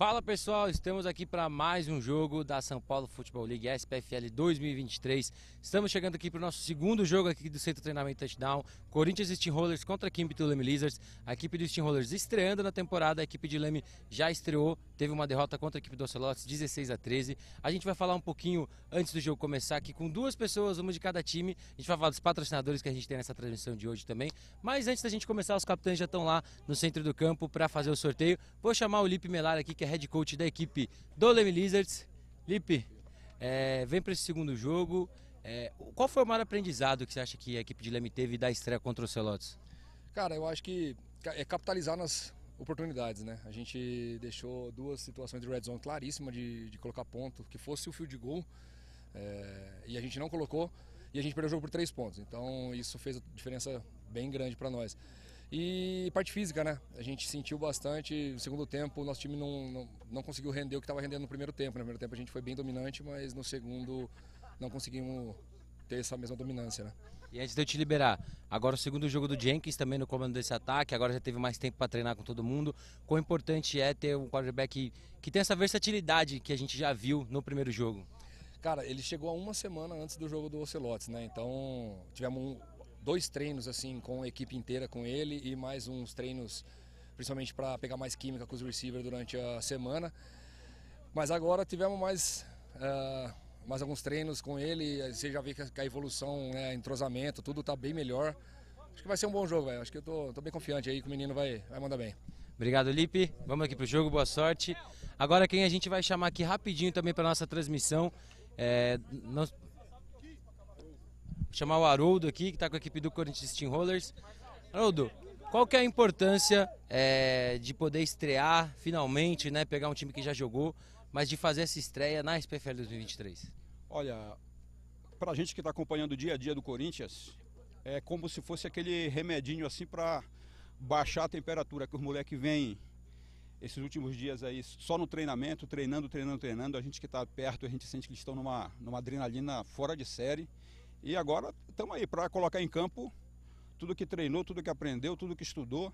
Fala pessoal, estamos aqui para mais um jogo da São Paulo Futebol League SPFL 2023. Estamos chegando aqui para o nosso segundo jogo aqui do Centro de Treinamento Touchdown, Corinthians Steam Rollers contra a do Leme Lizards. A equipe do Steam Rollers estreando na temporada, a equipe de Leme já estreou, teve uma derrota contra a equipe do Ocelotes 16 a 13. A gente vai falar um pouquinho antes do jogo começar aqui com duas pessoas, uma de cada time. A gente vai falar dos patrocinadores que a gente tem nessa transmissão de hoje também. Mas antes da gente começar, os capitães já estão lá no centro do campo para fazer o sorteio. Vou chamar o Lipe Melar aqui que é head coach da equipe do Leme Lizards. Lipe, é, vem para esse segundo jogo. É, qual foi o maior aprendizado que você acha que a equipe de Leme teve da estreia contra o Celotes? Cara, eu acho que é capitalizar nas oportunidades, né? A gente deixou duas situações de red zone claríssima de, de colocar ponto, que fosse o fio de gol, é, e a gente não colocou, e a gente perdeu o jogo por três pontos. Então isso fez a diferença bem grande para nós. E parte física, né? A gente sentiu bastante. No segundo tempo, o nosso time não, não, não conseguiu render o que estava rendendo no primeiro tempo. No primeiro tempo a gente foi bem dominante, mas no segundo não conseguimos ter essa mesma dominância, né? E antes de eu te liberar, agora o segundo jogo do Jenkins também no comando desse ataque, agora já teve mais tempo para treinar com todo mundo. Quão importante é ter um quarterback que tem essa versatilidade que a gente já viu no primeiro jogo? Cara, ele chegou a uma semana antes do jogo do Ocelotes, né? Então tivemos um, dois treinos assim com a equipe inteira com ele e mais uns treinos principalmente para pegar mais química com os receivers durante a semana. Mas agora tivemos mais uh, mais alguns treinos com ele, você já vê que a evolução, né, entrosamento, tudo está bem melhor. Acho que vai ser um bom jogo, velho. Acho que eu tô, tô, bem confiante aí que o menino vai, vai mandar bem. Obrigado, Lipe. Vamos aqui pro jogo, boa sorte. Agora quem a gente vai chamar aqui rapidinho também para nossa transmissão. É, nós Vou chamar o Haroldo aqui, que está com a equipe do Corinthians Steamrollers. Rollers. Haroldo, qual que é a importância é, de poder estrear finalmente, né? Pegar um time que já jogou, mas de fazer essa estreia na SPFL 2023? Olha, para a gente que está acompanhando o dia a dia do Corinthians, é como se fosse aquele remedinho assim para baixar a temperatura que os moleques vêm esses últimos dias aí só no treinamento, treinando, treinando, treinando. A gente que está perto, a gente sente que eles estão numa, numa adrenalina fora de série. E agora estamos aí para colocar em campo tudo que treinou, tudo que aprendeu, tudo que estudou.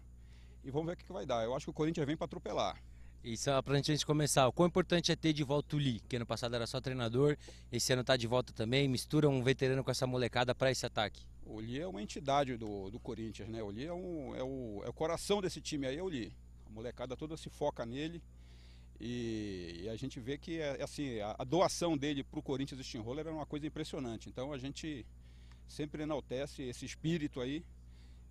E vamos ver o que, vai dar. Eu acho que o Corinthians vem para atropelar. é para a gente começar, o quão importante é ter de volta o Lee, que ano passado era só treinador, esse ano está de volta também, mistura um veterano com essa molecada para esse ataque. O Lee é uma entidade do, do Corinthians, né? O Lee é, um, é, o, é o coração desse time aí, é o Lee. A molecada toda se foca nele. E, e a gente vê que é, assim, a, a doação dele para o Corinthians Steamroller era é uma coisa impressionante. Então a gente sempre enaltece esse espírito aí,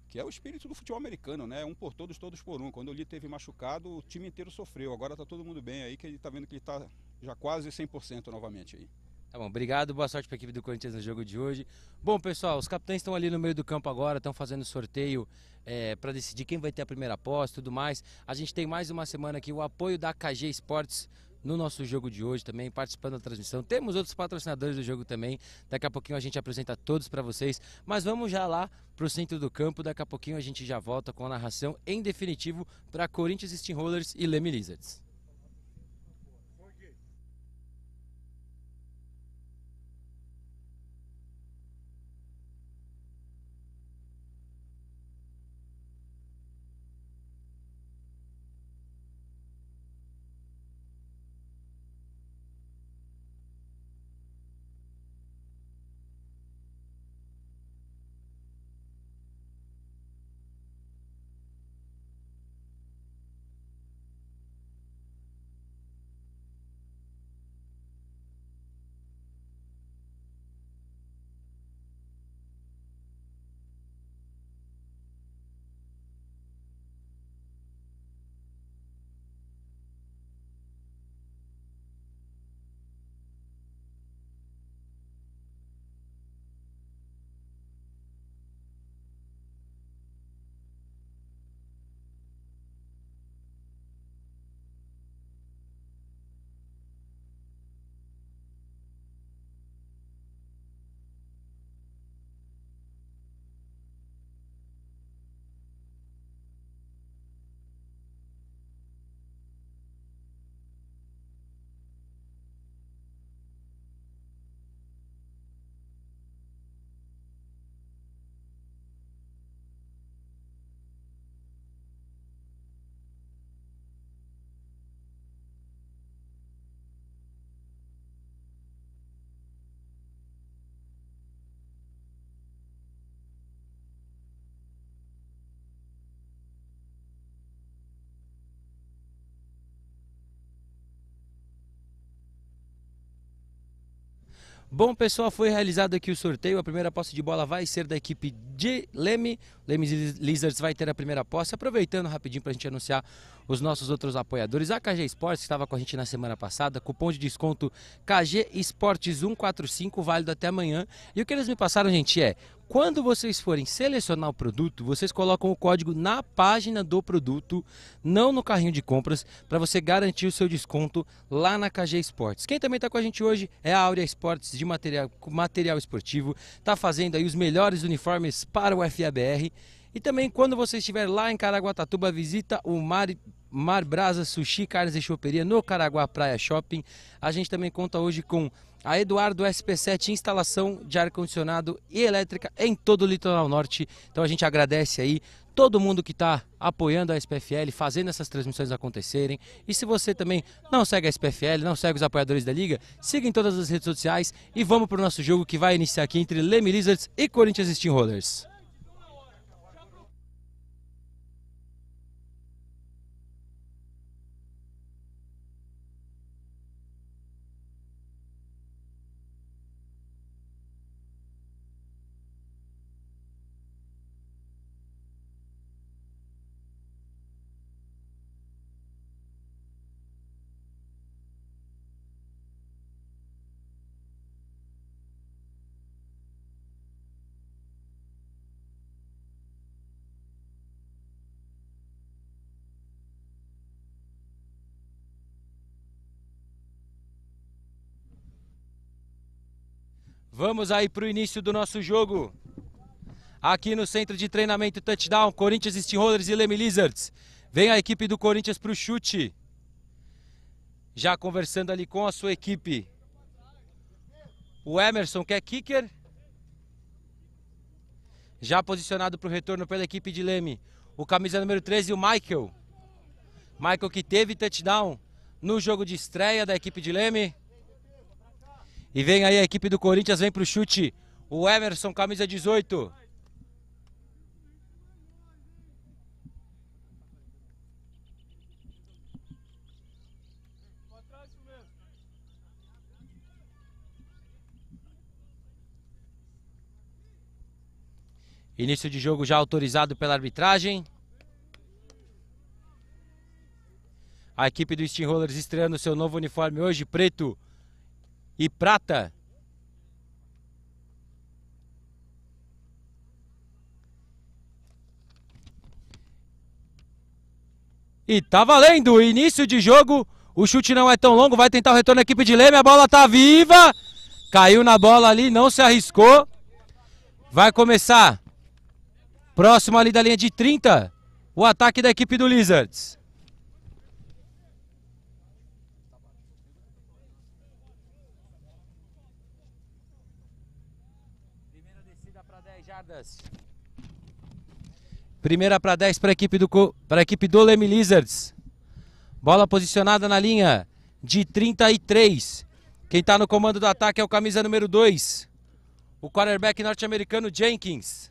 que é o espírito do futebol americano, né? Um por todos, todos por um. Quando o teve machucado, o time inteiro sofreu. Agora está todo mundo bem aí, que ele está vendo que ele está já quase 100% novamente aí. Tá bom, obrigado, boa sorte para a equipe do Corinthians no jogo de hoje. Bom, pessoal, os capitães estão ali no meio do campo agora, estão fazendo sorteio é, para decidir quem vai ter a primeira posse e tudo mais. A gente tem mais uma semana aqui o apoio da KG Esportes no nosso jogo de hoje também, participando da transmissão. Temos outros patrocinadores do jogo também. Daqui a pouquinho a gente apresenta todos para vocês. Mas vamos já lá para o centro do campo. Daqui a pouquinho a gente já volta com a narração em definitivo para Corinthians Steamrollers e Leme Lizards. Bom, pessoal, foi realizado aqui o sorteio. A primeira posse de bola vai ser da equipe de Leme. Leme Lizards vai ter a primeira posse. Aproveitando rapidinho para a gente anunciar os nossos outros apoiadores. A KG Esportes, que estava com a gente na semana passada, cupom de desconto KG Esportes 145, válido até amanhã. E o que eles me passaram, gente, é quando vocês forem selecionar o produto, vocês colocam o código na página do produto, não no carrinho de compras, para você garantir o seu desconto lá na KG Esportes. Quem também está com a gente hoje é a Áurea Esportes de material, material esportivo, está fazendo aí os melhores uniformes para o FABR. E também quando você estiver lá em Caraguatatuba, visita o Mar Mar Brasa Sushi Carnes e Choperia no Caraguá Praia Shopping. A gente também conta hoje com a Eduardo SP7 instalação de ar-condicionado e elétrica em todo o litoral norte. Então a gente agradece aí todo mundo que está apoiando a SPFL, fazendo essas transmissões acontecerem. E se você também não segue a SPFL, não segue os apoiadores da Liga, siga em todas as redes sociais e vamos para o nosso jogo que vai iniciar aqui entre Leme Lizards e Corinthians Steamrollers. Vamos aí para o início do nosso jogo. Aqui no centro de treinamento touchdown, Corinthians Steamrollers e Leme Lizards. Vem a equipe do Corinthians para o chute. Já conversando ali com a sua equipe. O Emerson, que é kicker. Já posicionado para o retorno pela equipe de Leme. O camisa número 13, o Michael. Michael que teve touchdown no jogo de estreia da equipe de Leme. E vem aí a equipe do Corinthians, vem pro chute. O Emerson, camisa 18. Início de jogo já autorizado pela arbitragem. A equipe do Steamrollers estreando seu novo uniforme hoje, preto, e prata. E tá valendo, início de jogo, o chute não é tão longo, vai tentar o retorno da equipe de Leme, a bola tá viva, caiu na bola ali, não se arriscou. Vai começar, próximo ali da linha de 30, o ataque da equipe do Lizards. Corrida para 10 jardas. Primeira para 10 para a equipe do, para a equipe do Leme Lizards. Bola posicionada na linha de 33. Quem está no comando do ataque é o camisa número 2. O cornerback norte-americano Jenkins.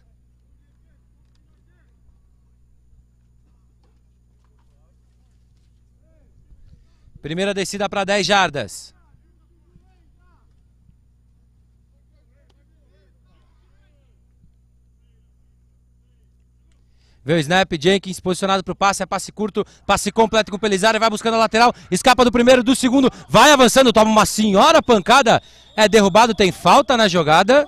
Primeira descida para 10 jardas. Vê o snap, Jenkins posicionado para o passe, é passe curto, passe completo com o Pelizari, vai buscando a lateral, escapa do primeiro, do segundo, vai avançando, toma uma senhora pancada, é derrubado, tem falta na jogada.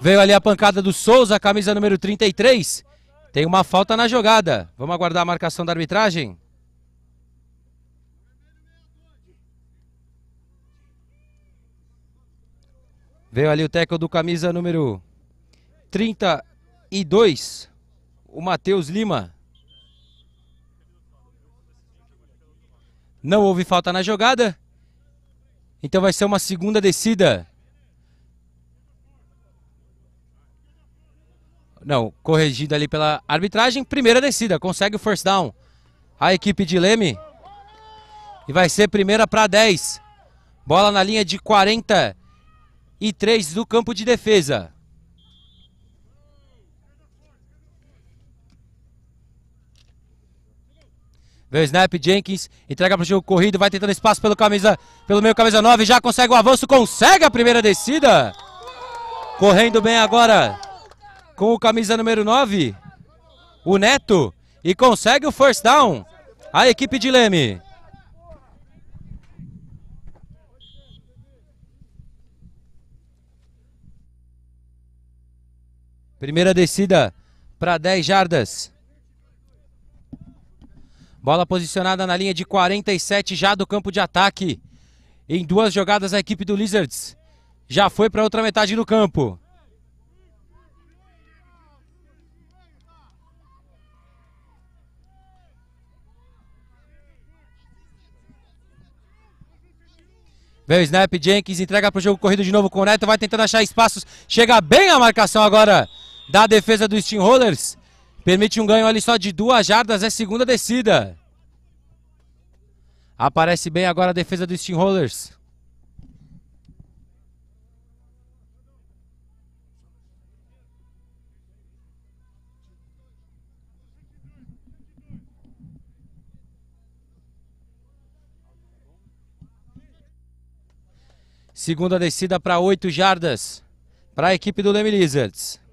Veio ali a pancada do Souza, camisa número 33. Tem uma falta na jogada. Vamos aguardar a marcação da arbitragem. Veio ali o técnico do camisa número 30 e 2, o Matheus Lima. Não houve falta na jogada. Então vai ser uma segunda descida. Não, corrigida ali pela arbitragem. Primeira descida, consegue o first down. A equipe de Leme. E vai ser primeira para 10. Bola na linha de 43 do campo de defesa. o snap, Jenkins, entrega para o jogo corrido, vai tentando espaço pelo, camisa, pelo meio, camisa 9, já consegue o avanço, consegue a primeira descida. Correndo bem agora com o camisa número 9, o Neto, e consegue o first down. A equipe de Leme. Primeira descida para 10 jardas. Bola posicionada na linha de 47 já do campo de ataque. Em duas jogadas a equipe do Lizards já foi para outra metade do campo. Vem o snap, Jenkins entrega para o jogo corrido de novo com o Neto, vai tentando achar espaços, chega bem a marcação agora da defesa do Steamrollers. Rollers. Permite um ganho ali só de duas jardas, é segunda descida. Aparece bem agora a defesa dos Steamrollers. Segunda descida para oito jardas para a equipe do Leme Lizards.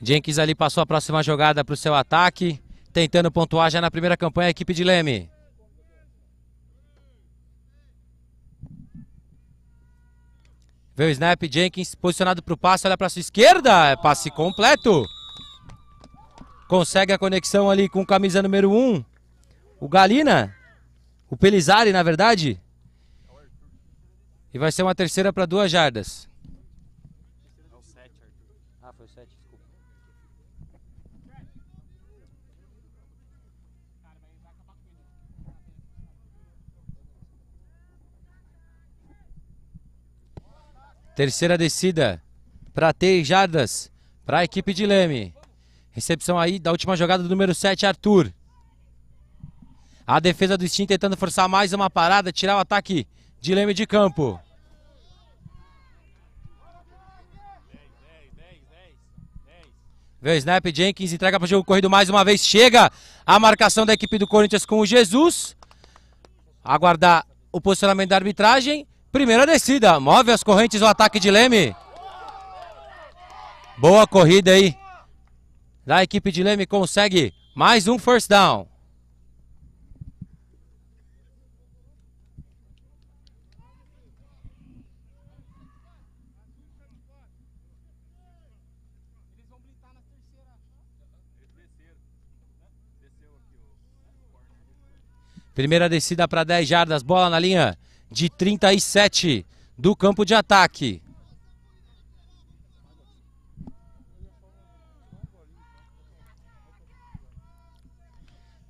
Jenkins ali passou a próxima jogada para o seu ataque, tentando pontuar já na primeira campanha a equipe de Leme. Vê o snap, Jenkins posicionado para o passe, olha para sua esquerda, é passe completo. Consegue a conexão ali com camisa número 1, um, o Galina, o Pelizari na verdade. E vai ser uma terceira para duas jardas. Terceira descida para Tejardas jardas para a equipe de Leme. Recepção aí da última jogada do número 7, Arthur. A defesa do Steam tentando forçar mais uma parada, tirar o ataque de Leme de campo. Vê o snap, Jenkins entrega para o jogo corrido mais uma vez. Chega a marcação da equipe do Corinthians com o Jesus. Aguardar o posicionamento da arbitragem. Primeira descida, move as correntes o ataque de Leme. Boa corrida aí. Da equipe de Leme consegue mais um first down. Primeira descida para 10 jardas, bola na linha de 37 do campo de ataque.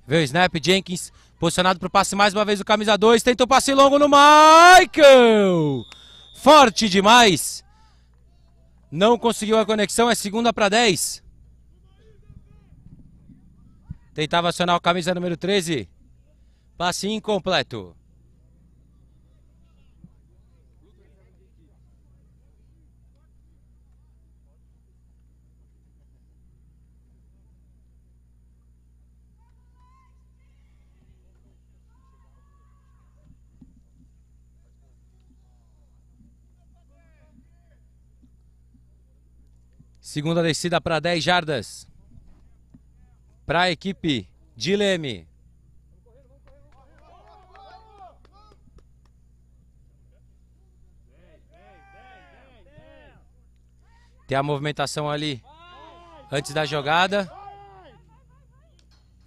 Vê o snap, Jenkins posicionado para o passe mais uma vez o camisa 2. Tenta o passe longo no Michael. Forte demais. Não conseguiu a conexão, é segunda para 10. Tentava acionar o camisa número 13. Passe incompleto. Segunda descida para 10 jardas. Para a equipe de Leme. Tem a movimentação ali antes da jogada.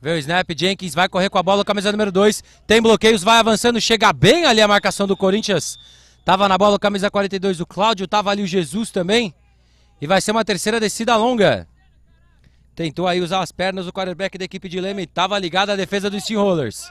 Vê o snap, Jenkins vai correr com a bola, camisa número 2. Tem bloqueios, vai avançando, chega bem ali a marcação do Corinthians. Tava na bola, camisa 42 o Cláudio, tava ali o Jesus também. E vai ser uma terceira descida longa. Tentou aí usar as pernas o quarterback da equipe de Leme. Estava ligada a defesa dos Steamrollers.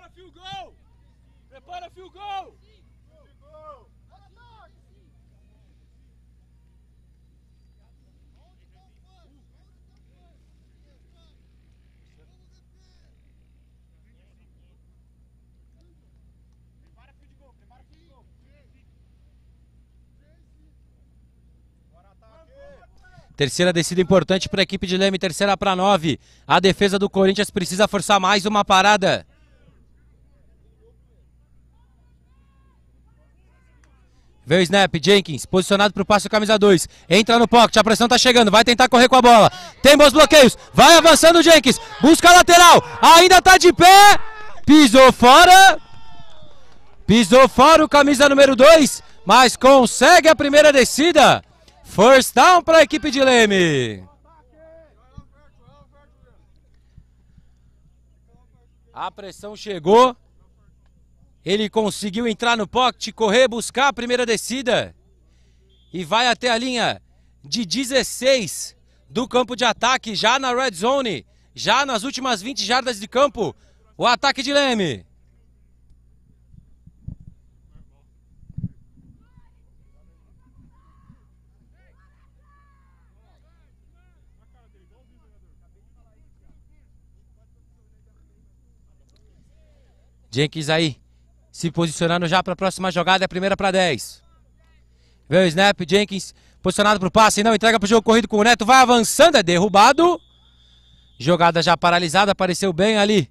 Terceira descida importante para a equipe de Leme, terceira para nove. A defesa do Corinthians precisa forçar mais uma parada. Vem o snap, Jenkins, posicionado para o passe camisa 2. Entra no pocket, a pressão está chegando, vai tentar correr com a bola. Tem bons bloqueios, vai avançando o Jenkins, busca a lateral, ainda está de pé. Pisou fora. Pisou fora o camisa número 2, mas consegue a primeira descida. First down para a equipe de Leme. A pressão chegou. Ele conseguiu entrar no pocket, correr, buscar a primeira descida. E vai até a linha de 16 do campo de ataque, já na red zone, já nas últimas 20 jardas de campo. O ataque de Leme. Jenkins aí, se posicionando já para a próxima jogada, é a primeira para 10. Vê o snap, Jenkins posicionado para o passe, não entrega para o jogo corrido com o Neto, vai avançando, é derrubado. Jogada já paralisada, apareceu bem ali.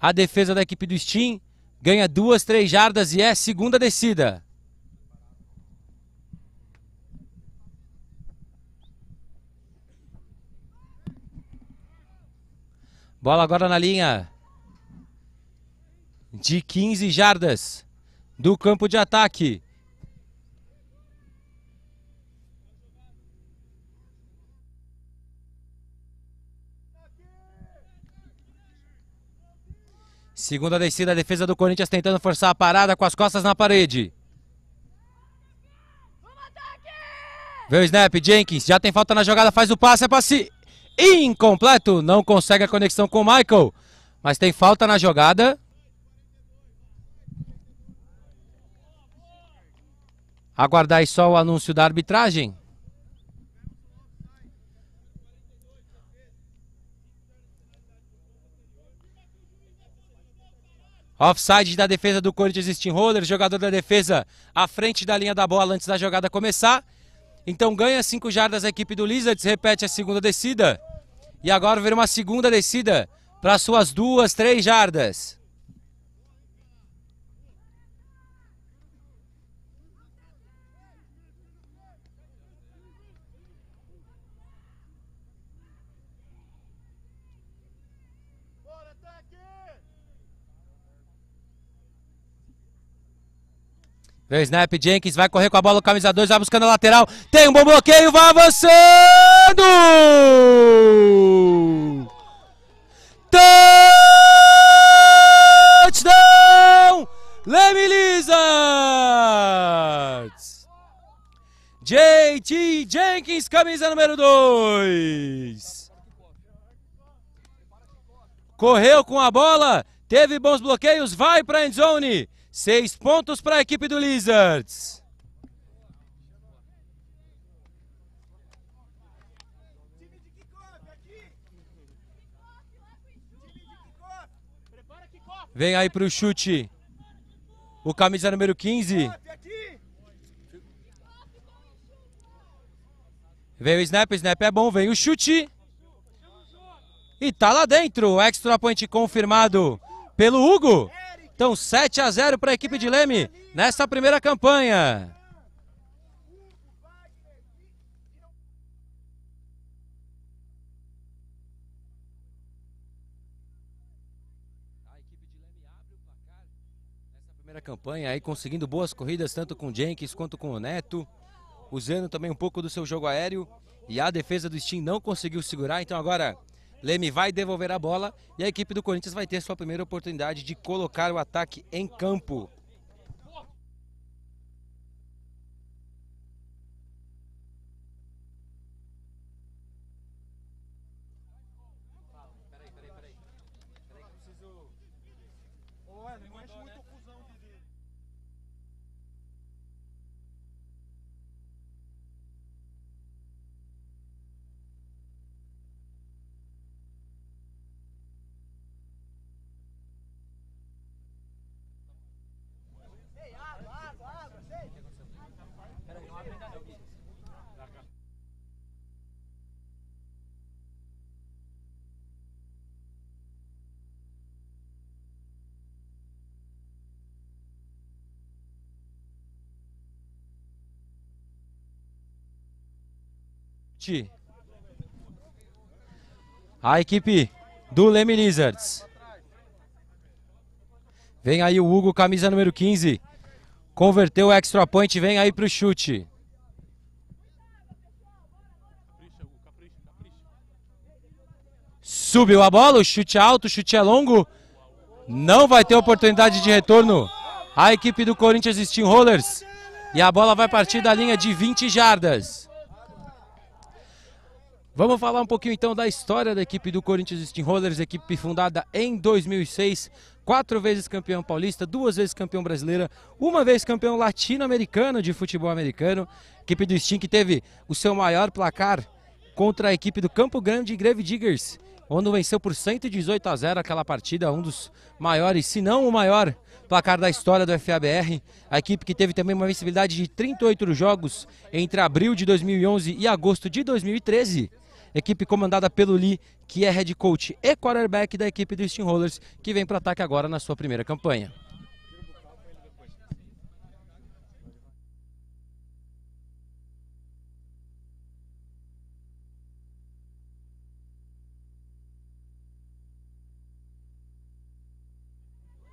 A defesa da equipe do Steam ganha duas, três jardas e é segunda descida. Bola agora na linha de 15 jardas do campo de ataque. Segunda descida, a defesa do Corinthians tentando forçar a parada com as costas na parede. Vem o snap, Jenkins, já tem falta na jogada, faz o passe, é passe incompleto, não consegue a conexão com o Michael, mas tem falta na jogada. Aguardais só o anúncio da arbitragem? Offside da defesa do Corinthians Steamroller, jogador da defesa à frente da linha da bola antes da jogada começar. Então ganha 5 jardas a equipe do Lizards, repete a segunda descida. E agora vem uma segunda descida para suas duas, três jardas. Vem o Snap Jenkins, vai correr com a bola, o camisa 2, vai buscando a lateral. Tem um bom bloqueio, vai avançando! Touchdown! Leme Lizards! JT Jenkins, camisa número 2. Correu com a bola, teve bons bloqueios, vai para a endzone. Seis pontos para a equipe do Lizards. Vem aí para o chute. O camisa número 15. Vem o snap, o snap é bom, vem o chute. E tá lá dentro, extra point confirmado pelo Hugo. Então 7 a 0 para a equipe de Leme nesta primeira campanha. primeira campanha aí conseguindo boas corridas tanto com o Jenkins quanto com o Neto, usando também um pouco do seu jogo aéreo e a defesa do Steam não conseguiu segurar, então agora Leme vai devolver a bola e a equipe do Corinthians vai ter sua primeira oportunidade de colocar o ataque em campo. A equipe do Leme Lizards. Vem aí o Hugo, camisa número 15. Converteu o extra point, vem aí pro chute. Subiu a bola, o chute é alto, o chute é longo. Não vai ter oportunidade de retorno. A equipe do Corinthians Steam Rollers. E a bola vai partir da linha de 20 jardas. Vamos falar um pouquinho então da história da equipe do Corinthians Steamrollers, equipe fundada em 2006, quatro vezes campeão paulista, duas vezes campeão brasileira, uma vez campeão latino-americano de futebol americano. equipe do Steam que teve o seu maior placar contra a equipe do Campo Grande Grave Diggers, onde venceu por 118 a 0 aquela partida, um dos maiores, se não o maior placar da história do FABR. A equipe que teve também uma vencibilidade de 38 jogos entre abril de 2011 e agosto de 2013 equipe comandada pelo Lee, que é head coach e quarterback da equipe do Steamrollers, que vem para o ataque agora na sua primeira campanha.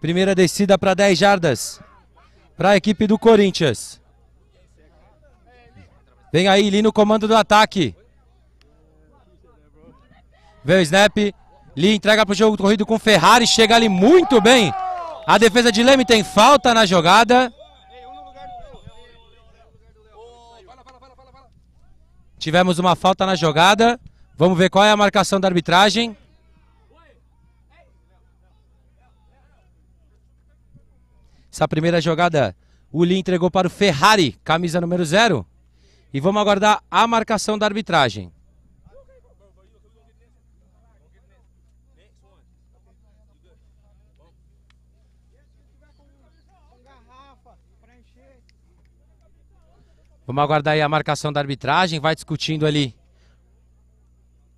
Primeira descida para 10 jardas para a equipe do Corinthians. Vem aí, Lee no comando do ataque. Vem o snap. Lee entrega para o jogo corrido com Ferrari. Chega ali muito bem. A defesa de Leme tem falta na jogada. Tivemos uma falta na jogada. Vamos ver qual é a marcação da arbitragem. Essa primeira jogada, o Lee entregou para o Ferrari, camisa número zero. E vamos aguardar a marcação da arbitragem. Vamos aguardar aí a marcação da arbitragem, vai discutindo ali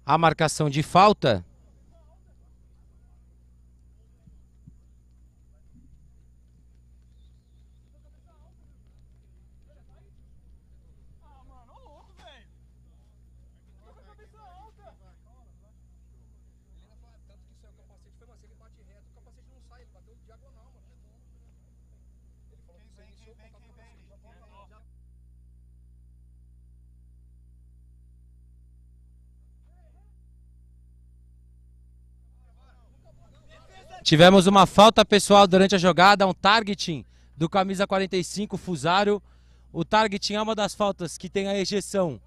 a marcação de falta. Tivemos uma falta pessoal durante a jogada, um targeting do camisa 45, Fusário. O targeting é uma das faltas que tem a ejeção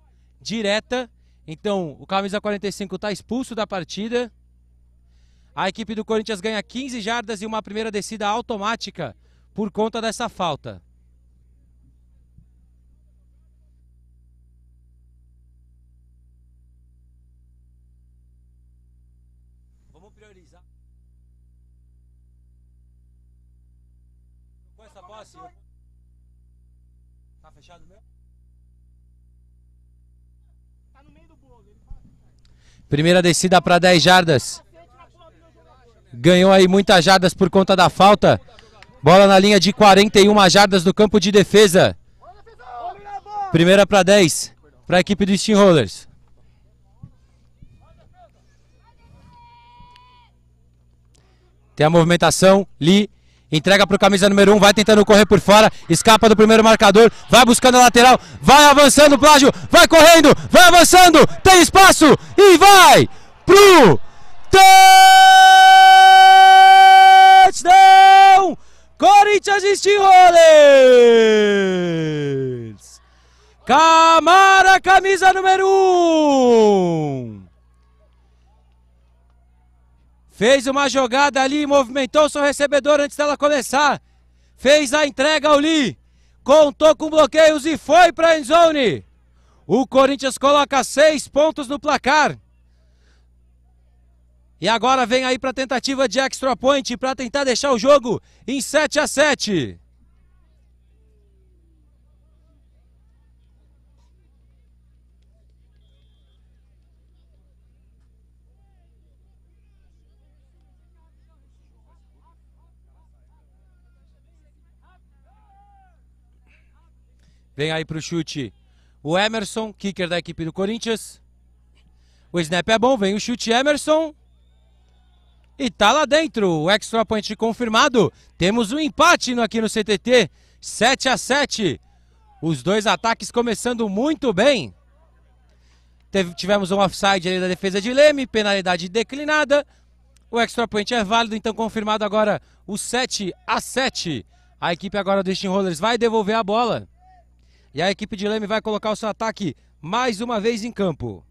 direta. Então, o camisa 45 está expulso da partida. A equipe do Corinthians ganha 15 jardas e uma primeira descida automática por conta dessa falta. assim. Eu... Tá fechado mesmo? Tá no meio do bolo. Ele fala. Assim, Primeira descida para 10 jardas. Ganhou aí muitas jardas por conta da falta. Bola na linha de 41 jardas do campo de defesa. Primeira para 10 para a equipe do Steam Tem a movimentação. Lee Entrega para o camisa número 1, um, vai tentando correr por fora, escapa do primeiro marcador, vai buscando a lateral, vai avançando o plágio, vai correndo, vai avançando, tem espaço e vai pro touchdown! Corinthians Steelers! Camara, camisa número 1! Um. Fez uma jogada ali, movimentou seu recebedor antes dela começar. Fez a entrega ao Lee. Contou com bloqueios e foi para a endzone. O Corinthians coloca seis pontos no placar. E agora vem aí para a tentativa de extra point para tentar deixar o jogo em 7 a 7. Vem aí pro chute o Emerson, kicker da equipe do Corinthians. O snap é bom, vem o chute Emerson. E tá lá dentro, o extra point confirmado. Temos um empate aqui no CTT, 7 a 7. Os dois ataques começando muito bem. Teve, tivemos um offside ali da defesa de Leme, penalidade declinada. O extra point é válido, então confirmado agora o 7 a 7. A equipe agora do Steam Rollers vai devolver a bola. E a equipe de Leme vai colocar o seu ataque mais uma vez em campo.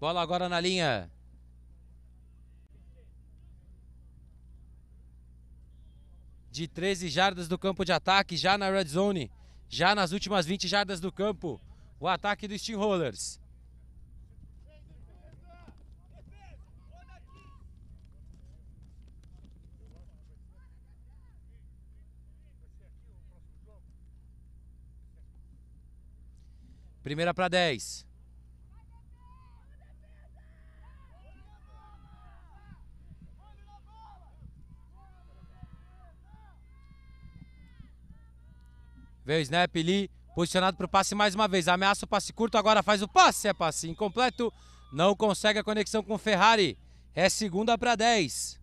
Bola agora na linha. De 13 jardas do campo de ataque, já na red zone. Já nas últimas 20 jardas do campo. O ataque do Steamrollers. Primeira para 10. Veio o snap ali, posicionado para o passe mais uma vez. Ameaça o passe curto, agora faz o passe. É passe incompleto. Não consegue a conexão com o Ferrari. É segunda para 10.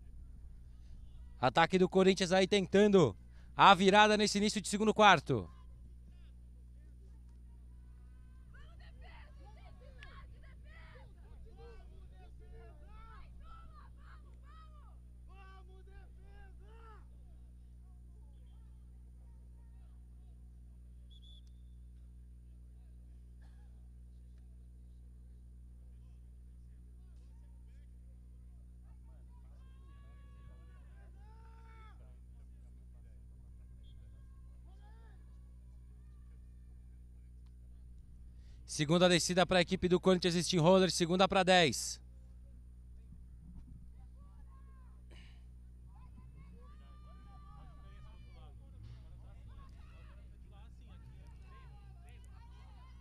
Ataque do Corinthians aí tentando a virada nesse início de segundo quarto. Segunda descida para a equipe do Corinthians Steam Roller, segunda para 10.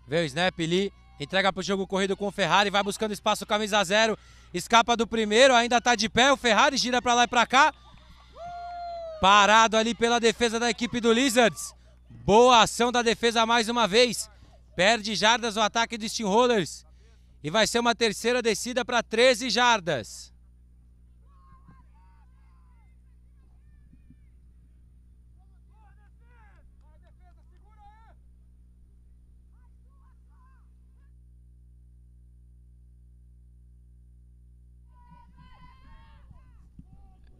Vem o snap ali, entrega para o jogo corrido com o Ferrari, vai buscando espaço, camisa zero, escapa do primeiro, ainda está de pé, o Ferrari gira para lá e para cá. Parado ali pela defesa da equipe do Lizards. Boa ação da defesa mais uma vez. Perde jardas o ataque dos Steamrollers. E vai ser uma terceira descida para 13 jardas.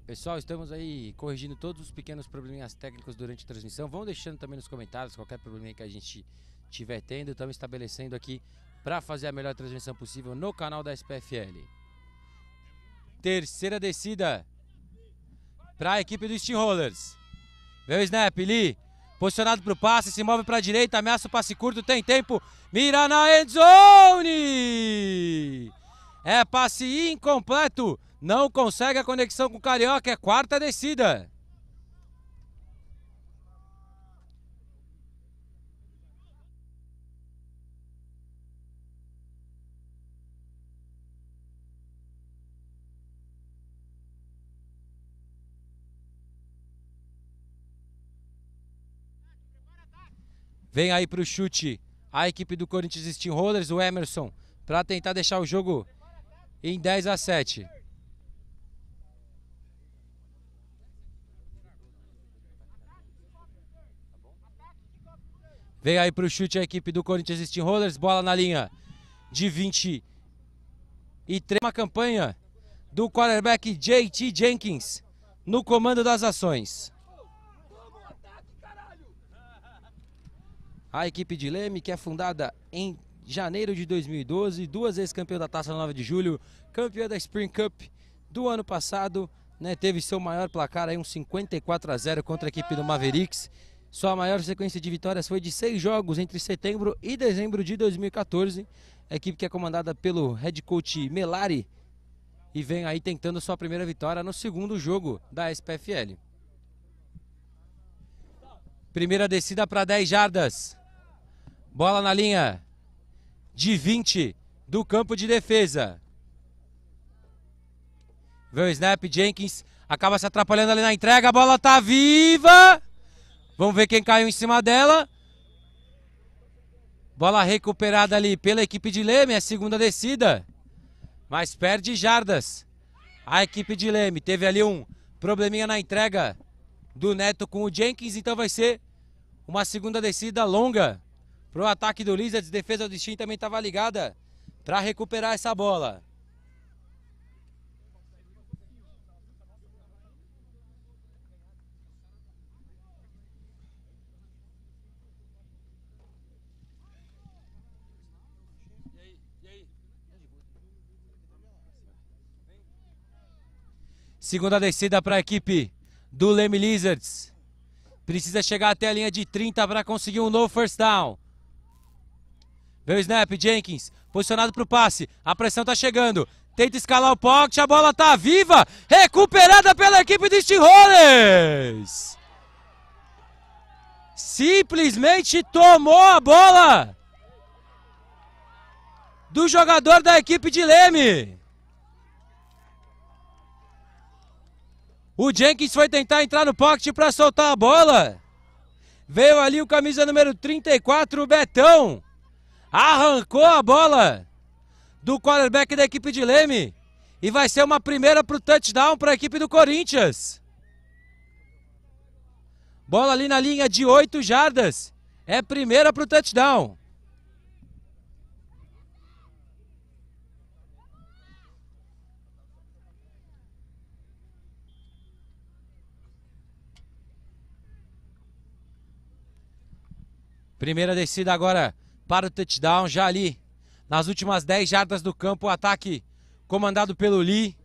Pessoal, estamos aí corrigindo todos os pequenos probleminhas técnicos durante a transmissão. Vão deixando também nos comentários qualquer probleminha que a gente tiver tendo, estamos estabelecendo aqui para fazer a melhor transmissão possível no canal da SPFL. Terceira descida para a equipe do Steamrollers. Vem o snap, Lee. Posicionado para o passe, se move para a direita, ameaça o passe curto, tem tempo. Mira na endzone! É passe incompleto, não consegue a conexão com o Carioca, é quarta descida. Vem aí para o chute a equipe do Corinthians Steamrollers, o Emerson, para tentar deixar o jogo em 10 a 7. Vem aí para o chute a equipe do Corinthians Steamrollers, bola na linha de 20 e Uma campanha do quarterback JT Jenkins no comando das ações. A equipe de Leme, que é fundada em janeiro de 2012, duas vezes campeão da Taça 9 de Julho, campeão da Spring Cup do ano passado, né, teve seu maior placar aí um 54 a 0 contra a equipe do Mavericks. Sua maior sequência de vitórias foi de seis jogos entre setembro e dezembro de 2014. A equipe que é comandada pelo head coach Melari e vem aí tentando sua primeira vitória no segundo jogo da SPFL. Primeira descida para 10 jardas. Bola na linha de 20 do campo de defesa. Vê o snap, Jenkins acaba se atrapalhando ali na entrega, a bola tá viva. Vamos ver quem caiu em cima dela. Bola recuperada ali pela equipe de Leme, é a segunda descida. Mas perde jardas. A equipe de Leme teve ali um probleminha na entrega do Neto com o Jenkins, então vai ser uma segunda descida longa. Para o ataque do Lizards. Defesa do Steam também estava ligada para recuperar essa bola. Segunda descida para a equipe do Leme Lizards. Precisa chegar até a linha de 30 para conseguir um novo first down. Veio o snap, Jenkins, posicionado para o passe. A pressão está chegando. Tenta escalar o pocket, a bola está viva. Recuperada pela equipe de Steelers. Simplesmente tomou a bola do jogador da equipe de Leme. O Jenkins foi tentar entrar no pocket para soltar a bola. Veio ali o camisa número 34, o Betão. Arrancou a bola do quarterback da equipe de Leme. E vai ser uma primeira para o touchdown para a equipe do Corinthians. Bola ali na linha de 8 jardas. É primeira para o touchdown. Primeira descida agora para o touchdown, já ali nas últimas 10 jardas do campo, o ataque comandado pelo Lee.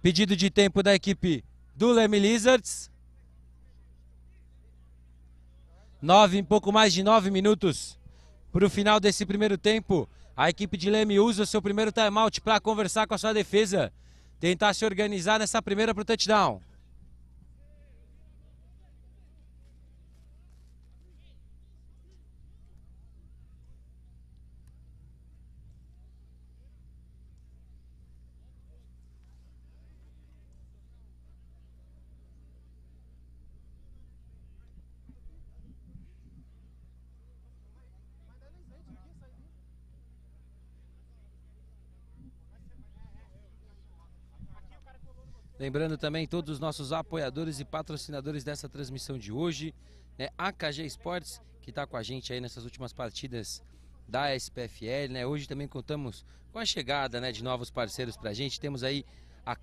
Pedido de tempo da equipe do Leme Lizards. Nove, um pouco mais de nove minutos para o final desse primeiro tempo. A equipe de Leme usa o seu primeiro timeout para conversar com a sua defesa, tentar se organizar nessa primeira pro touchdown. Lembrando também todos os nossos apoiadores e patrocinadores dessa transmissão de hoje, né? AKG Esportes, que está com a gente aí nessas últimas partidas da SPFL, né? Hoje também contamos com a chegada, né, de novos parceiros para a gente. Temos aí a,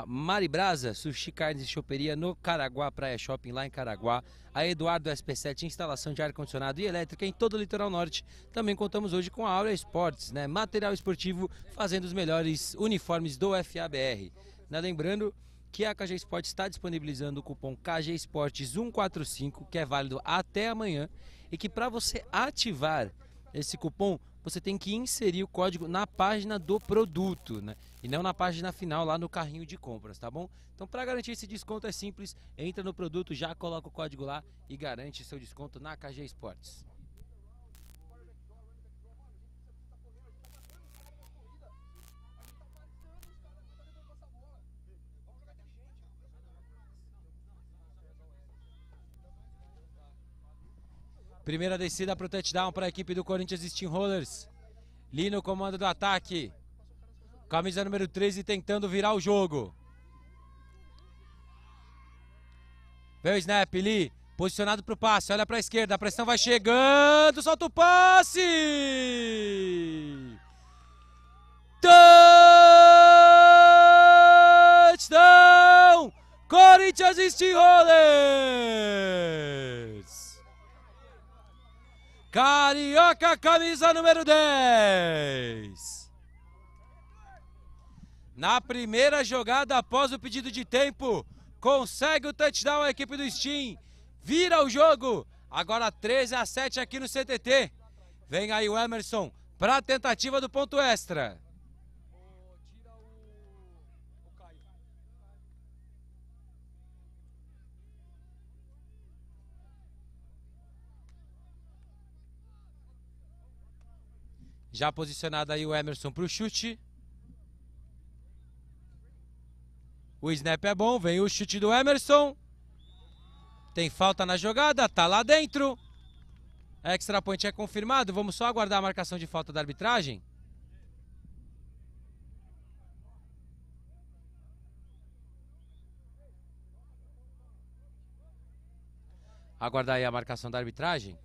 a Maribrasa Sushi Carnes e Choperia no Caraguá Praia Shopping, lá em Caraguá. A Eduardo SP7, instalação de ar-condicionado e elétrica em todo o litoral norte. Também contamos hoje com a Aura Esportes, né? Material esportivo fazendo os melhores uniformes do FABR. Né? Lembrando que a KG Esportes está disponibilizando o cupom KG Sports 145, que é válido até amanhã, e que para você ativar esse cupom, você tem que inserir o código na página do produto, né? E não na página final lá no carrinho de compras, tá bom? Então, para garantir esse desconto é simples, entra no produto, já coloca o código lá e garante seu desconto na KG Sports. Primeira descida para o touchdown para a equipe do Corinthians Steamrollers. Lino comando do ataque. Camisa número 13 tentando virar o jogo. Vem o snap, Lee. Posicionado para o passe, olha para a esquerda, a pressão vai chegando, solta o passe! Touchdown! Corinthians Steamrollers! Carioca, camisa número 10. Na primeira jogada, após o pedido de tempo, consegue o touchdown a equipe do Steam. Vira o jogo. Agora 13 a 7 aqui no CTT. Vem aí o Emerson para a tentativa do ponto extra. Já posicionado aí o Emerson para o chute. O snap é bom, vem o chute do Emerson. Tem falta na jogada, tá lá dentro. Extra point é confirmado, vamos só aguardar a marcação de falta da arbitragem. Aguardar aí a marcação da arbitragem.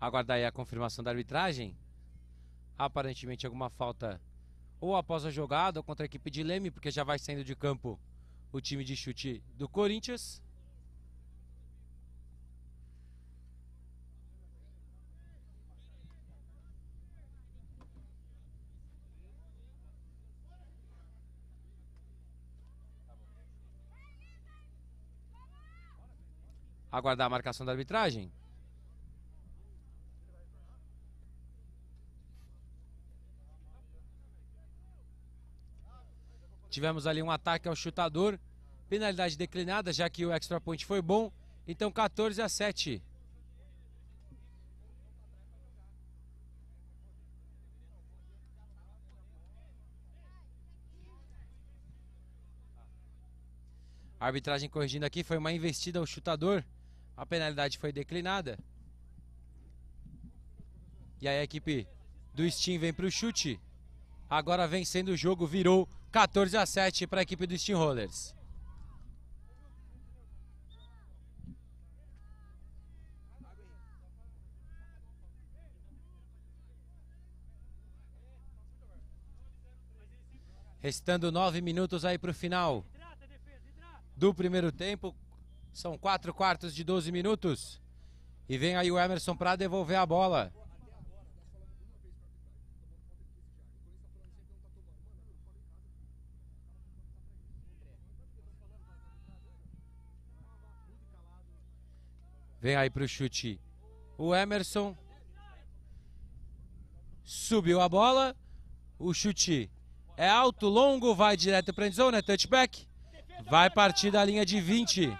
aguardar aí a confirmação da arbitragem. Aparentemente alguma falta ou após a jogada ou contra a equipe de Leme, porque já vai saindo de campo o time de chute do Corinthians. Aguardar a marcação da arbitragem. Tivemos ali um ataque ao chutador, penalidade declinada, já que o extra point foi bom. Então 14 a 7. A arbitragem corrigindo aqui foi uma investida ao chutador. A penalidade foi declinada. E aí a equipe do Steam vem para o chute. Agora vencendo o jogo, virou 14 a 7 para a equipe do Steam Restando nove minutos aí para o final do primeiro tempo. São quatro quartos de 12 minutos. E vem aí o Emerson para devolver a bola. Vem aí para o chute. O Emerson. Subiu a bola. O chute é alto, longo, vai direto para a endzone, é touchback. Vai partir da linha de 20.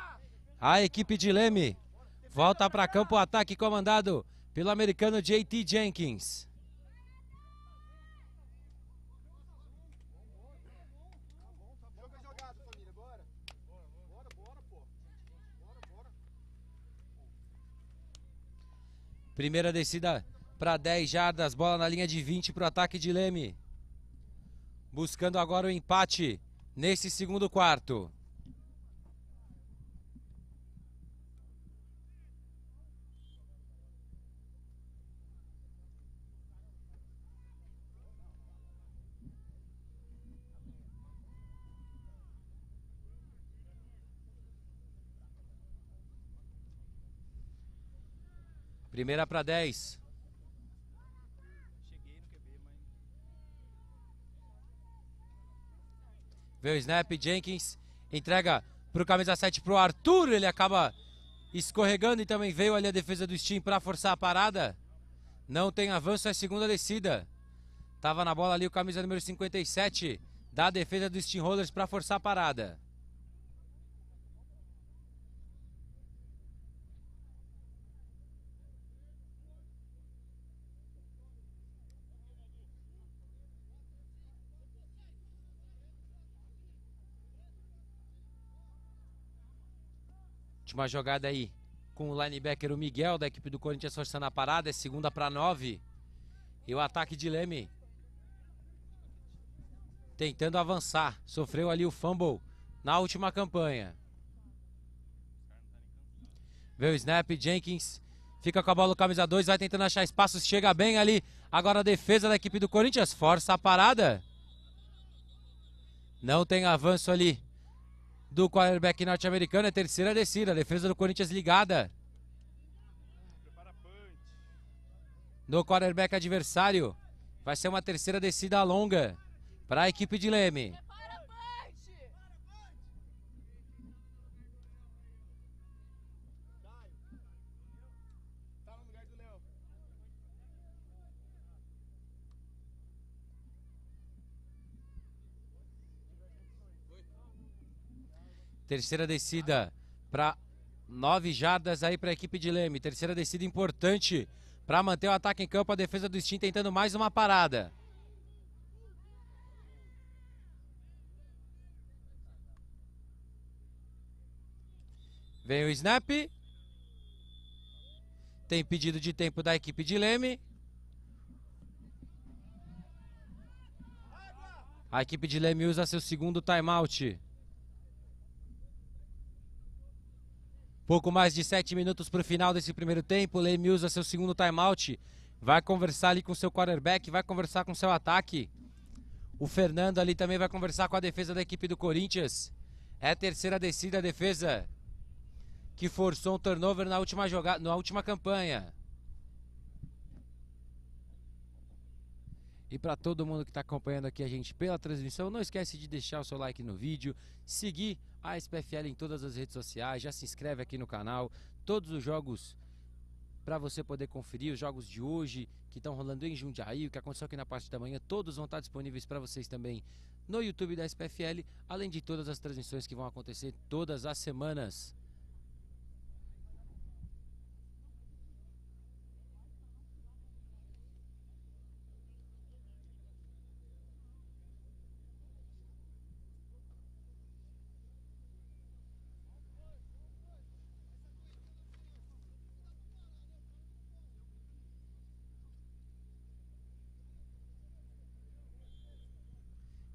A equipe de Leme volta para campo o ataque comandado pelo americano JT Jenkins. Primeira descida para 10 jardas, bola na linha de 20 para o ataque de Leme. Buscando agora o empate nesse segundo quarto. Primeira para 10. Vê o snap, Jenkins entrega para o camisa 7 para o Arthur, ele acaba escorregando e também veio ali a defesa do Steam para forçar a parada. Não tem avanço, é segunda descida. Tava na bola ali o camisa número 57 da defesa do Steam Rollers para forçar a parada. Última jogada aí com o linebacker o Miguel da equipe do Corinthians forçando a parada, é segunda para nove. E o ataque de Leme tentando avançar, sofreu ali o fumble na última campanha. Vê o snap, Jenkins fica com a bola no camisa 2, vai tentando achar espaço, chega bem ali. Agora a defesa da equipe do Corinthians força a parada. Não tem avanço ali do quarterback norte-americano. É terceira descida. defesa do Corinthians ligada. No quarterback adversário. Vai ser uma terceira descida longa para a equipe de Leme. Terceira descida para nove jardas aí para a equipe de Leme. Terceira descida importante para manter o ataque em campo. A defesa do Steam tentando mais uma parada. Vem o snap. Tem pedido de tempo da equipe de Leme. A equipe de Leme usa seu segundo timeout. Pouco mais de sete minutos para o final desse primeiro tempo. Leme usa seu segundo timeout. Vai conversar ali com seu quarterback, vai conversar com seu ataque. O Fernando ali também vai conversar com a defesa da equipe do Corinthians. É a terceira descida a defesa que forçou um turnover na última, jogada, na última campanha. E para todo mundo que está acompanhando aqui a gente pela transmissão, não esquece de deixar o seu like no vídeo, seguir a SPFL em todas as redes sociais, já se inscreve aqui no canal, todos os jogos para você poder conferir os jogos de hoje que estão rolando em Jundiaí, o que aconteceu aqui na parte da manhã, todos vão estar tá disponíveis para vocês também no YouTube da SPFL, além de todas as transmissões que vão acontecer todas as semanas.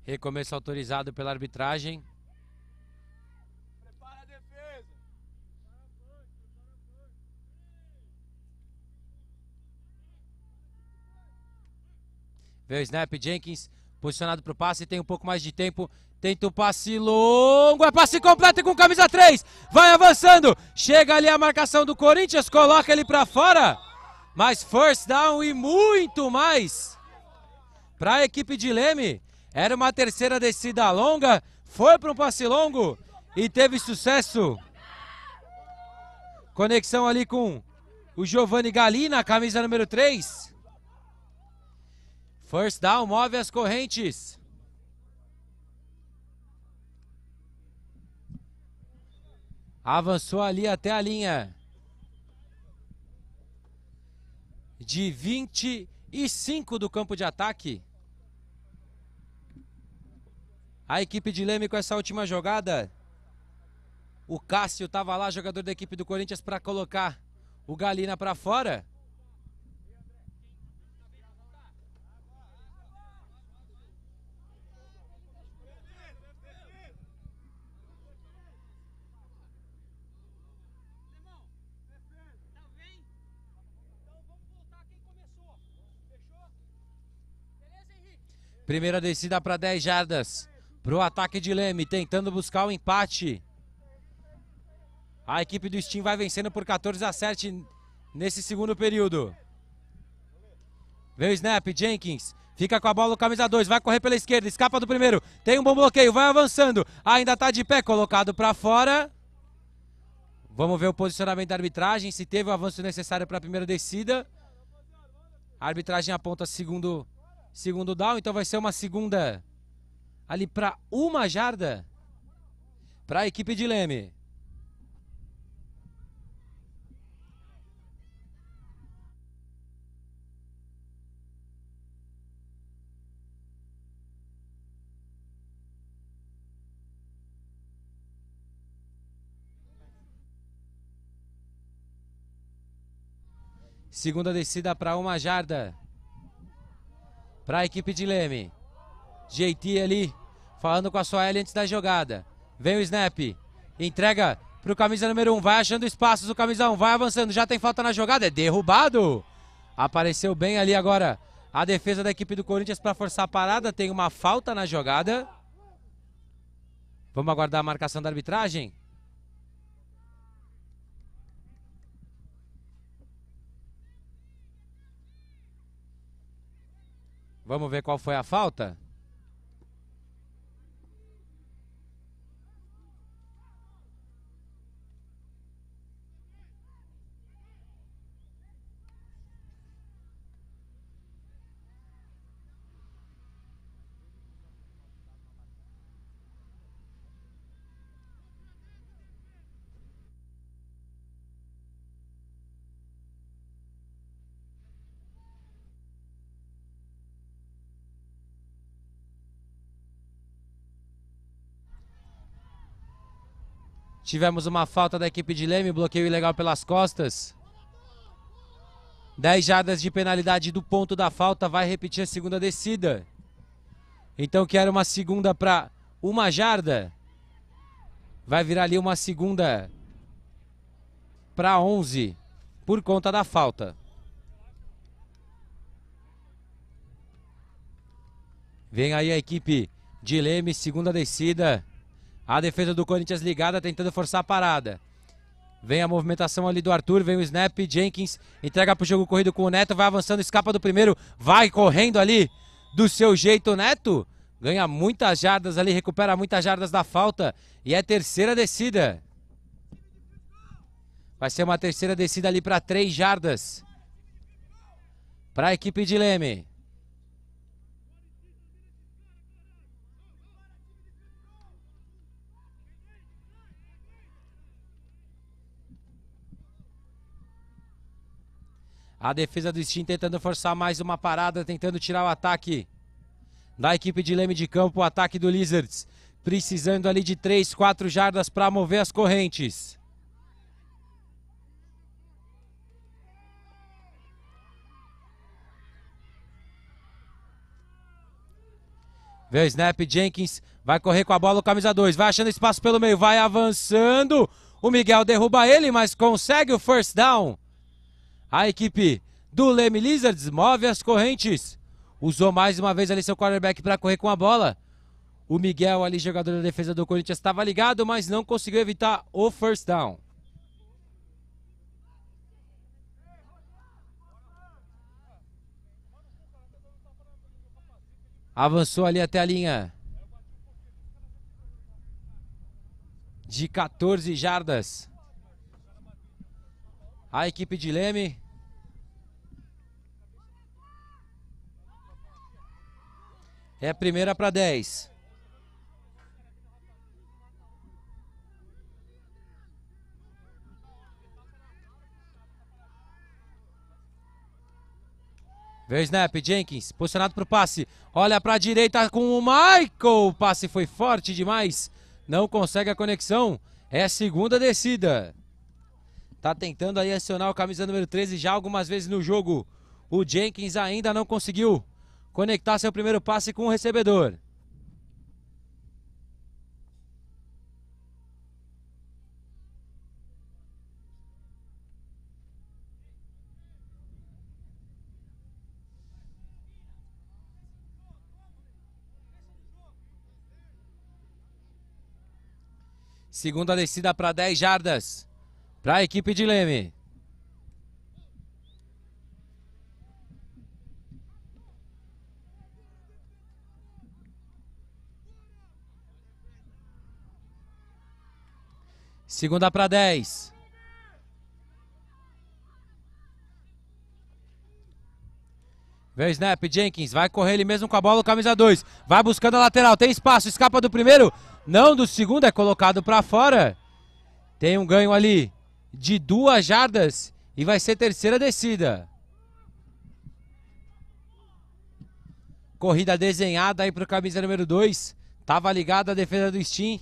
Recomeço autorizado pela arbitragem. Prepara a defesa. Vê o snap, Jenkins posicionado para o passe, tem um pouco mais de tempo. Tenta o um passe longo, é passe completo com camisa 3. Vai avançando, chega ali a marcação do Corinthians, coloca ele para fora. Mas first down e muito mais para a equipe de Leme. Era uma terceira descida longa, foi para um passe longo e teve sucesso. Conexão ali com o Giovanni Galina, camisa número 3. First down, move as correntes. Avançou ali até a linha. De 25 do campo de ataque. A equipe de Leme com essa última jogada. O Cássio estava lá, jogador da equipe do Corinthians, para colocar o Galina para fora. Primeira descida para 10 jardas. Pro ataque de Leme, tentando buscar o empate. A equipe do Steam vai vencendo por 14 a 7 nesse segundo período. Vem o snap, Jenkins. Fica com a bola o camisa 2, vai correr pela esquerda, escapa do primeiro. Tem um bom bloqueio, vai avançando. Ainda está de pé, colocado para fora. Vamos ver o posicionamento da arbitragem, se teve o avanço necessário para a primeira descida. A arbitragem aponta segundo, segundo down, então vai ser uma segunda ali para uma jarda para a equipe de Leme. Segunda descida para uma jarda. Para a equipe de Leme. JT ali, falando com a sua L antes da jogada. Vem o snap. Entrega pro camisa número 1. Um, vai achando espaços o camisa 1. Um, vai avançando. Já tem falta na jogada. É derrubado. Apareceu bem ali agora a defesa da equipe do Corinthians para forçar a parada. Tem uma falta na jogada. Vamos aguardar a marcação da arbitragem. Vamos ver qual foi a falta. Tivemos uma falta da equipe de Leme, bloqueio ilegal pelas costas. 10 jardas de penalidade do ponto da falta, vai repetir a segunda descida. Então que era uma segunda para uma jarda. Vai virar ali uma segunda para 11 por conta da falta. Vem aí a equipe de Leme, segunda descida. A defesa do Corinthians ligada, tentando forçar a parada. Vem a movimentação ali do Arthur, vem o snap, Jenkins entrega pro jogo corrido com o Neto, vai avançando, escapa do primeiro, vai correndo ali do seu jeito, Neto. Ganha muitas jardas ali, recupera muitas jardas da falta e é terceira descida. Vai ser uma terceira descida ali para três jardas. Para a equipe de Leme. A defesa do Steam tentando forçar mais uma parada, tentando tirar o ataque da equipe de Leme de Campo. O ataque do Lizards precisando ali de 3, 4 jardas para mover as correntes. Vê o snap, Jenkins vai correr com a bola, o camisa 2, vai achando espaço pelo meio, vai avançando. O Miguel derruba ele, mas consegue o first down. A equipe do Leme Lizards move as correntes. Usou mais uma vez ali seu quarterback para correr com a bola. O Miguel ali, jogador da defesa do Corinthians, estava ligado, mas não conseguiu evitar o first down. Avançou ali até a linha de 14 jardas. A equipe de Leme É primeira para 10. Vem o snap, Jenkins, posicionado para o passe. Olha para a direita com o Michael. O passe foi forte demais. Não consegue a conexão. É a segunda descida. Tá tentando aí acionar o camisa número 13 já algumas vezes no jogo. O Jenkins ainda não conseguiu conectar seu primeiro passe com o recebedor. Segunda descida para 10 jardas para a equipe de Leme. Segunda para 10. Vem o snap, Jenkins. Vai correr ele mesmo com a bola, o camisa 2. Vai buscando a lateral, tem espaço, escapa do primeiro. Não, do segundo, é colocado para fora. Tem um ganho ali de duas jardas e vai ser terceira descida. Corrida desenhada aí para o camisa número 2. Tava ligada a defesa do Steam.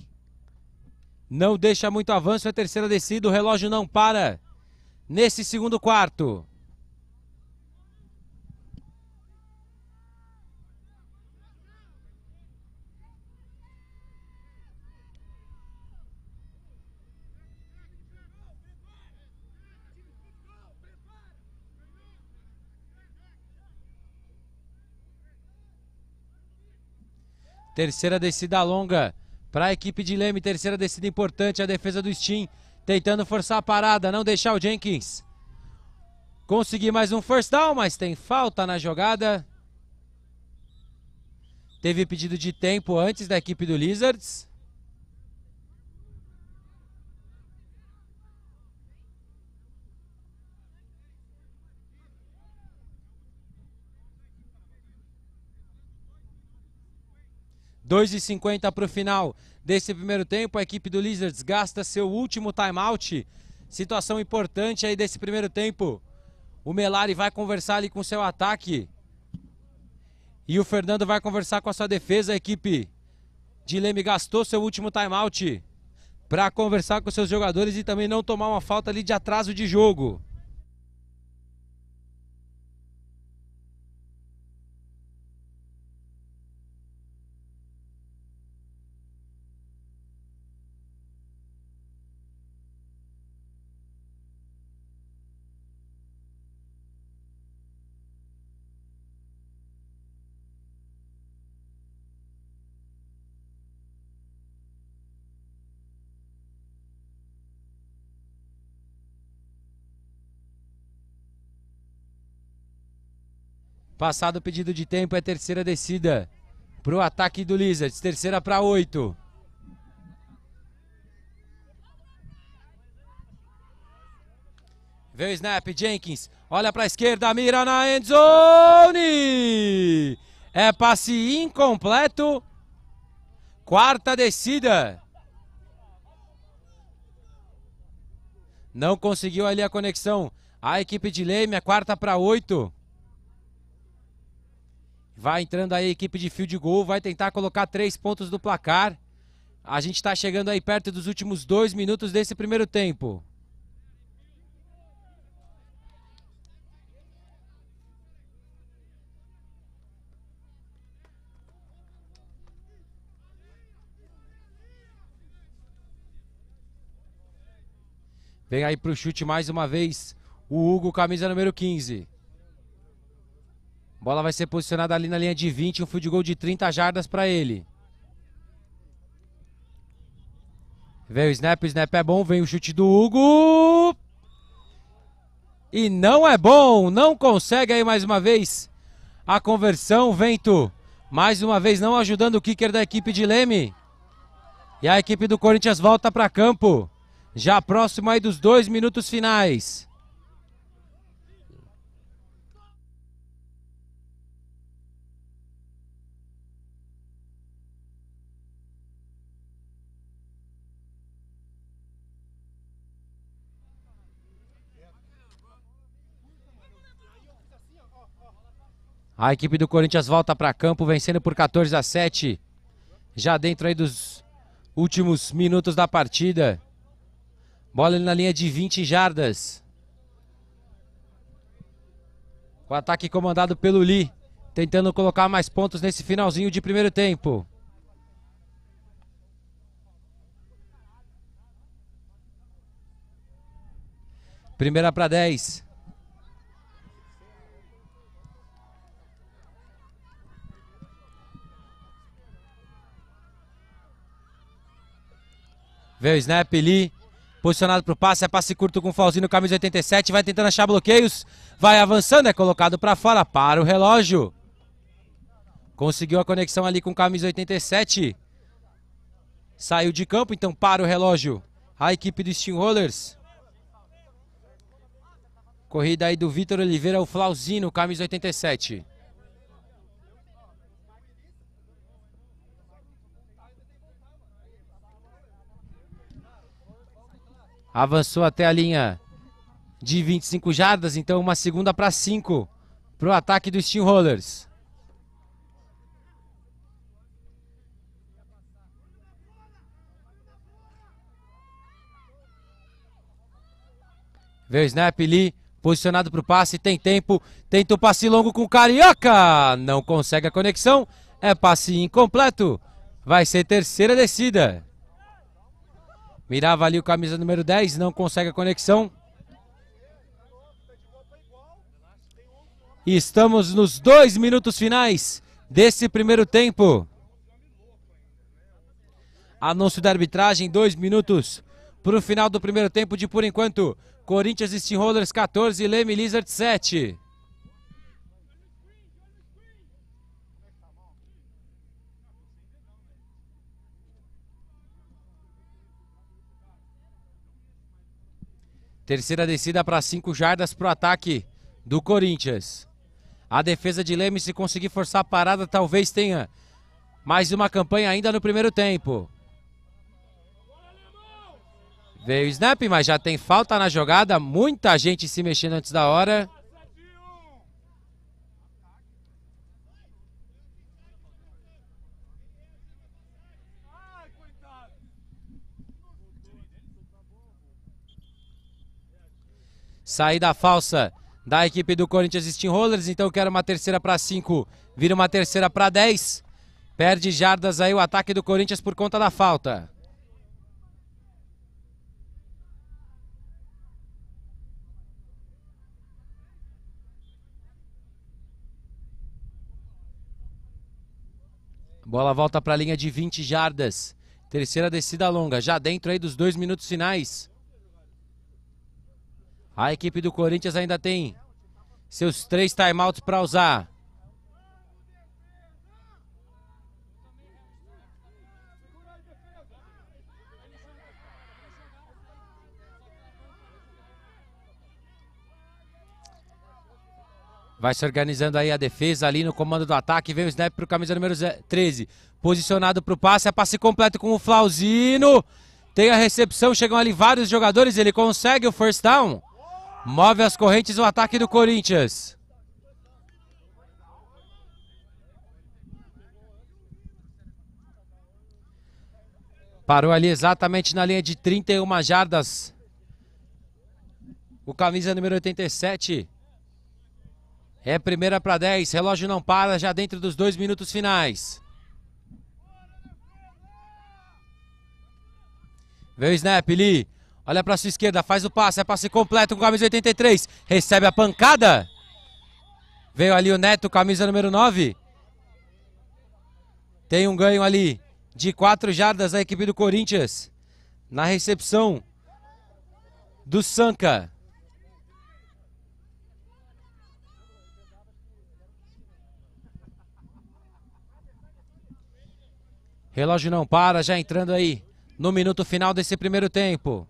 Não deixa muito avanço, é terceira descida, o relógio não para nesse segundo quarto. Terceira descida longa. Para a equipe de Leme, terceira descida importante, a defesa do Steam, tentando forçar a parada, não deixar o Jenkins. Conseguir mais um first down, mas tem falta na jogada. Teve pedido de tempo antes da equipe do Lizards. 2,50 para o final desse primeiro tempo. A equipe do Lizards gasta seu último timeout. Situação importante aí desse primeiro tempo. O Melari vai conversar ali com seu ataque. E o Fernando vai conversar com a sua defesa. A equipe de Leme gastou seu último timeout para conversar com seus jogadores e também não tomar uma falta ali de atraso de jogo. Passado o pedido de tempo, é terceira descida para o ataque do Lizards. Terceira para oito. Vê o snap, Jenkins. Olha para a esquerda, mira na endzone. É passe incompleto. Quarta descida. Não conseguiu ali a conexão. A equipe de Leime, a quarta para oito. Vai entrando aí a equipe de field goal, vai tentar colocar três pontos do placar. A gente está chegando aí perto dos últimos dois minutos desse primeiro tempo. Vem aí para o chute mais uma vez o Hugo, camisa número 15. Bola vai ser posicionada ali na linha de 20, um field de de 30 jardas para ele. Vem o snap, o snap é bom, vem o chute do Hugo. E não é bom, não consegue aí mais uma vez a conversão, Vento. Mais uma vez não ajudando o kicker da equipe de Leme. E a equipe do Corinthians volta para campo. Já próximo aí dos dois minutos finais. A equipe do Corinthians volta para campo, vencendo por 14 a 7. Já dentro aí dos últimos minutos da partida. Bola na linha de 20 jardas. O ataque comandado pelo Lee, tentando colocar mais pontos nesse finalzinho de primeiro tempo. Primeira para 10. Veio o snap ali. Posicionado para o passe, é passe curto com o Falzinho, camisa 87, vai tentando achar bloqueios, vai avançando, é colocado para fora, para o relógio. Conseguiu a conexão ali com camisa 87. Saiu de campo, então para o relógio. A equipe do Steamrollers. Rollers. Corrida aí do Vitor Oliveira, o Flauzino, camisa 87. Avançou até a linha de 25 jardas, então uma segunda para 5 para o ataque dos Steamrollers. Veio o snap ali, posicionado para o passe, tem tempo, tenta o passe longo com o Carioca, não consegue a conexão, é passe incompleto, vai ser terceira descida. Mirava ali o camisa número 10, não consegue a conexão. estamos nos dois minutos finais desse primeiro tempo. Anúncio da arbitragem, dois minutos para o final do primeiro tempo de, por enquanto, Corinthians e Steamrollers 14, Leme Lizard 7. Terceira descida para 5 jardas para o ataque do Corinthians. A defesa de Leme, se conseguir forçar a parada, talvez tenha mais uma campanha ainda no primeiro tempo. Veio o snap, mas já tem falta na jogada. Muita gente se mexendo antes da hora. Saída falsa da equipe do Corinthians Steamrollers. Então quer uma terceira para 5. Vira uma terceira para 10. Perde jardas aí o ataque do Corinthians por conta da falta. Bola volta para a linha de 20 jardas. Terceira descida longa, já dentro aí dos dois minutos finais. A equipe do Corinthians ainda tem seus três timeouts para usar. Vai se organizando aí a defesa ali no comando do ataque. Vem o snap para o camisa número 13. Posicionado para o passe. É passe completo com o Flauzino. Tem a recepção. Chegam ali vários jogadores. Ele consegue o first down. Move as correntes o ataque do Corinthians. Parou ali exatamente na linha de 31 jardas. O camisa número 87. É primeira para 10. Relógio não para, já dentro dos dois minutos finais. Vem o snap, Lee. Olha para sua esquerda, faz o passe, é passe completo com camisa 83. Recebe a pancada. Veio ali o Neto, camisa número 9. Tem um ganho ali de 4 jardas da equipe do Corinthians. Na recepção do Sanca. Relógio não para, já entrando aí no minuto final desse primeiro tempo.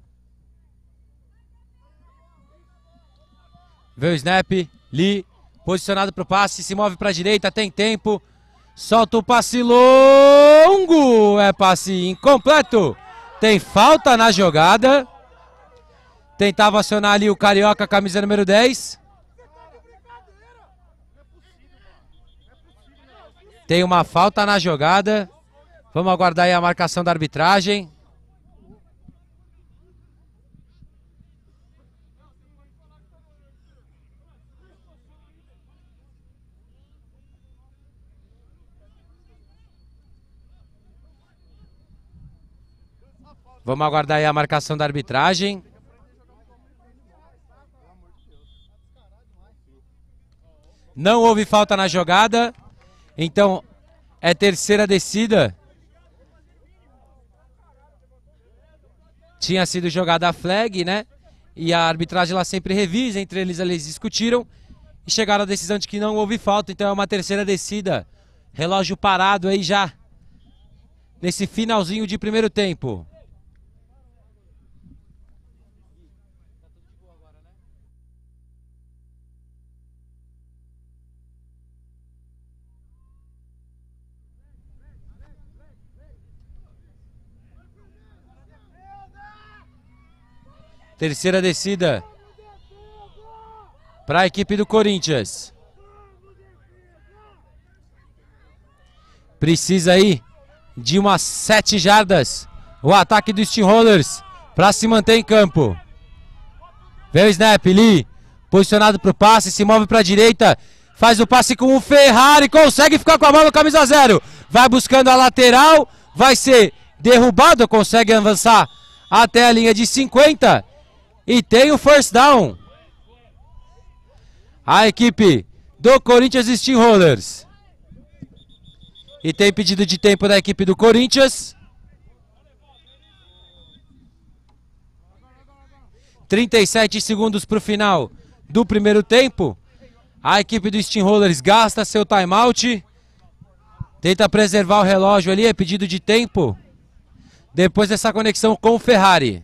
Vê o snap, Lee, posicionado para o passe, se move para a direita, tem tempo. Solta o passe longo, é passe incompleto. Tem falta na jogada. Tentava acionar ali o Carioca, camisa número 10. Tem uma falta na jogada. Vamos aguardar aí a marcação da arbitragem. Vamos aguardar aí a marcação da arbitragem. Não houve falta na jogada. Então, é terceira descida. Tinha sido jogada a flag, né? E a arbitragem lá sempre revisa. Entre eles, eles discutiram. E chegaram à decisão de que não houve falta. Então, é uma terceira descida. Relógio parado aí já. Nesse finalzinho de primeiro tempo. Terceira descida para a equipe do Corinthians. Precisa aí de umas sete jardas o ataque do Steamrollers para se manter em campo. Vem o snap, Lee, posicionado para o passe, se move para a direita, faz o passe com o Ferrari, consegue ficar com a bola camisa zero. Vai buscando a lateral, vai ser derrubado, consegue avançar até a linha de 50 e tem o first down. A equipe do Corinthians Steamrollers. E tem pedido de tempo da equipe do Corinthians. 37 segundos para o final do primeiro tempo. A equipe do Steamrollers gasta seu timeout. Tenta preservar o relógio ali, é pedido de tempo. Depois dessa conexão com o Ferrari.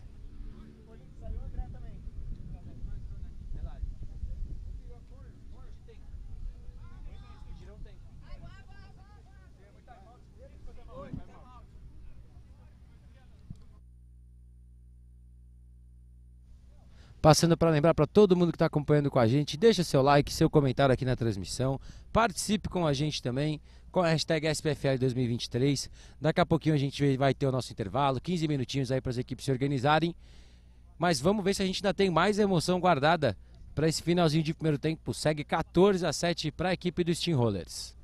Passando para lembrar para todo mundo que está acompanhando com a gente, deixa seu like, seu comentário aqui na transmissão, participe com a gente também com a hashtag SPFL 2023. Daqui a pouquinho a gente vai ter o nosso intervalo, 15 minutinhos aí para as equipes se organizarem. Mas vamos ver se a gente ainda tem mais emoção guardada para esse finalzinho de primeiro tempo. Segue 14 a 7 para a equipe dos Steamrollers. Rollers.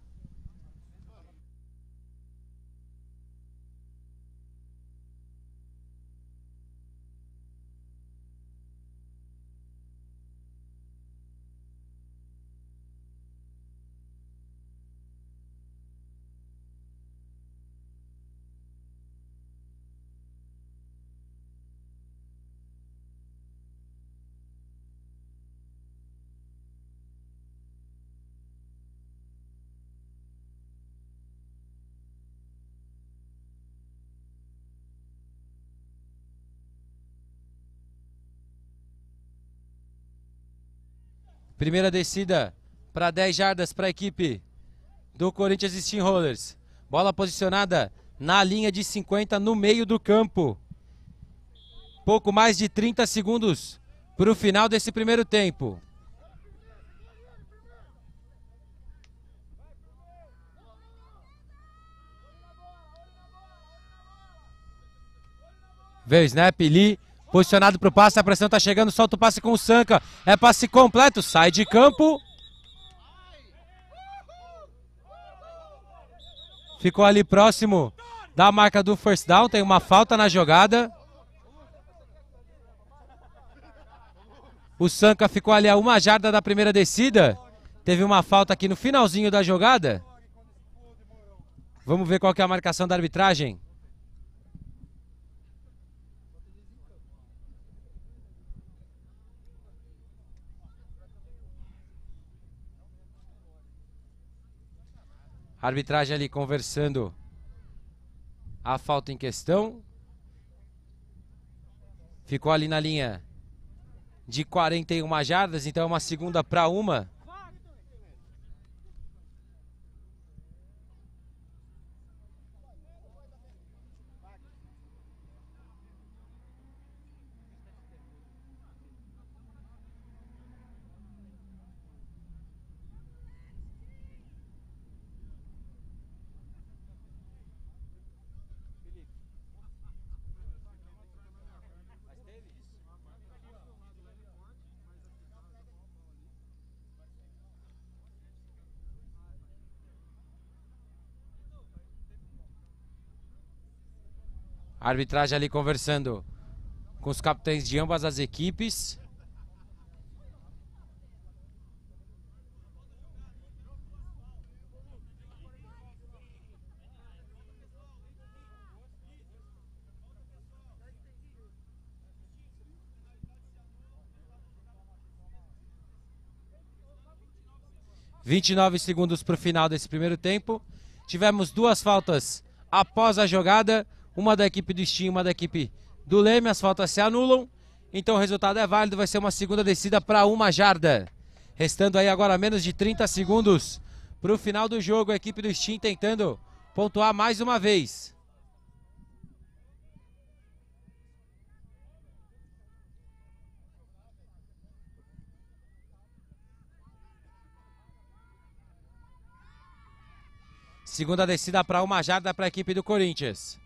Primeira descida para 10 jardas para a equipe do Corinthians Steamrollers. Bola posicionada na linha de 50 no meio do campo. Pouco mais de 30 segundos para o final desse primeiro tempo. Veio o snap, Lee Posicionado para o passe, a pressão está chegando, solta o passe com o Sanca. É passe completo, sai de campo. Ficou ali próximo da marca do first down, tem uma falta na jogada. O Sanca ficou ali a uma jarda da primeira descida. Teve uma falta aqui no finalzinho da jogada. Vamos ver qual é a marcação da arbitragem. arbitragem ali conversando a falta em questão. Ficou ali na linha de 41 jardas, então é uma segunda para uma. arbitragem ali conversando com os capitães de ambas as equipes. Vinte e nove segundos para o final desse primeiro tempo. Tivemos duas faltas após a jogada uma da equipe do Steam, uma da equipe do Leme, as faltas se anulam. Então o resultado é válido, vai ser uma segunda descida para uma jarda. Restando aí agora menos de 30 segundos para o final do jogo. A equipe do Steam tentando pontuar mais uma vez. Segunda descida para uma jarda para a equipe do Corinthians.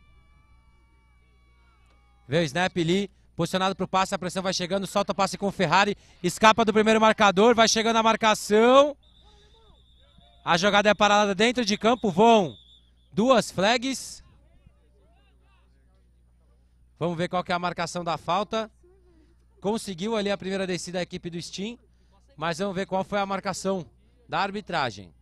Vê o snap ali, posicionado para o passe, a pressão vai chegando, solta passe com o Ferrari, escapa do primeiro marcador, vai chegando a marcação. A jogada é parada dentro de campo, vão duas flags. Vamos ver qual que é a marcação da falta. Conseguiu ali a primeira descida da equipe do Steam, mas vamos ver qual foi a marcação da arbitragem.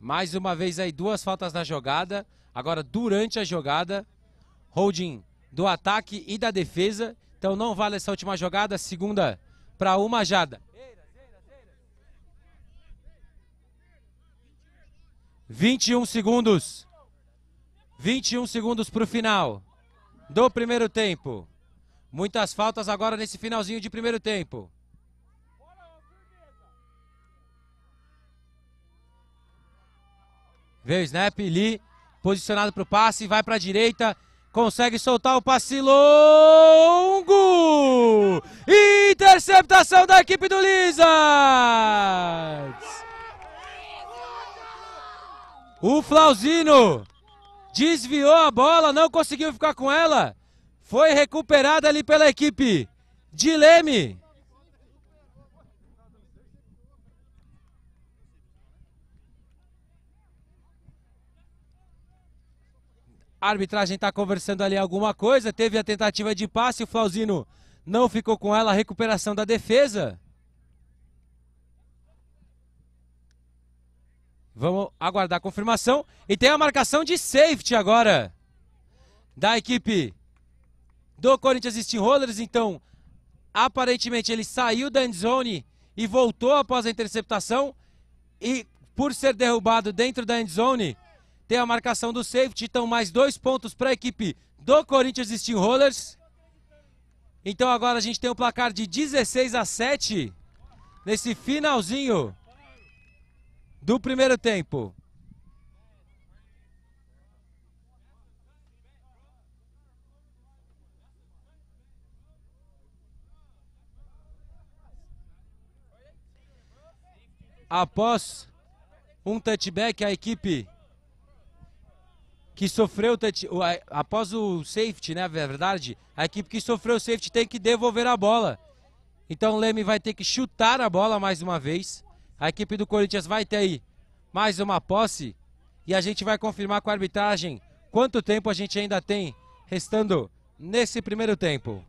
Mais uma vez aí, duas faltas na jogada. Agora, durante a jogada, holding do ataque e da defesa. Então não vale essa última jogada. Segunda para uma jada. Vinte e um segundos. Vinte e um segundos para o final do primeiro tempo. Muitas faltas agora nesse finalzinho de primeiro tempo. Veio o snap, Lee, posicionado para o passe, vai para a direita, consegue soltar o passe longo! Interceptação da equipe do Lizards! O Flauzino desviou a bola, não conseguiu ficar com ela. Foi recuperada ali pela equipe de Leme. A arbitragem está conversando ali alguma coisa. Teve a tentativa de passe, o Flauzino não ficou com ela. recuperação da defesa. Vamos aguardar a confirmação. E tem a marcação de safety agora. Da equipe do Corinthians Steamrollers. Então, aparentemente ele saiu da endzone e voltou após a interceptação. E por ser derrubado dentro da endzone, tem a marcação do safety, então mais dois pontos para a equipe do Corinthians Steamrollers. Então agora a gente tem o um placar de 16 a 7 nesse finalzinho do primeiro tempo. após um touchback, a equipe que sofreu após o safety, né, é verdade, a equipe que sofreu o safety tem que devolver a bola. Então o Leme vai ter que chutar a bola mais uma vez. A equipe do Corinthians vai ter aí mais uma posse e a gente vai confirmar com a arbitragem quanto tempo a gente ainda tem restando nesse primeiro tempo.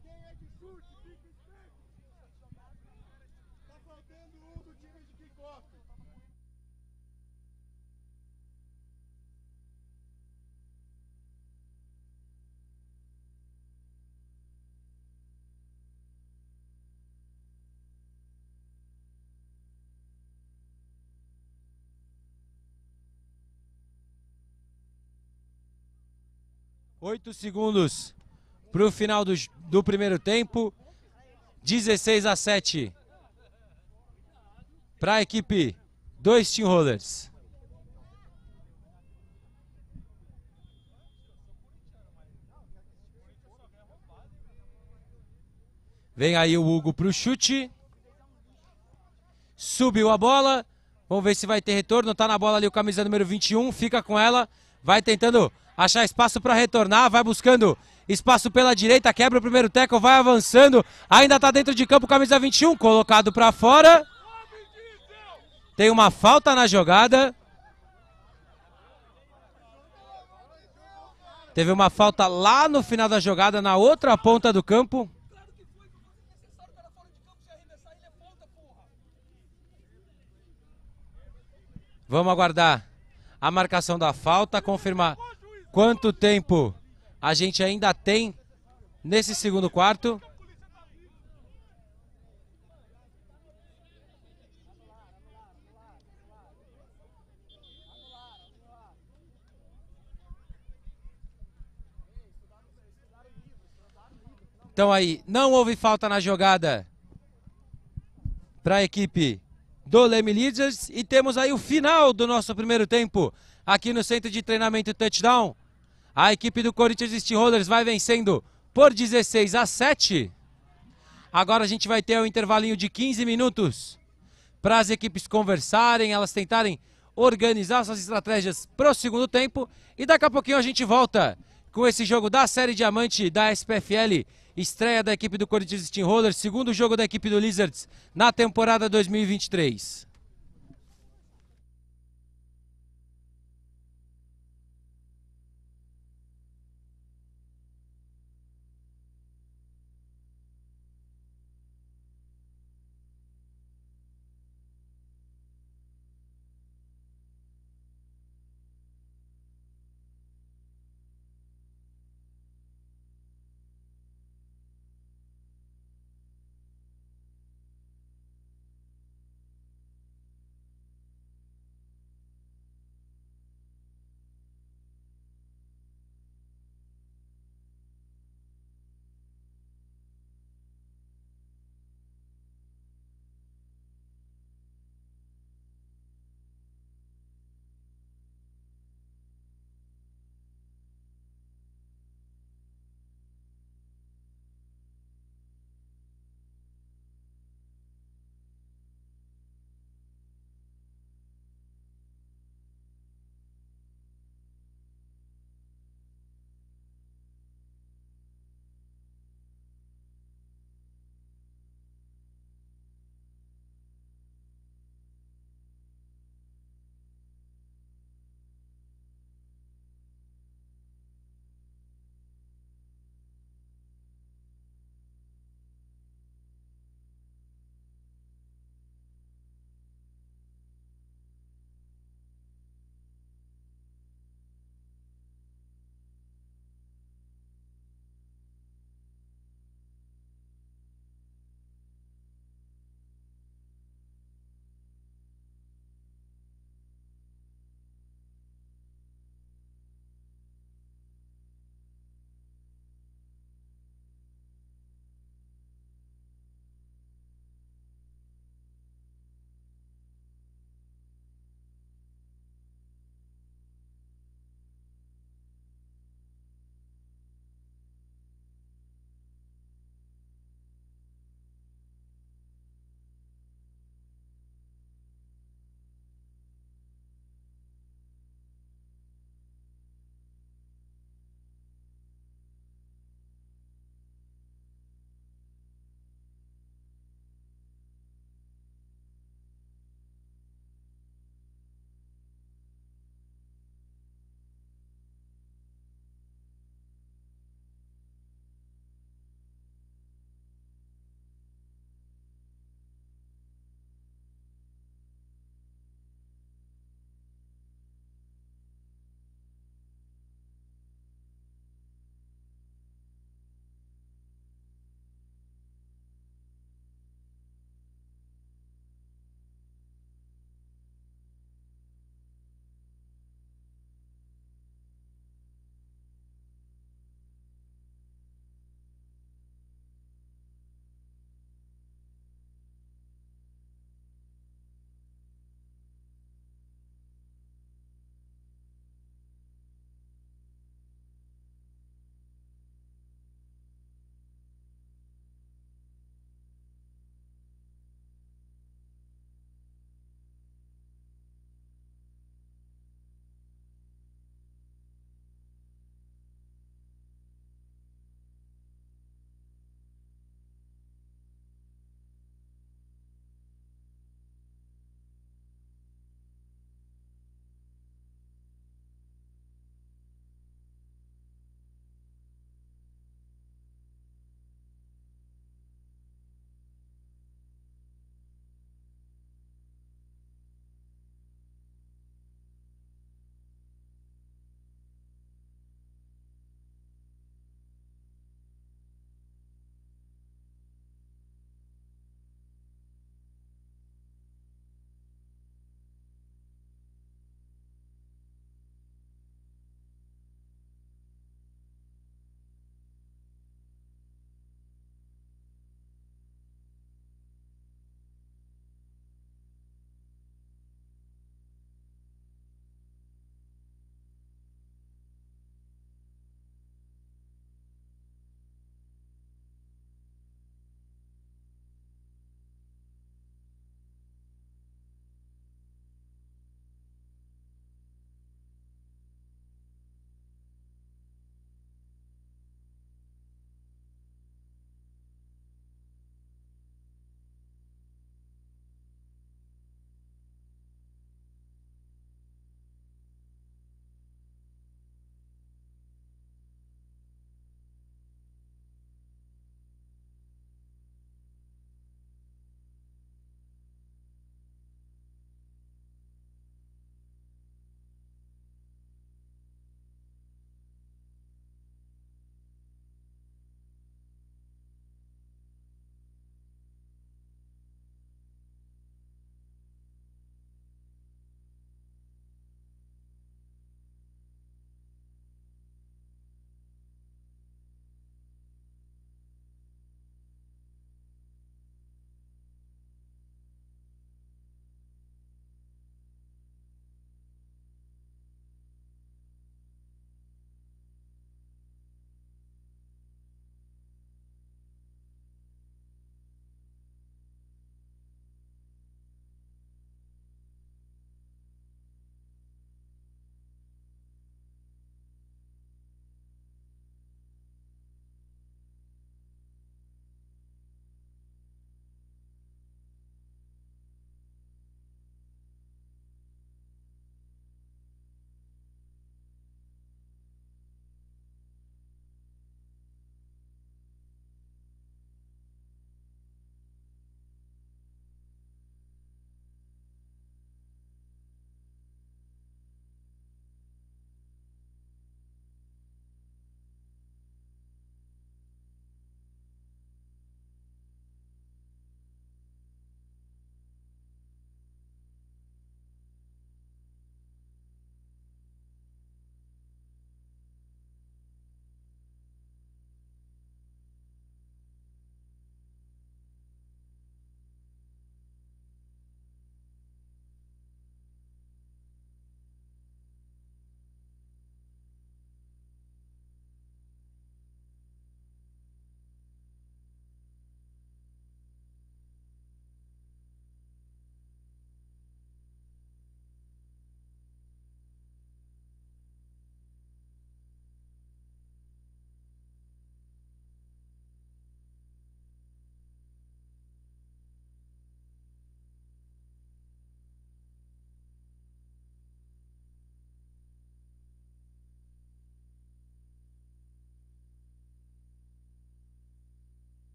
8 segundos para o final do, do primeiro tempo. 16 a 7 para a equipe dois Team Rollers. Vem aí o Hugo para o chute. Subiu a bola. Vamos ver se vai ter retorno. Tá na bola ali o camisa número 21. Fica com ela. Vai tentando achar espaço para retornar, vai buscando espaço pela direita, quebra o primeiro teco, vai avançando, ainda está dentro de campo, camisa 21, colocado para fora. Tem uma falta na jogada. Teve uma falta lá no final da jogada, na outra ponta do campo. Vamos aguardar a marcação da falta, confirmar Quanto tempo a gente ainda tem nesse segundo quarto? Então aí, não houve falta na jogada para a equipe do Leme Leaders. E temos aí o final do nosso primeiro tempo aqui no centro de treinamento touchdown. A equipe do Corinthians Steelholders vai vencendo por 16 a 7. Agora a gente vai ter um intervalinho de 15 minutos para as equipes conversarem, elas tentarem organizar suas estratégias para o segundo tempo. E daqui a pouquinho a gente volta com esse jogo da Série Diamante da SPFL. Estreia da equipe do Corinthians Steamroller, segundo jogo da equipe do Lizards na temporada 2023.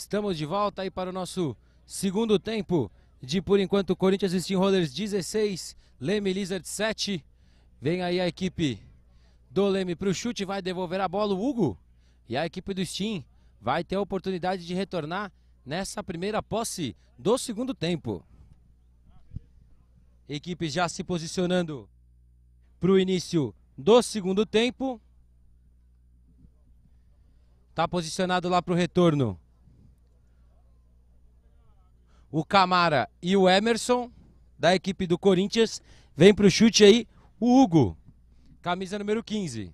Estamos de volta aí para o nosso segundo tempo de por enquanto Corinthians Steam Rollers 16, Leme Lizard 7. Vem aí a equipe do Leme para o chute, vai devolver a bola o Hugo. E a equipe do Steam vai ter a oportunidade de retornar nessa primeira posse do segundo tempo. Equipe já se posicionando para o início do segundo tempo. Está posicionado lá para o retorno o Camara e o Emerson, da equipe do Corinthians. Vem para o chute aí o Hugo, camisa número 15.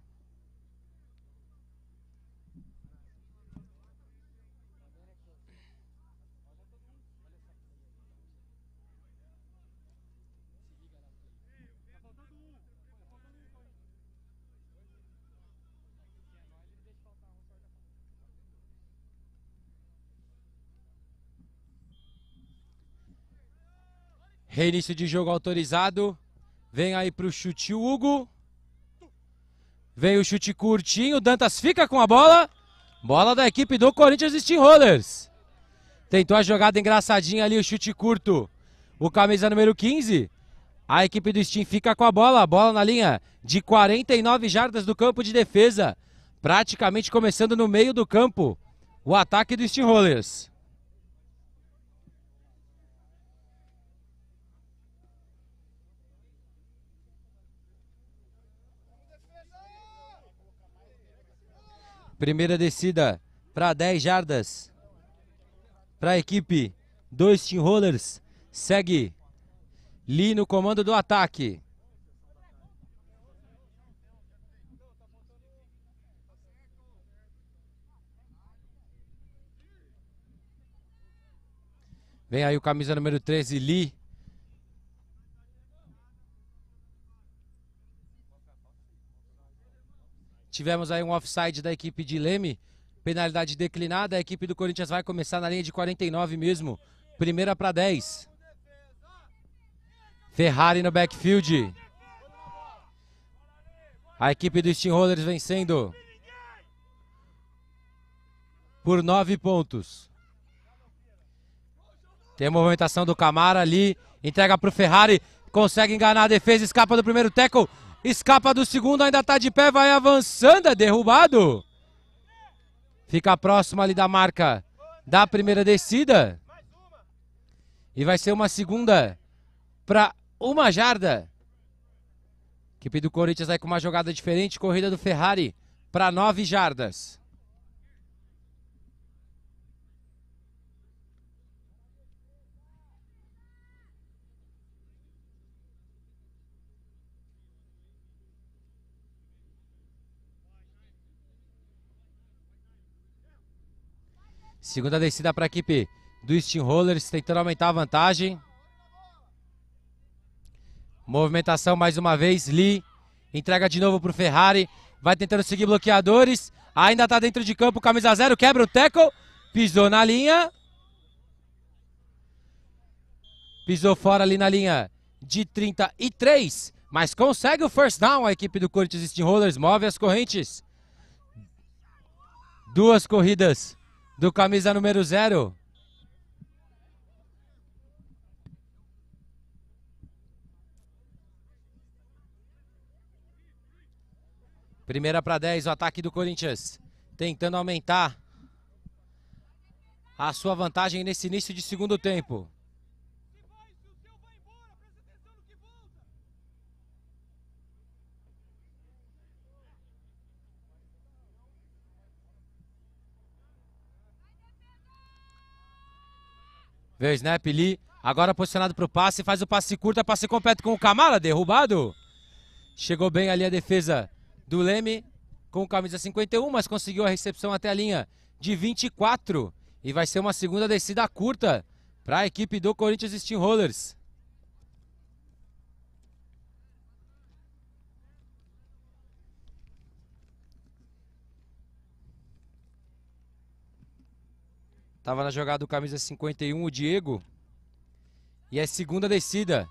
Reinício de jogo autorizado. Vem aí para o chute o Hugo. Vem o chute curtinho. Dantas fica com a bola. Bola da equipe do Corinthians Steamrollers. Tentou a jogada engraçadinha ali, o chute curto. O camisa número 15. A equipe do Steam fica com a bola. A bola na linha de 49 jardas do campo de defesa. Praticamente começando no meio do campo. O ataque do Steamrollers. Primeira descida para 10 jardas. Para a equipe, dois team rollers. Segue Lee no comando do ataque. Vem aí o camisa número 13, Lee. Tivemos aí um offside da equipe de Leme, penalidade declinada. A equipe do Corinthians vai começar na linha de 49 mesmo. Primeira para 10. Ferrari no backfield. A equipe do Steamrollers vencendo por 9 pontos. Tem a movimentação do Camara ali, entrega para o Ferrari, consegue enganar a defesa, escapa do primeiro tackle, Escapa do segundo, ainda está de pé, vai avançando, é derrubado. Fica próximo ali da marca da primeira descida. E vai ser uma segunda para uma jarda. equipe do Corinthians vai com uma jogada diferente, corrida do Ferrari para nove jardas. Segunda descida para a equipe do Steamrollers tentando aumentar a vantagem. Movimentação mais uma vez, Lee entrega de novo para o Ferrari, vai tentando seguir bloqueadores, ainda está dentro de campo, camisa zero, quebra o tackle, pisou na linha. Pisou fora ali na linha de 33, mas consegue o first down, a equipe do Corinthians Steamrollers move as correntes. Duas corridas do camisa número zero. Primeira para 10, o ataque do Corinthians. Tentando aumentar a sua vantagem nesse início de segundo tempo. Vê o snap ali. Agora posicionado para o passe. Faz o passe curto. É passe completo com o Kamala. Derrubado. Chegou bem ali a defesa do Leme. Com camisa 51. Mas conseguiu a recepção até a linha de 24. E vai ser uma segunda descida curta para a equipe do Corinthians Steamrollers. Tava na jogada do camisa 51, o Diego. E é segunda descida.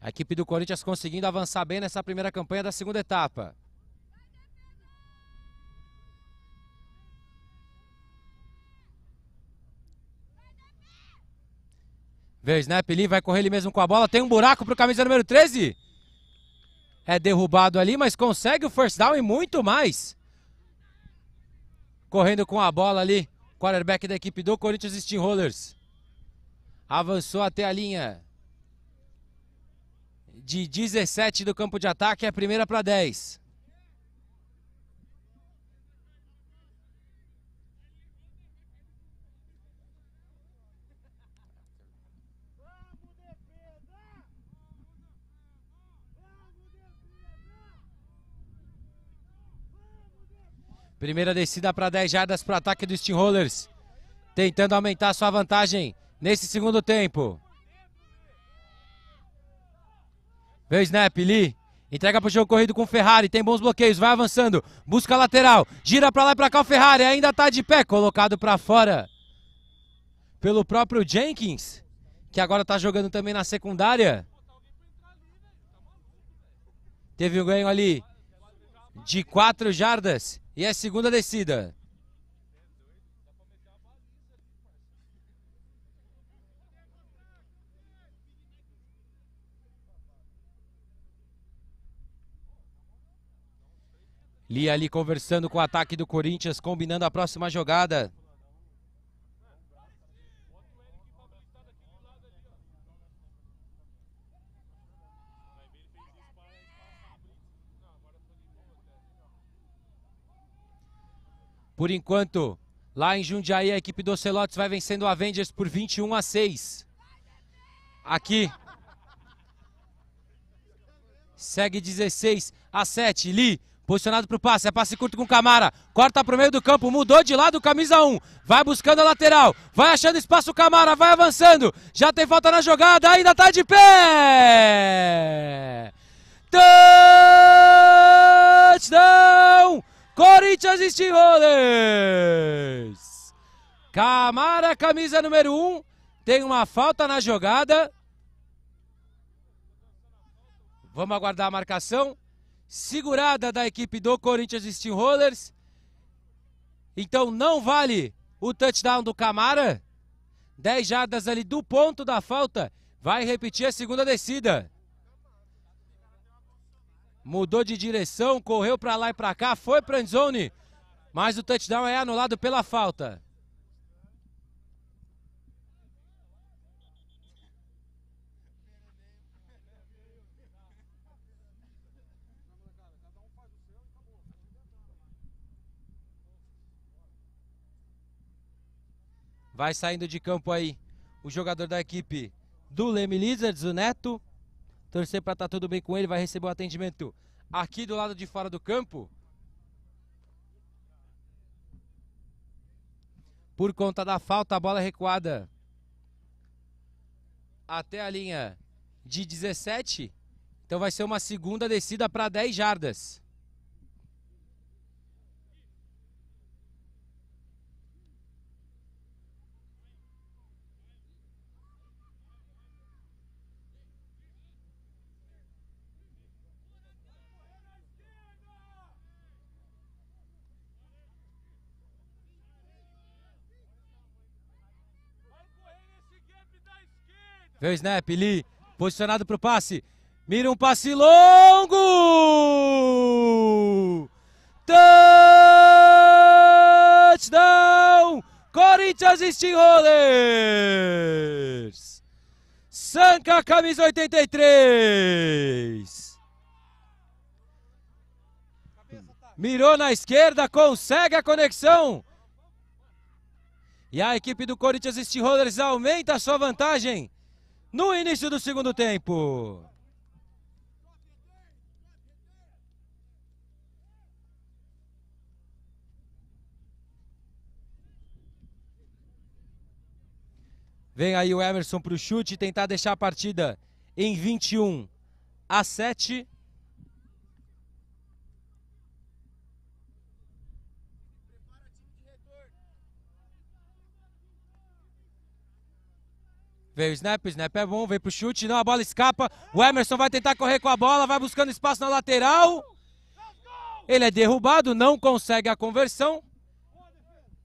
A equipe do Corinthians conseguindo avançar bem nessa primeira campanha da segunda etapa. Vê o snap ali, vai correr ele mesmo com a bola. Tem um buraco para o camisa número 13. É derrubado ali, mas consegue o first down e muito mais. Correndo com a bola ali quarterback da equipe do Corinthians Steamrollers. Avançou até a linha de 17 do campo de ataque, a primeira para 10. Primeira descida para 10 jardas para o ataque do Steamrollers. Tentando aumentar sua vantagem nesse segundo tempo. Vem o snap, Lee. Entrega para o jogo corrido com o Ferrari, tem bons bloqueios, vai avançando, busca a lateral, gira para lá e para cá o Ferrari, ainda está de pé, colocado para fora pelo próprio Jenkins, que agora está jogando também na secundária. Teve um ganho ali de 4 jardas e a é segunda descida. Lia ali conversando com o ataque do Corinthians, combinando a próxima jogada. Por enquanto, lá em Jundiaí, a equipe do Ocelotes vai vencendo o Avengers por 21 a 6. Aqui. Segue 16 a 7. Li Posicionado para o passe, é passe curto com Camara. Corta para o meio do campo, mudou de lado, camisa 1. Vai buscando a lateral, vai achando espaço Camara, vai avançando. Já tem falta na jogada, ainda está de pé. Touchdown! Corinthians Steelers. Camara, camisa número 1, um, tem uma falta na jogada. Vamos aguardar a marcação. Segurada da equipe do Corinthians Steelers. Então não vale o touchdown do Camara. 10 jardas ali do ponto da falta. Vai repetir a segunda descida mudou de direção, correu para lá e para cá, foi para zone, mas o touchdown é anulado pela falta. Vai saindo de campo aí o jogador da equipe do Leme Lizards, o Neto torcer para estar tá tudo bem com ele, vai receber o atendimento aqui do lado de fora do campo. Por conta da falta, a bola é recuada até a linha de 17. Então vai ser uma segunda descida para 10 jardas. Vem o snap, Lee, posicionado para o passe. Mira um passe longo! Touchdown! Corinthians Steamrollers! Sanca, camisa 83! Mirou na esquerda, consegue a conexão. E a equipe do Corinthians Steamrollers aumenta a sua vantagem no início do segundo tempo. Vem aí o Emerson para o chute tentar deixar a partida em 21 a 7. Veio o snap, o snap é bom, veio pro chute, não, a bola escapa. O Emerson vai tentar correr com a bola, vai buscando espaço na lateral. Ele é derrubado, não consegue a conversão.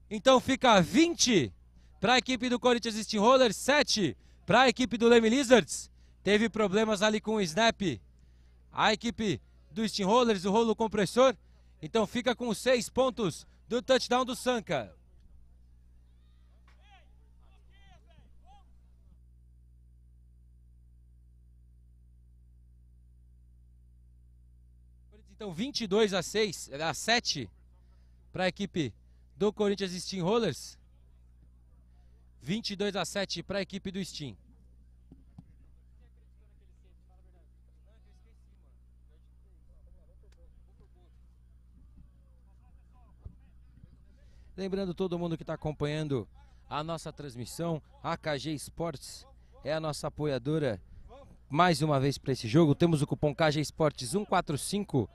Então fica 20 para a equipe do Corinthians Steamrollers, 7 para a equipe do Leme Lizards. Teve problemas ali com o snap. A equipe do Steamrollers, o rolo compressor. Então fica com 6 pontos do touchdown do Sanca. então 22 a 6, a 7 para a equipe do Corinthians Steam Rollers. 22 a 7 para a equipe do Steam. Lembrando todo mundo que está acompanhando a nossa transmissão, a KG Esportes é a nossa apoiadora mais uma vez para esse jogo. Temos o cupom KG Esportes 145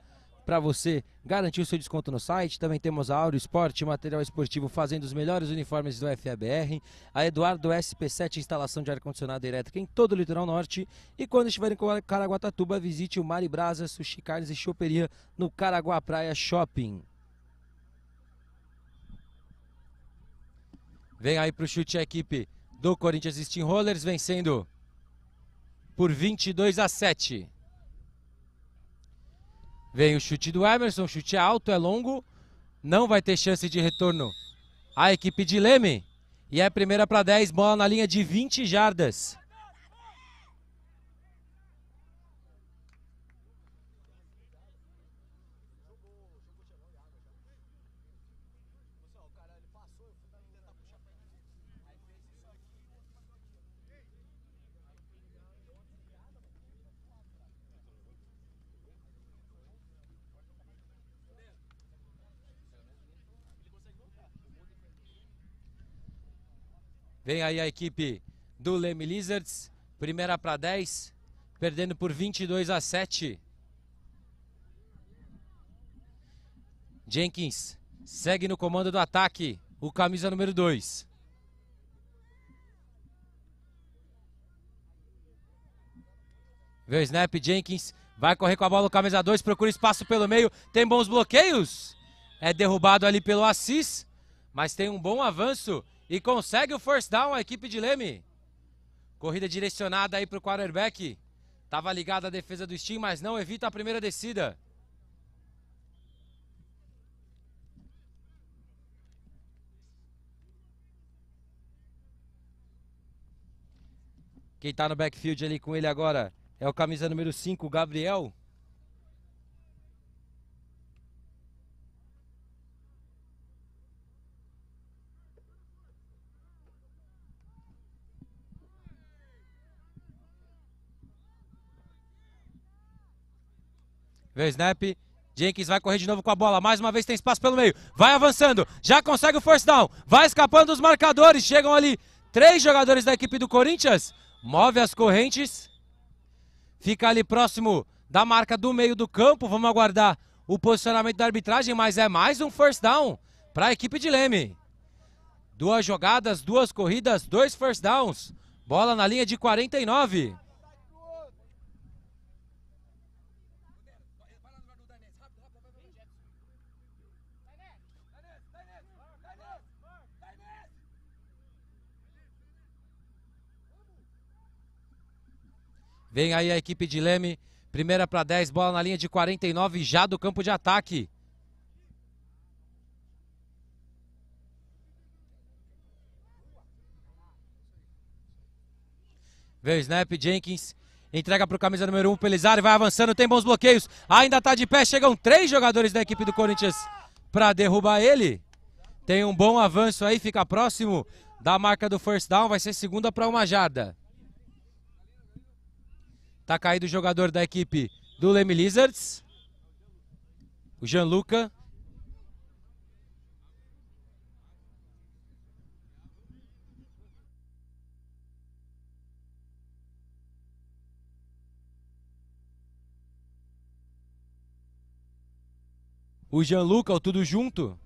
para você garantir o seu desconto no site. Também temos a Auro Esporte, material esportivo fazendo os melhores uniformes do FABR, a Eduardo SP7, instalação de ar-condicionado elétrico em todo o litoral norte. E quando estiver em Caraguatatuba, visite o Mari Brasa, Sushi Carnes e Choperia no Caraguá Praia Shopping. Vem aí para o chute a equipe do Corinthians Steamrollers, vencendo por 22 a 7. Vem o chute do Emerson, chute alto, é longo. Não vai ter chance de retorno a equipe de Leme. E é primeira para 10, bola na linha de 20 jardas. Vem aí a equipe do Leme Lizards, primeira para 10, perdendo por 22 a 7. Jenkins segue no comando do ataque, o camisa número 2. Vê o snap, Jenkins vai correr com a bola, o camisa 2, procura espaço pelo meio, tem bons bloqueios. É derrubado ali pelo Assis, mas tem um bom avanço e consegue o first down a equipe de Leme. Corrida direcionada aí para o quarterback. Tava ligada a defesa do Steam, mas não evita a primeira descida. Quem está no backfield ali com ele agora é o camisa número 5, Gabriel. Vê o snap. Jenkins vai correr de novo com a bola. Mais uma vez tem espaço pelo meio. Vai avançando. Já consegue o first down. Vai escapando dos marcadores. Chegam ali três jogadores da equipe do Corinthians. Move as correntes. Fica ali próximo da marca do meio do campo. Vamos aguardar o posicionamento da arbitragem. Mas é mais um first down para a equipe de Leme. Duas jogadas, duas corridas, dois first downs. Bola na linha de 49. Vem aí a equipe de Leme. Primeira para 10, bola na linha de 49, já do campo de ataque. Vem o snap, Jenkins entrega para o camisa número 1, um, Pelizari, vai avançando, tem bons bloqueios, ainda está de pé, chegam três jogadores da equipe do Corinthians para derrubar ele. Tem um bom avanço aí, fica próximo da marca do first down, vai ser segunda para uma jarda. Tá caído o jogador da equipe do Leme Lizards. O Luca, O Gianluca, o tudo junto.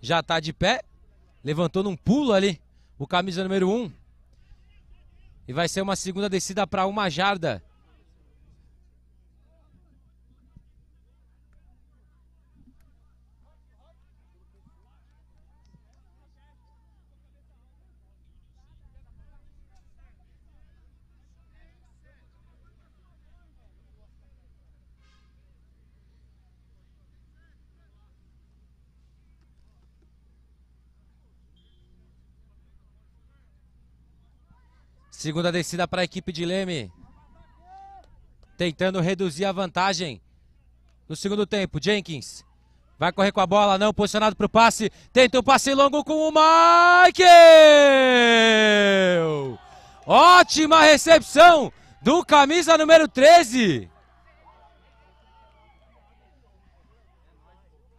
Já tá de pé. Levantou num pulo ali. O camisa número 1. Um. E vai ser uma segunda descida para uma jarda. Segunda descida para a equipe de Leme. Tentando reduzir a vantagem no segundo tempo. Jenkins vai correr com a bola, não, posicionado para o passe. Tenta o um passe longo com o Michael. Ótima recepção do camisa número 13.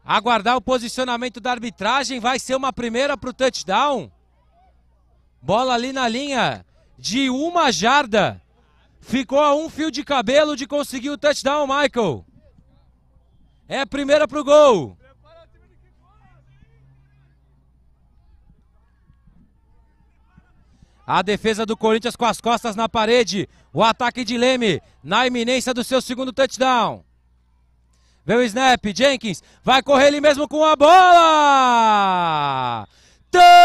Aguardar o posicionamento da arbitragem vai ser uma primeira para o touchdown. Bola ali na linha de uma jarda. Ficou a um fio de cabelo de conseguir o touchdown, Michael. É a primeira para o gol. A defesa do Corinthians com as costas na parede. O ataque de Leme na iminência do seu segundo touchdown. Vem o snap, Jenkins vai correr ele mesmo com a bola. Touchdown!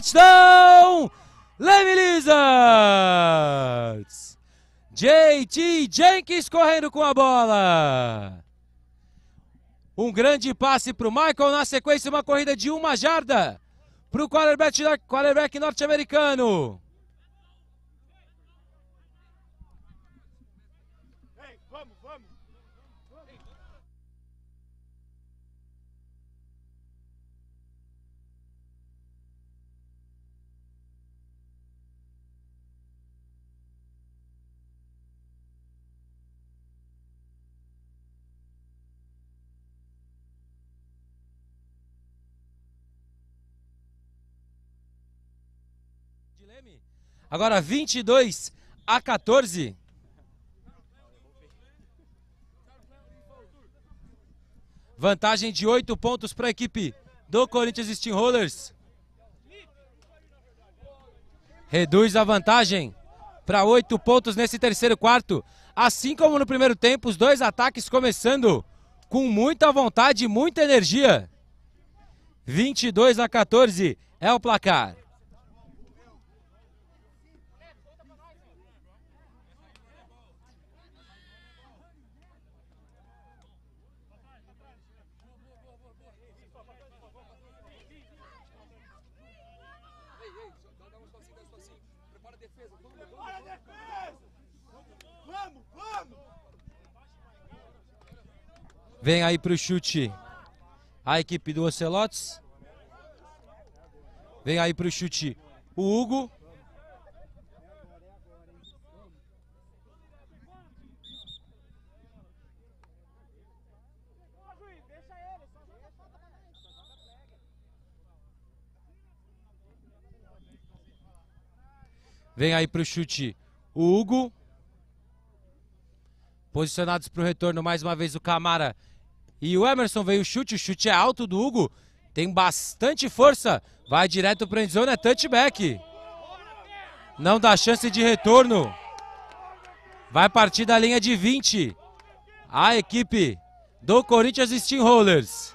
touchdown! Leme Lizards! JT Jenkins correndo com a bola. Um grande passe para o Michael. Na sequência, uma corrida de uma jarda para o quarterback, quarterback norte-americano. Agora 22 a 14. Vantagem de 8 pontos para a equipe do Corinthians Steamrollers. Reduz a vantagem para 8 pontos nesse terceiro quarto. Assim como no primeiro tempo, os dois ataques começando com muita vontade e muita energia. 22 a 14 é o placar. Vem aí para o chute a equipe do Ocelotes. Vem aí para o chute o Hugo. Vem aí para o chute o Hugo. Posicionados para o retorno mais uma vez o Camara e o Emerson veio o chute. O chute é alto do Hugo. Tem bastante força. Vai direto para a endzone. É touchback. Não dá chance de retorno. Vai partir da linha de 20. A equipe do Corinthians Steamrollers.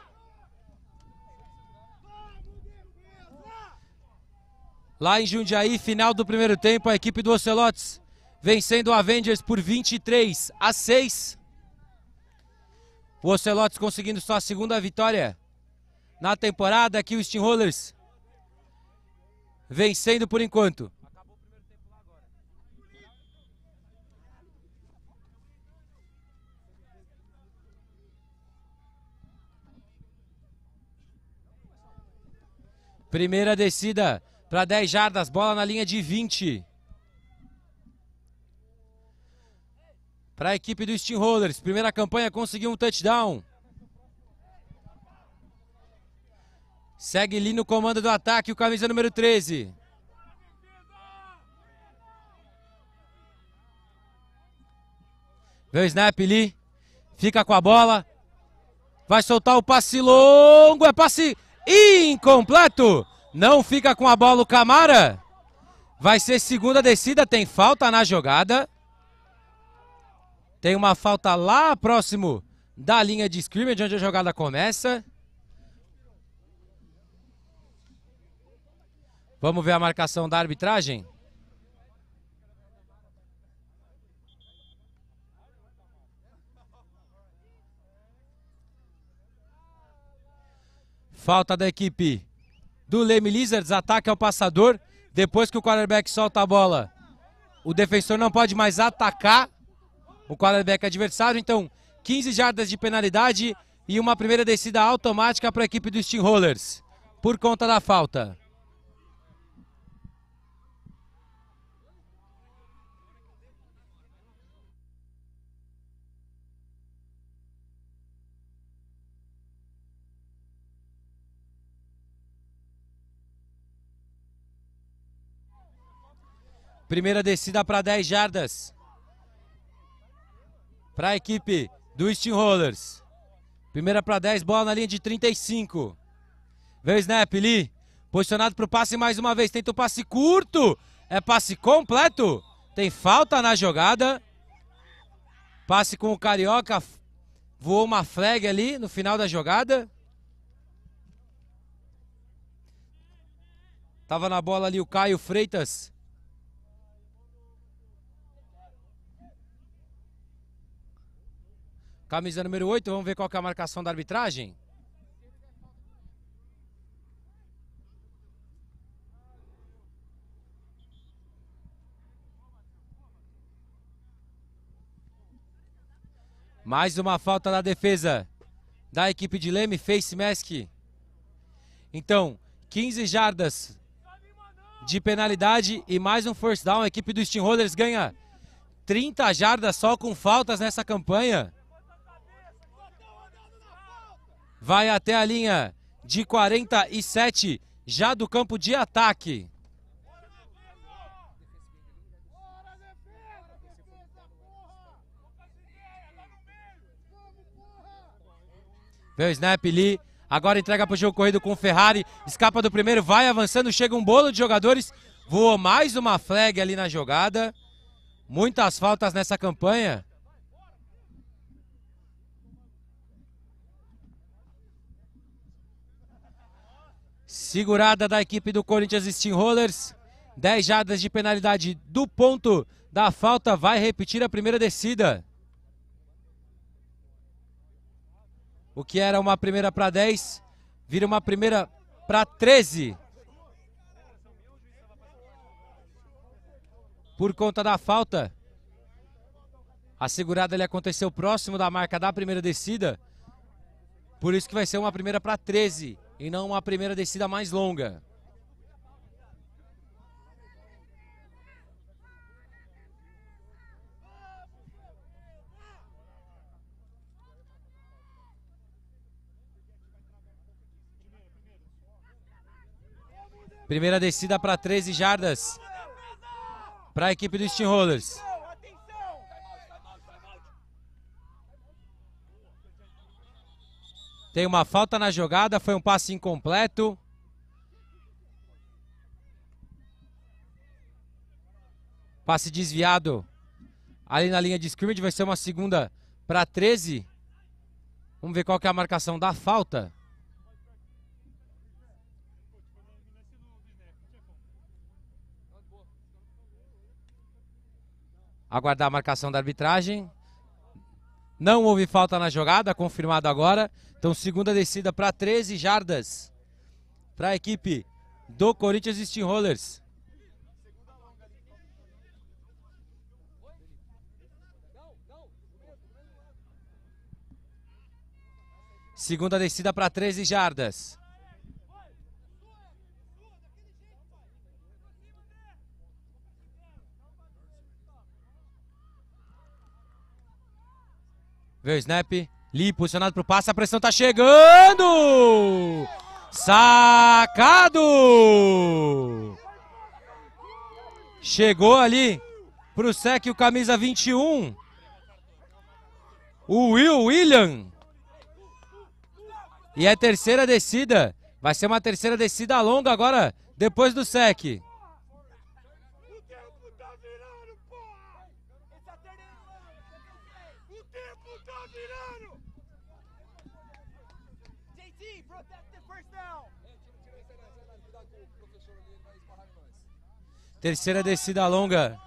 Lá em Jundiaí, final do primeiro tempo, a equipe do Ocelotes vencendo o Avengers por 23 a 6. O Ocelotes conseguindo sua segunda vitória na temporada. Aqui o Steam Rollers vencendo por enquanto. Primeira descida para 10 jardas, bola na linha de 20. para a equipe do Steamrollers. Primeira campanha conseguiu um touchdown. Segue ali no comando do ataque, o camisa número 13. Vem o snap ali, fica com a bola, vai soltar o passe longo, é passe incompleto. Não fica com a bola o Camara. Vai ser segunda descida, tem falta na jogada. Tem uma falta lá próximo da linha de scrimmage, onde a jogada começa. Vamos ver a marcação da arbitragem. Falta da equipe do Leme Lizards, ataque ao passador. Depois que o quarterback solta a bola, o defensor não pode mais atacar o quarterback adversário. Então, 15 jardas de penalidade e uma primeira descida automática para a equipe dos Steamrollers, por conta da falta. Primeira descida para 10 jardas para a equipe do Steamrollers. Rollers. Primeira para 10, bola na linha de 35. Veio o snap, Lee. Posicionado para o passe mais uma vez. Tenta o passe curto. É passe completo. Tem falta na jogada. Passe com o Carioca. Voou uma flag ali no final da jogada. Tava na bola ali o Caio Freitas. Camisa número 8, vamos ver qual é a marcação da arbitragem. Mais uma falta da defesa da equipe de Leme, Face Mask. Então, 15 jardas de penalidade e mais um force down. A equipe do Steamrollers ganha 30 jardas só com faltas nessa campanha vai até a linha de 47, já do campo de ataque. Vem o snap ali, agora entrega para o jogo corrido com o Ferrari, escapa do primeiro, vai avançando, chega um bolo de jogadores, voou mais uma flag ali na jogada. Muitas faltas nessa campanha. Segurada da equipe do Corinthians Steamrollers. 10 jadas de penalidade do ponto da falta. Vai repetir a primeira descida. O que era uma primeira para 10, vira uma primeira para 13. Por conta da falta. A segurada aconteceu próximo da marca da primeira descida. Por isso que vai ser uma primeira para 13 e não uma primeira descida mais longa. Primeira descida para 13 jardas para a equipe do Steamrollers. Tem uma falta na jogada, foi um passe incompleto. Passe desviado ali na linha de scrimmage, vai ser uma segunda para 13. Vamos ver qual que é a marcação da falta. Aguardar a marcação da arbitragem. Não houve falta na jogada, confirmado agora. Então, segunda descida para 13 jardas para a equipe do Corinthians Steamrollers. Segunda descida para 13 jardas. Vê o snap. Li posicionado pro passe, a pressão tá chegando! Sacado! Chegou ali pro sec o camisa 21. O Will William. E a é terceira descida. Vai ser uma terceira descida longa agora, depois do sec. Terceira descida longa.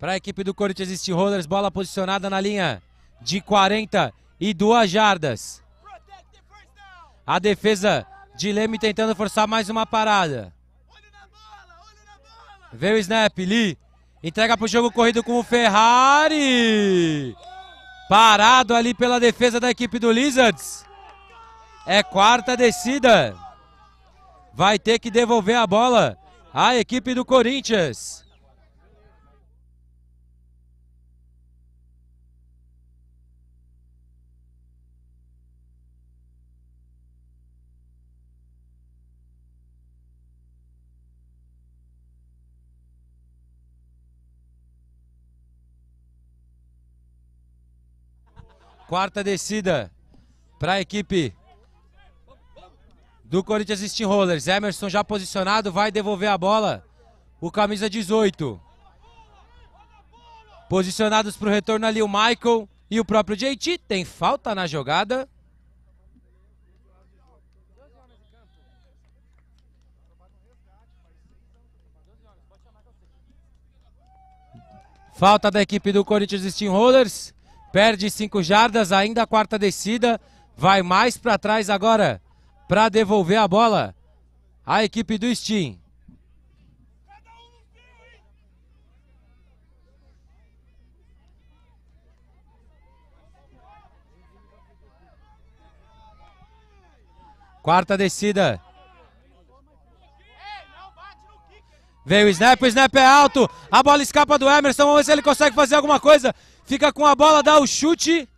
Para a equipe do Corinthians Steelholders, bola posicionada na linha de 42 jardas. A defesa de Leme tentando forçar mais uma parada. Veio o snap, Lee. Entrega para o jogo corrido com o Ferrari. Parado ali pela defesa da equipe do Lizards. É quarta descida vai ter que devolver a bola à equipe do Corinthians. Quarta descida para a equipe do Corinthians Steamrollers. Emerson já posicionado, vai devolver a bola. O camisa 18. Posicionados para o retorno ali o Michael e o próprio JT. Tem falta na jogada. Falta da equipe do Corinthians Steamrollers. Perde 5 jardas, ainda a quarta descida. Vai mais para trás agora para devolver a bola à equipe do Steam. Quarta descida. Veio o snap, o snap é alto. A bola escapa do Emerson. Vamos ver se ele consegue fazer alguma coisa. Fica com a bola, dá o chute.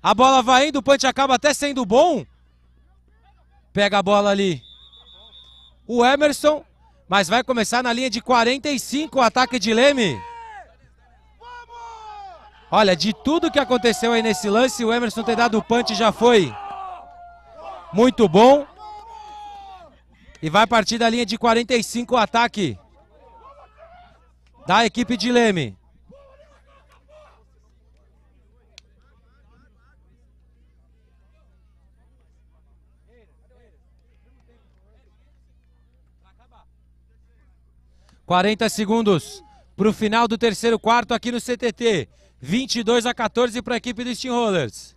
A bola vai indo, o punch acaba até sendo bom. Pega a bola ali. O Emerson, mas vai começar na linha de 45 o ataque de Leme. Olha, de tudo que aconteceu aí nesse lance, o Emerson ter dado o punch já foi muito bom. E vai partir da linha de 45 o ataque da equipe de Leme. 40 segundos para o final do terceiro quarto aqui no CTT. 22 a 14 para a equipe do Steamrollers. Rollers.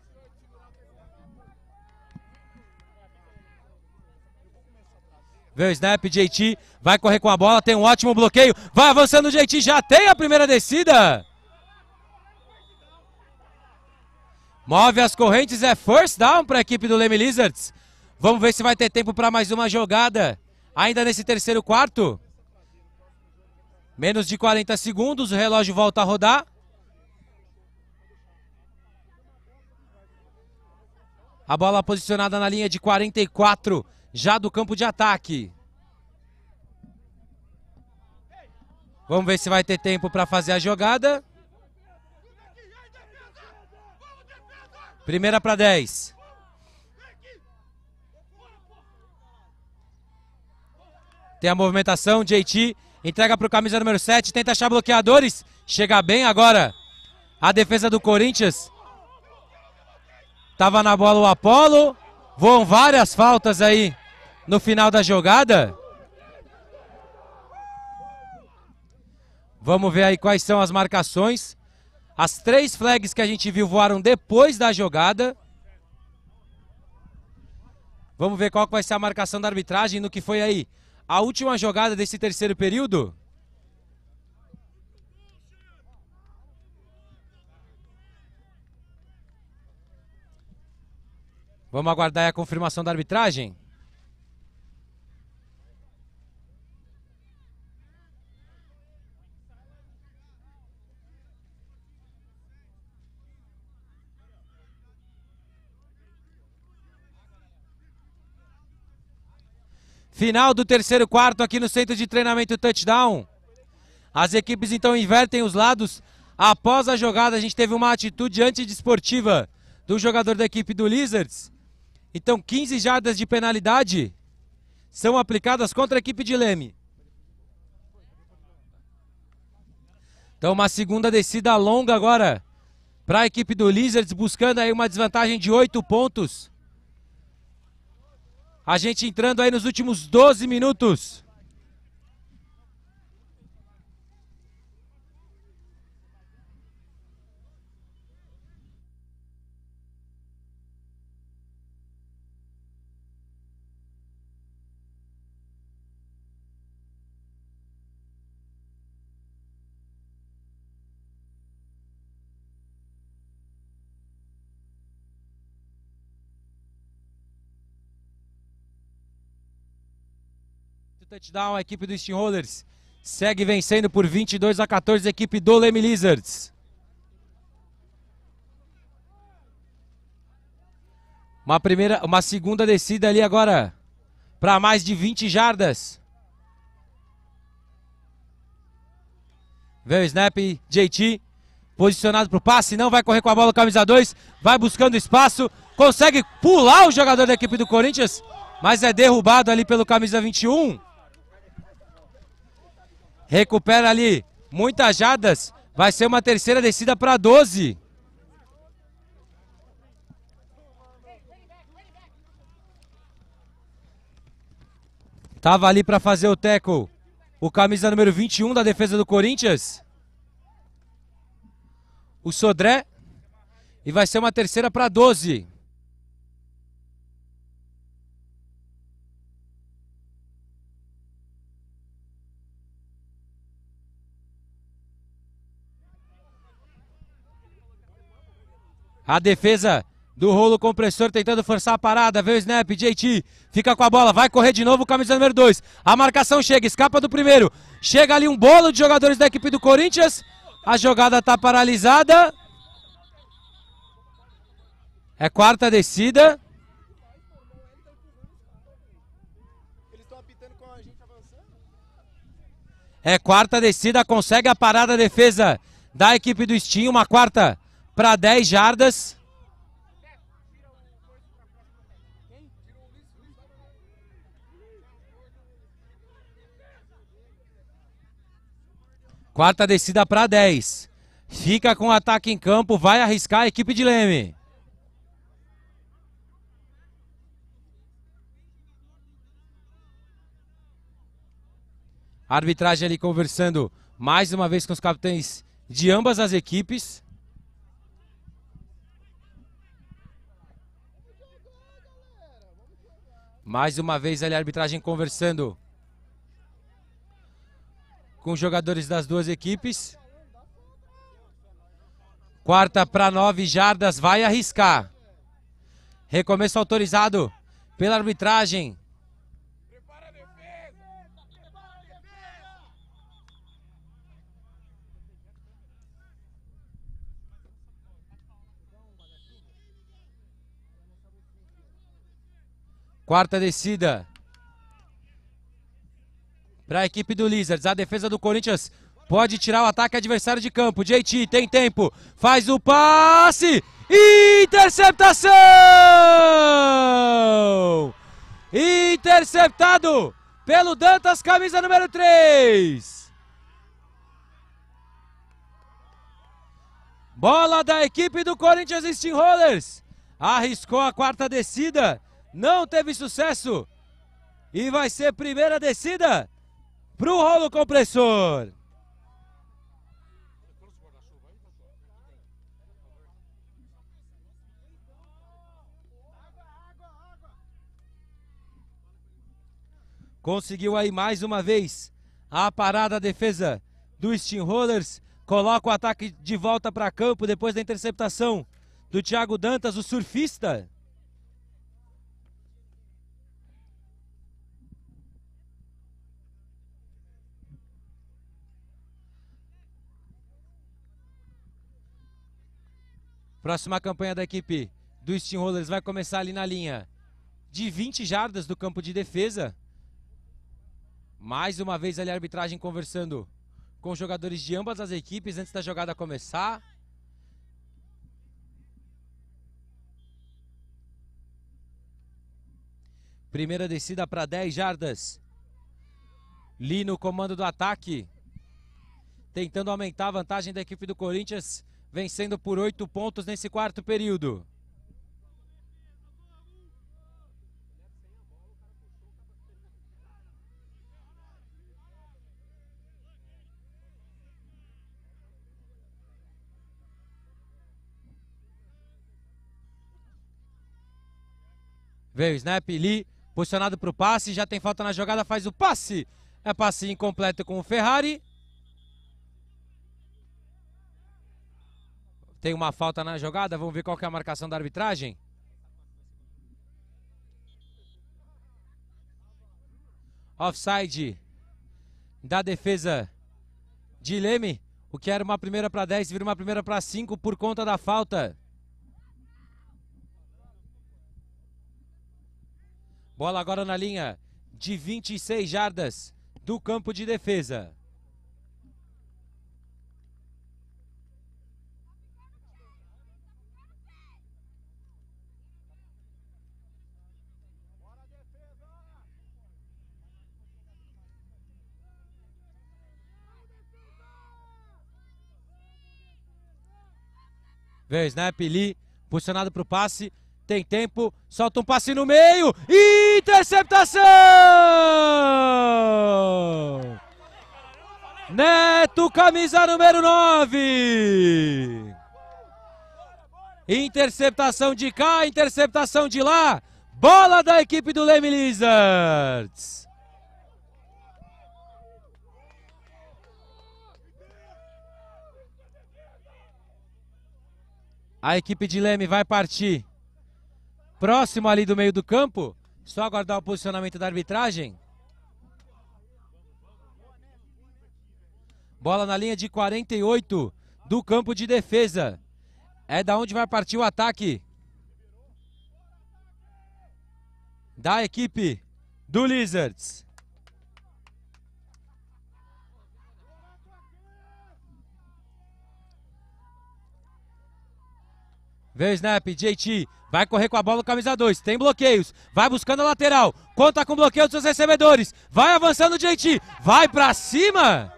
Vê o snap, JT vai correr com a bola, tem um ótimo bloqueio. Vai avançando o JT, já tem a primeira descida. Move as correntes, é first down para a equipe do Leme Lizards. Vamos ver se vai ter tempo para mais uma jogada. Ainda nesse terceiro quarto. Menos de 40 segundos, o relógio volta a rodar. A bola posicionada na linha de 44, já do campo de ataque. Vamos ver se vai ter tempo para fazer a jogada. Primeira para 10. Tem a movimentação, JT Entrega para o camisa número 7. Tenta achar bloqueadores. Chega bem agora. A defesa do Corinthians. Tava na bola o Apolo. Voam várias faltas aí no final da jogada. Vamos ver aí quais são as marcações. As três flags que a gente viu voaram depois da jogada. Vamos ver qual vai ser a marcação da arbitragem no que foi aí a última jogada desse terceiro período. Vamos aguardar a confirmação da arbitragem. Final do terceiro quarto aqui no centro de treinamento touchdown. As equipes então invertem os lados. Após a jogada, a gente teve uma atitude antidesportiva do jogador da equipe do Lizards. Então, 15 jardas de penalidade são aplicadas contra a equipe de Leme. Então, uma segunda descida longa agora para a equipe do Lizards, buscando aí uma desvantagem de 8 pontos. A gente entrando aí nos últimos 12 minutos. touchdown, a equipe do Steamrollers segue vencendo por 22 a 14 a equipe do Leme Lizards. Uma primeira, uma segunda descida ali agora para mais de 20 jardas. Vem o snap, JT posicionado para o passe, não vai correr com a bola, camisa 2, vai buscando espaço, consegue pular o jogador da equipe do Corinthians, mas é derrubado ali pelo camisa 21. Recupera ali. Muitas jadas. Vai ser uma terceira descida para 12. Tava ali para fazer o teco, O camisa número 21 da defesa do Corinthians. O Sodré. E vai ser uma terceira para 12. A defesa do rolo compressor tentando forçar a parada. Vem o snap, JT. Fica com a bola, vai correr de novo, camisa número 2. A marcação chega, escapa do primeiro. Chega ali um bolo de jogadores da equipe do Corinthians. A jogada está paralisada. É quarta descida. É quarta descida, consegue a parada a defesa da equipe do Steam, uma quarta para 10 jardas. Quarta descida para 10. Fica com o ataque em campo, vai arriscar a equipe de Leme. arbitragem ali conversando mais uma vez com os capitães de ambas as equipes. Mais uma vez ali a arbitragem conversando com os jogadores das duas equipes. Quarta para nove jardas, vai arriscar. Recomeço autorizado pela arbitragem. Quarta descida. Para a equipe do Lizards. A defesa do Corinthians pode tirar o ataque adversário de campo. JT tem tempo. Faz o passe. Interceptação! Interceptado pelo Dantas, camisa número 3. Bola da equipe do Corinthians Steamrollers. Arriscou a quarta descida não teve sucesso. E vai ser primeira descida para o rolo compressor. Conseguiu aí mais uma vez a parada a defesa do Steamrollers. Rollers. Coloca o ataque de volta para campo depois da interceptação do Thiago Dantas, o surfista. Próxima campanha da equipe do Steamrollers vai começar ali na linha de 20 jardas do campo de defesa. Mais uma vez ali a arbitragem conversando com os jogadores de ambas as equipes antes da jogada começar. Primeira descida para 10 jardas. Lino comando do ataque. Tentando aumentar a vantagem da equipe do Corinthians vencendo por oito pontos nesse quarto período. Veio o snap, Lee, posicionado para o passe, já tem falta na jogada, faz o passe. É passe incompleto com o Ferrari. Tem uma falta na jogada, vamos ver qual que é a marcação da arbitragem. Offside da defesa de Leme. O que era uma primeira para 10 vira uma primeira para 5 por conta da falta. Bola agora na linha de 26 jardas do campo de defesa. Veio o snap, Lee, posicionado para o passe. Tem tempo, solta um passe no meio. Interceptação! Neto, camisa número 9. Interceptação de cá, interceptação de lá. Bola da equipe do Leme Lizards. A equipe de Leme vai partir próximo ali do meio do campo. Só aguardar o posicionamento da arbitragem. Bola na linha de 48 do campo de defesa. É da onde vai partir o ataque. Da equipe do Lizards. Vê o snap, JT. Vai correr com a bola, camisa 2. Tem bloqueios. Vai buscando a lateral. Conta com o bloqueio dos seus recebedores. Vai avançando o JT. Vai para cima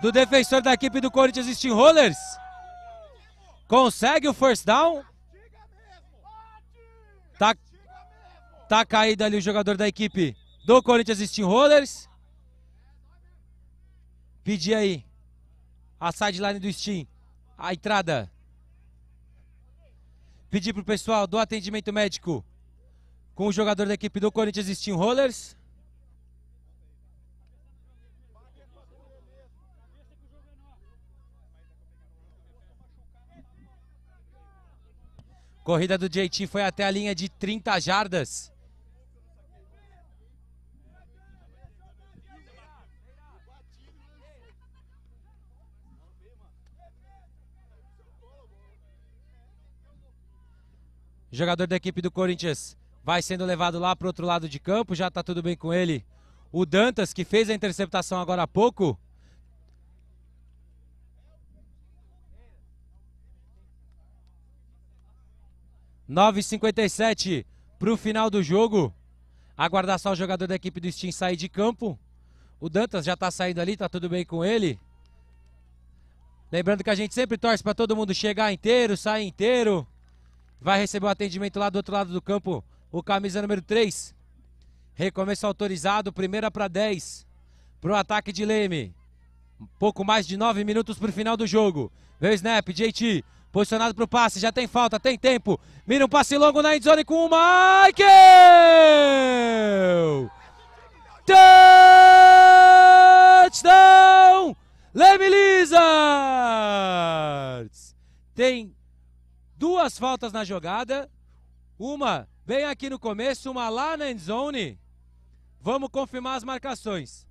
do defensor da equipe do Corinthians Steamrollers. Consegue o first down. Tá, tá caído ali o jogador da equipe do Corinthians Steamrollers. Pedir aí a sideline do Steam. A entrada pedir pro pessoal do atendimento médico com o jogador da equipe do Corinthians Steam Rollers. Corrida do JT foi até a linha de 30 jardas. jogador da equipe do Corinthians, vai sendo levado lá para o outro lado de campo, já está tudo bem com ele. O Dantas, que fez a interceptação agora há pouco. Nove cinquenta para o final do jogo. Aguardar só o jogador da equipe do Steam sair de campo. O Dantas já está saindo ali, está tudo bem com ele. Lembrando que a gente sempre torce para todo mundo chegar inteiro, sair inteiro. Vai receber o atendimento lá do outro lado do campo. O camisa número 3. Recomeço autorizado, primeira para 10. Para o ataque de Leme. Um pouco mais de 9 minutos para o final do jogo. Veio o snap, JT. Posicionado para o passe, já tem falta, tem tempo. Mira um passe longo na endzone com o Michael! Touchdown! Leme Lizards! Tem duas faltas na jogada, uma bem aqui no começo, uma lá na zone. Vamos confirmar as marcações.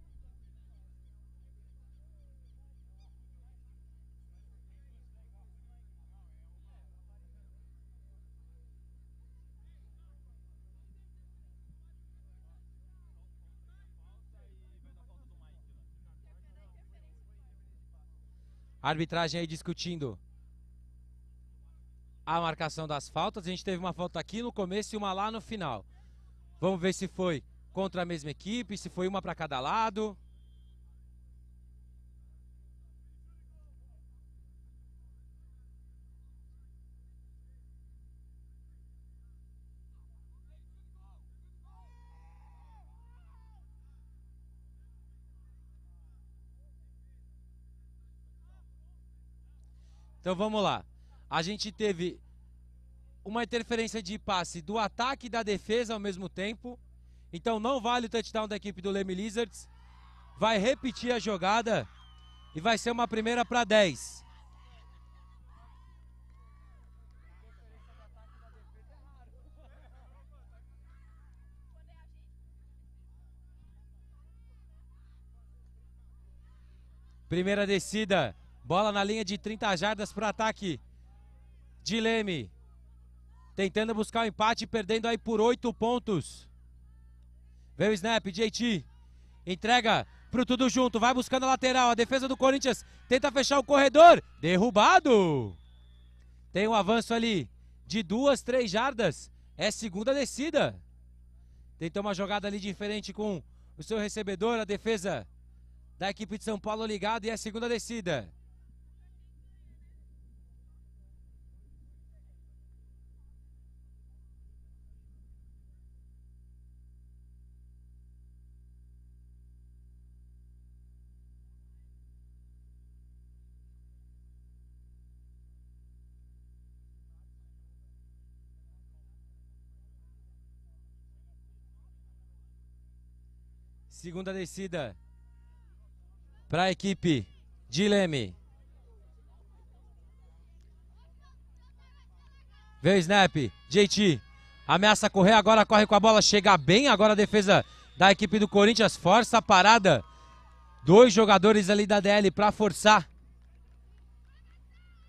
Arbitragem aí discutindo a marcação das faltas. A gente teve uma falta aqui no começo e uma lá no final. Vamos ver se foi contra a mesma equipe, se foi uma para cada lado. Então vamos lá a gente teve uma interferência de passe do ataque e da defesa ao mesmo tempo. Então não vale o touchdown da equipe do Leme Lizards. Vai repetir a jogada e vai ser uma primeira para 10. Primeira descida, bola na linha de 30 jardas para ataque de Tentando buscar o empate, perdendo aí por oito pontos. Veio o snap, JT. Entrega pro tudo junto, vai buscando a lateral. A defesa do Corinthians tenta fechar o corredor. Derrubado. Tem um avanço ali de duas, três jardas. É segunda descida. Tentou uma jogada ali diferente com o seu recebedor. A defesa da equipe de São Paulo ligada e é segunda descida. Segunda descida para a equipe de Leme. Vê o snap, JT. Ameaça correr, agora corre com a bola, chega bem. Agora a defesa da equipe do Corinthians força a parada. Dois jogadores ali da DL para forçar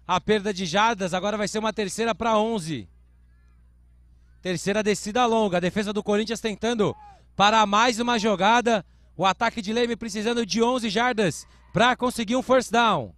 a perda de jardas. Agora vai ser uma terceira para 11. Terceira descida longa. A defesa do Corinthians tentando para mais uma jogada. O ataque de Leme precisando de 11 jardas para conseguir um first down.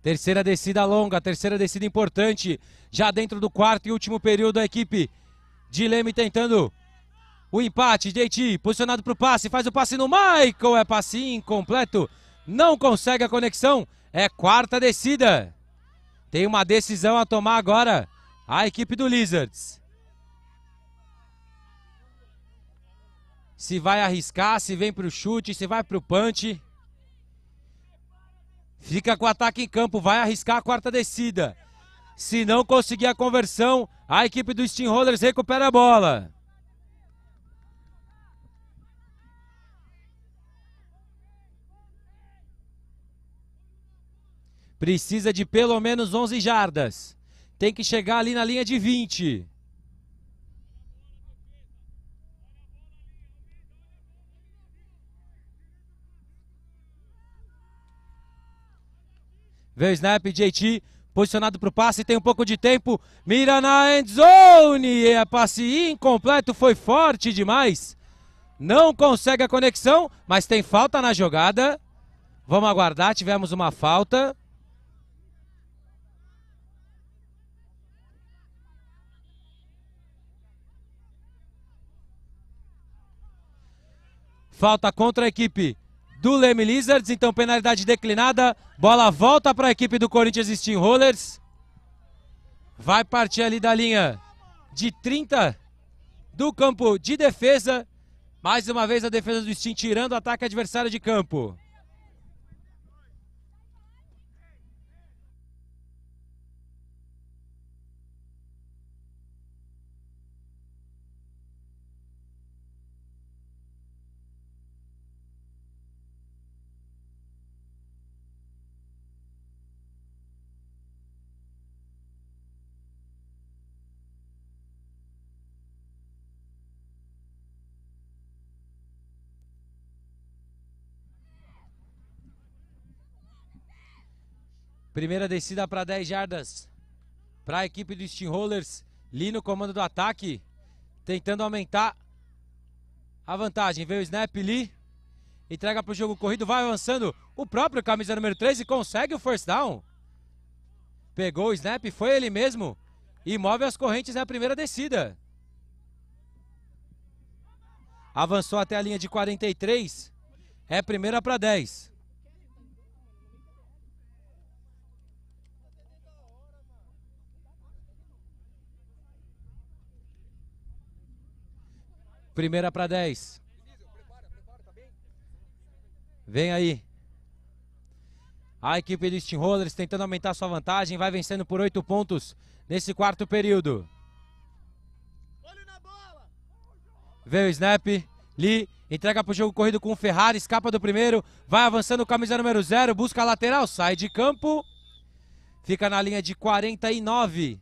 Terceira descida longa, terceira descida importante, já dentro do quarto e último período a equipe Dileme tentando o empate. JT posicionado para o passe. Faz o passe no Michael. É passe incompleto. Não consegue a conexão. É quarta descida. Tem uma decisão a tomar agora a equipe do Lizards. Se vai arriscar, se vem para o chute, se vai para o punch. Fica com o ataque em campo, vai arriscar a quarta descida. Se não conseguir a conversão, a equipe do Steamrollers recupera a bola. Precisa de pelo menos 11 jardas. Tem que chegar ali na linha de 20. Vê o snap, JT. Posicionado para o passe, tem um pouco de tempo. Mira na endzone. E a é passe incompleto foi forte demais. Não consegue a conexão, mas tem falta na jogada. Vamos aguardar, tivemos uma falta. Falta contra a equipe do Leme Lizards. Então, penalidade declinada. Bola volta para a equipe do Corinthians Steam Rollers. Vai partir ali da linha de 30 do campo de defesa. Mais uma vez a defesa do Steam tirando o ataque adversário de campo. Primeira descida para 10 jardas para a equipe do Steamrollers. Lee no comando do ataque, tentando aumentar a vantagem. Veio o snap Lee, entrega para o jogo corrido, vai avançando. O próprio camisa número 13 consegue o first down. Pegou o snap, foi ele mesmo. E move as correntes na primeira descida. Avançou até a linha de 43. É primeira para 10. Primeira para 10. Vem aí. A equipe do Steam tentando aumentar sua vantagem, vai vencendo por 8 pontos nesse quarto período. Veio o snap, Lee entrega para o jogo corrido com o Ferrari, escapa do primeiro, vai avançando camisa número 0, busca a lateral, sai de campo, fica na linha de 49.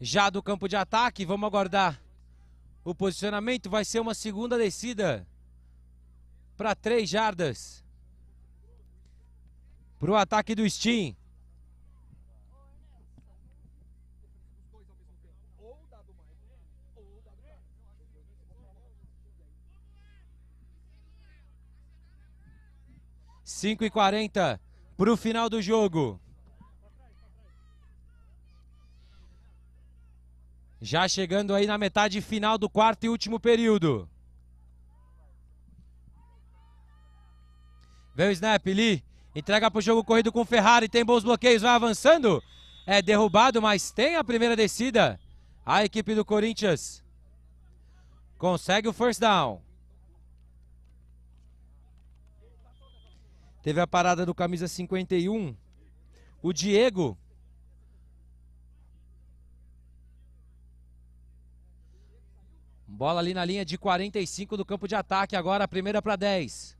Já do campo de ataque, vamos aguardar o posicionamento vai ser uma segunda descida para três jardas. Para o ataque do Steam. Cinco e quarenta para o final do jogo. Já chegando aí na metade final do quarto e último período. Vem o snap, Lee. Entrega para o jogo corrido com o Ferrari. Tem bons bloqueios, vai avançando. É derrubado, mas tem a primeira descida. A equipe do Corinthians consegue o first down. Teve a parada do camisa 51. O Diego Bola ali na linha de 45 do campo de ataque, agora a primeira para 10.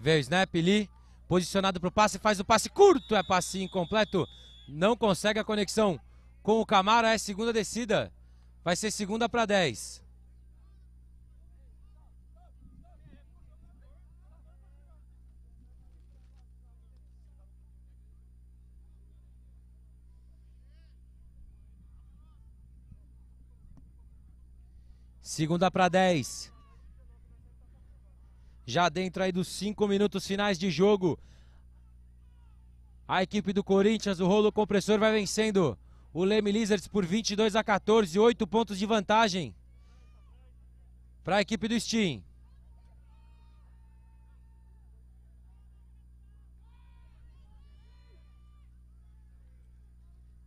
Veio o snap ali, posicionado para o passe, faz o passe curto, é passe incompleto, não consegue a conexão com o Camara é segunda descida. Vai ser segunda para 10. Segunda para 10. Já dentro aí dos 5 minutos finais de jogo. A equipe do Corinthians, o rolo compressor vai vencendo o Leme Lizards por 22 a 14, 8 pontos de vantagem para a equipe do Steam.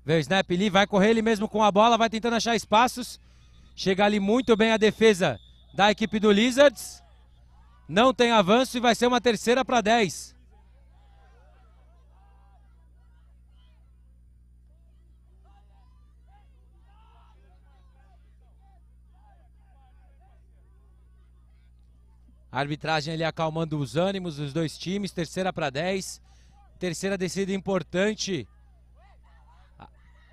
Vê o snap ali, vai correr ele mesmo com a bola, vai tentando achar espaços. Chega ali muito bem a defesa da equipe do Lizards. Não tem avanço e vai ser uma terceira para 10. A arbitragem ali acalmando os ânimos dos dois times, terceira para 10. Terceira descida importante.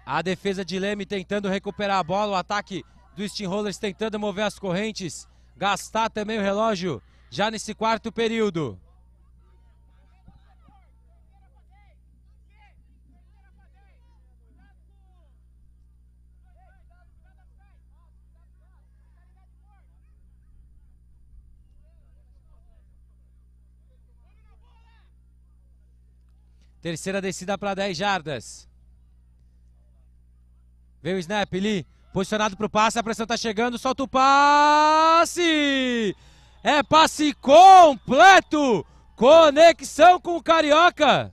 A defesa de Leme tentando recuperar a bola, o ataque do Steamrollers tentando mover as correntes, gastar também o relógio já nesse quarto período. Terceira descida para 10 jardas. Veio o snap, Lee. Posicionado para o passe, a pressão está chegando, solta o passe! É passe completo! Conexão com o Carioca!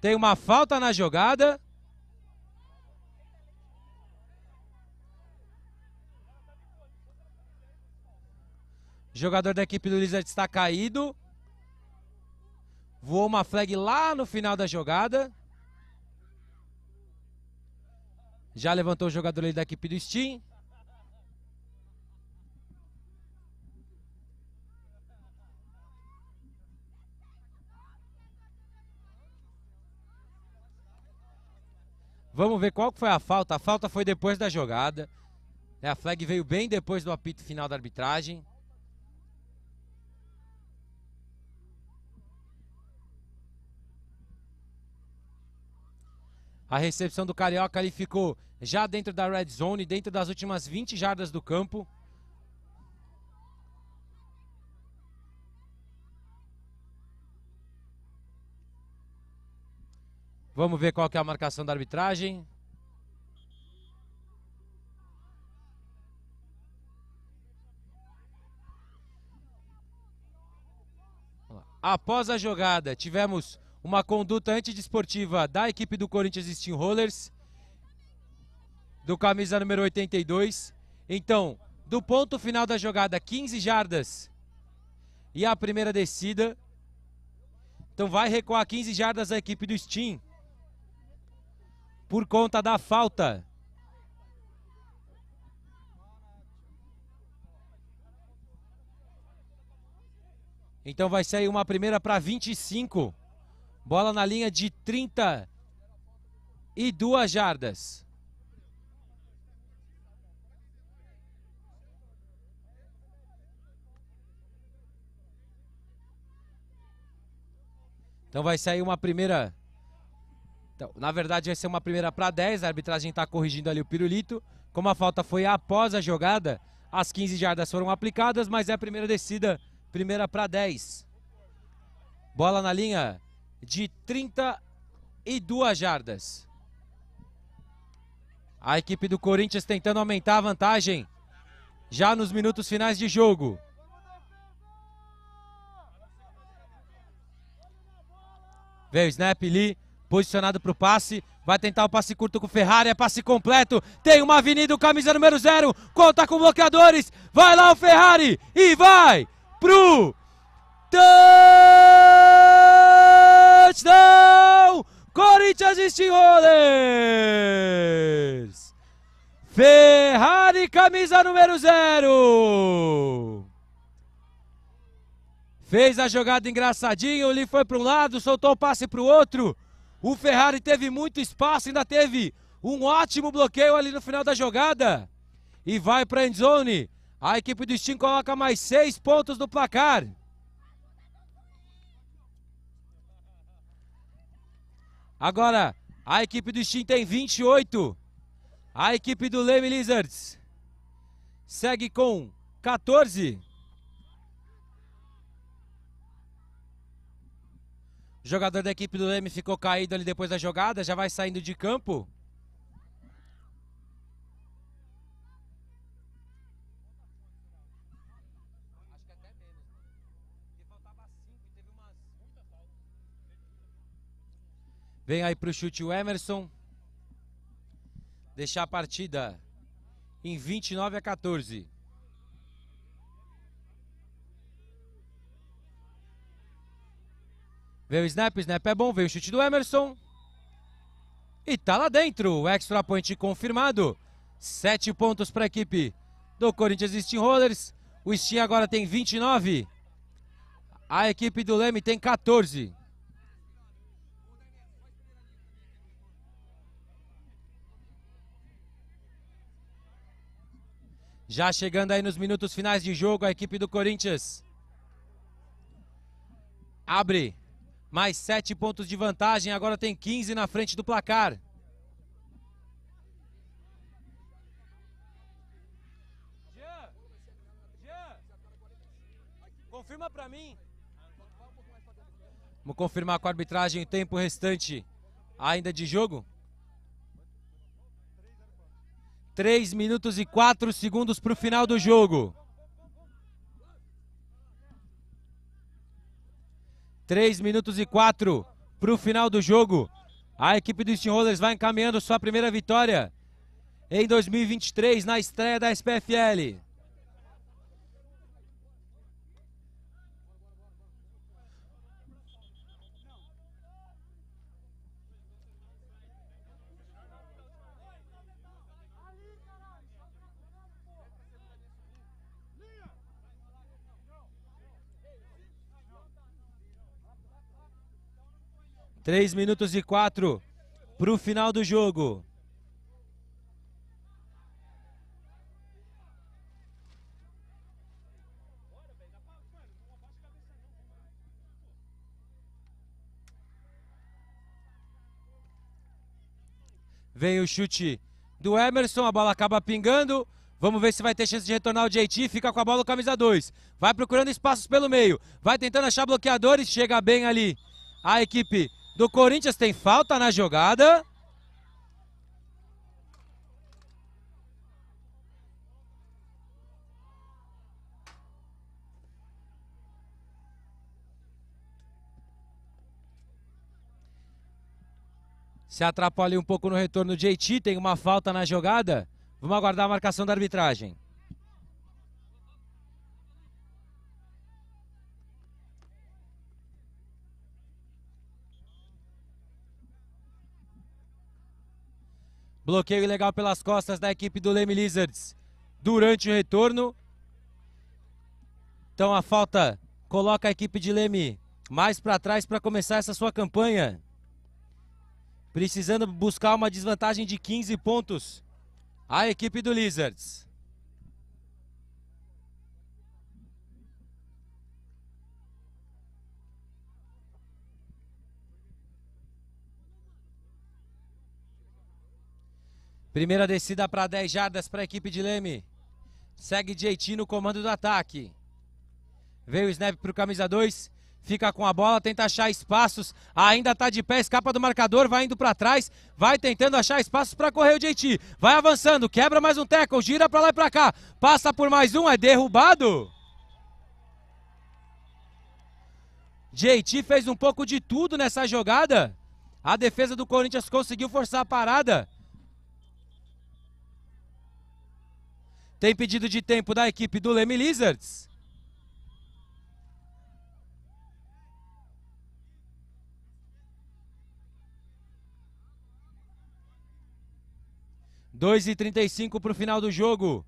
Tem uma falta na jogada. Jogador da equipe do Lizard está caído. Voou uma flag lá no final da jogada. Já levantou o jogador da equipe do Steam. Vamos ver qual foi a falta. A falta foi depois da jogada. A flag veio bem depois do apito final da arbitragem. A recepção do Carioca ali ficou já dentro da red zone, dentro das últimas 20 jardas do campo. Vamos ver qual que é a marcação da arbitragem. Após a jogada, tivemos uma conduta antidesportiva da equipe do Corinthians Steam Rollers, do camisa número 82. Então, do ponto final da jogada, 15 jardas e a primeira descida. Então vai recuar 15 jardas a equipe do Steam. Por conta da falta. Então vai sair uma primeira para 25. Bola na linha de 32 jardas. Então vai sair uma primeira. Então, na verdade, vai ser uma primeira para 10. A arbitragem está corrigindo ali o pirulito. Como a falta foi após a jogada, as 15 jardas foram aplicadas, mas é a primeira descida, primeira para 10. Bola na linha de 32 jardas. A equipe do Corinthians tentando aumentar a vantagem já nos minutos finais de jogo. Veio o snap ali, posicionado para o passe. Vai tentar o passe curto com o Ferrari, é passe completo. Tem uma avenida, o camisa número zero. Conta com bloqueadores. Vai lá o Ferrari e vai pro... Tão touchdown! Corinthians e Steelers! Ferrari, camisa número zero! Fez a jogada o ele foi para um lado, soltou o passe para o outro. O Ferrari teve muito espaço, ainda teve um ótimo bloqueio ali no final da jogada. E vai para a endzone. A equipe do Steam coloca mais seis pontos no placar. Agora, a equipe do Steam tem 28. A equipe do Leme Lizards segue com 14. O jogador da equipe do Leme ficou caído ali depois da jogada, já vai saindo de campo. Vem aí para o chute o Emerson. Deixar a partida em 29 a 14. Veio o snap, o snap é bom, veio o chute do Emerson. E tá lá dentro, o extra point confirmado. Sete pontos para a equipe do Corinthians Steam Rollers. O Steam agora tem 29. A equipe do Leme tem 14. Já chegando aí nos minutos finais de jogo, a equipe do Corinthians abre mais sete pontos de vantagem, agora tem 15 na frente do placar. Jean, Jean, confirma para mim. Vamos confirmar com a arbitragem o tempo restante ainda de jogo. 3 minutos e 4 segundos para o final do jogo. 3 minutos e 4 para o final do jogo. A equipe do Steamrollers vai encaminhando sua primeira vitória em 2023 na estreia da SPFL. 3 minutos e 4 para o final do jogo. Vem o chute do Emerson, a bola acaba pingando. Vamos ver se vai ter chance de retornar o JT, fica com a bola o camisa 2. Vai procurando espaços pelo meio, vai tentando achar bloqueadores, chega bem ali a equipe do Corinthians tem falta na jogada. Se atrapalha um pouco no retorno do JT, tem uma falta na jogada. Vamos aguardar a marcação da arbitragem. Bloqueio legal pelas costas da equipe do Leme Lizards durante o retorno. Então a falta coloca a equipe de Leme mais para trás para começar essa sua campanha. Precisando buscar uma desvantagem de 15 pontos a equipe do Lizards. Primeira descida para 10 jardas para a equipe de Leme. Segue JT no comando do ataque. Veio o snap para o camisa 2. Fica com a bola, tenta achar espaços. Ainda está de pé, escapa do marcador, vai indo para trás. Vai tentando achar espaços para correr o JT. Vai avançando, quebra mais um tackle, gira para lá e para cá. Passa por mais um, é derrubado. JT fez um pouco de tudo nessa jogada. A defesa do Corinthians conseguiu forçar a parada. Tem pedido de tempo da equipe do Leme Lizards. Dois e trinta e cinco para o final do jogo.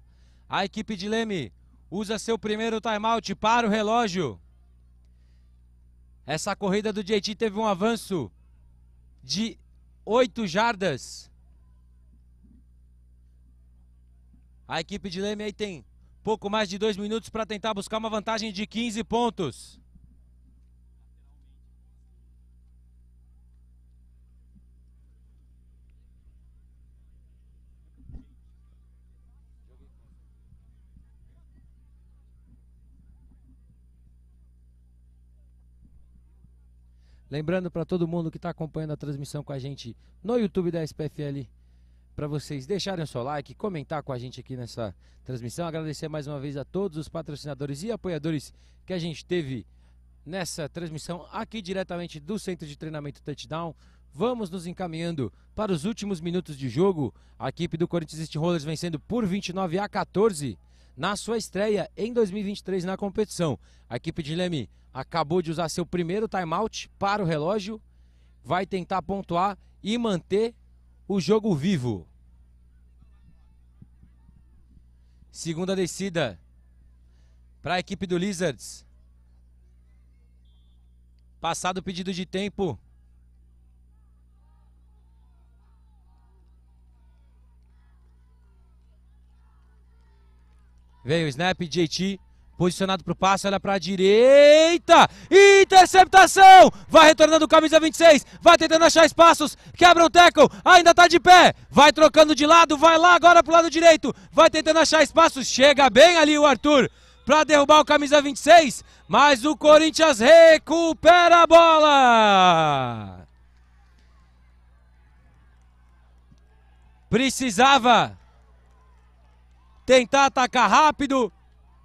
A equipe de Leme usa seu primeiro timeout para o relógio. Essa corrida do JT teve um avanço de 8 jardas. A equipe de Leme aí tem pouco mais de dois minutos para tentar buscar uma vantagem de 15 pontos. Lembrando para todo mundo que está acompanhando a transmissão com a gente no YouTube da SPFL para vocês deixarem o seu like, comentar com a gente aqui nessa transmissão. Agradecer mais uma vez a todos os patrocinadores e apoiadores que a gente teve nessa transmissão aqui diretamente do Centro de Treinamento Touchdown. Vamos nos encaminhando para os últimos minutos de jogo. A equipe do Corinthians Steamrollers vencendo por 29 a 14 na sua estreia em 2023 na competição. A equipe de Leme acabou de usar seu primeiro timeout para o relógio, vai tentar pontuar e manter o jogo vivo. Segunda descida para a equipe do Lizards. Passado o pedido de tempo. Veio o snap, JT. Posicionado para o passe, olha para a direita. Interceptação! Vai retornando o camisa 26. Vai tentando achar espaços. Quebra o tackle. Ainda está de pé. Vai trocando de lado. Vai lá agora para o lado direito. Vai tentando achar espaços. Chega bem ali o Arthur para derrubar o camisa 26. Mas o Corinthians recupera a bola. Precisava tentar atacar rápido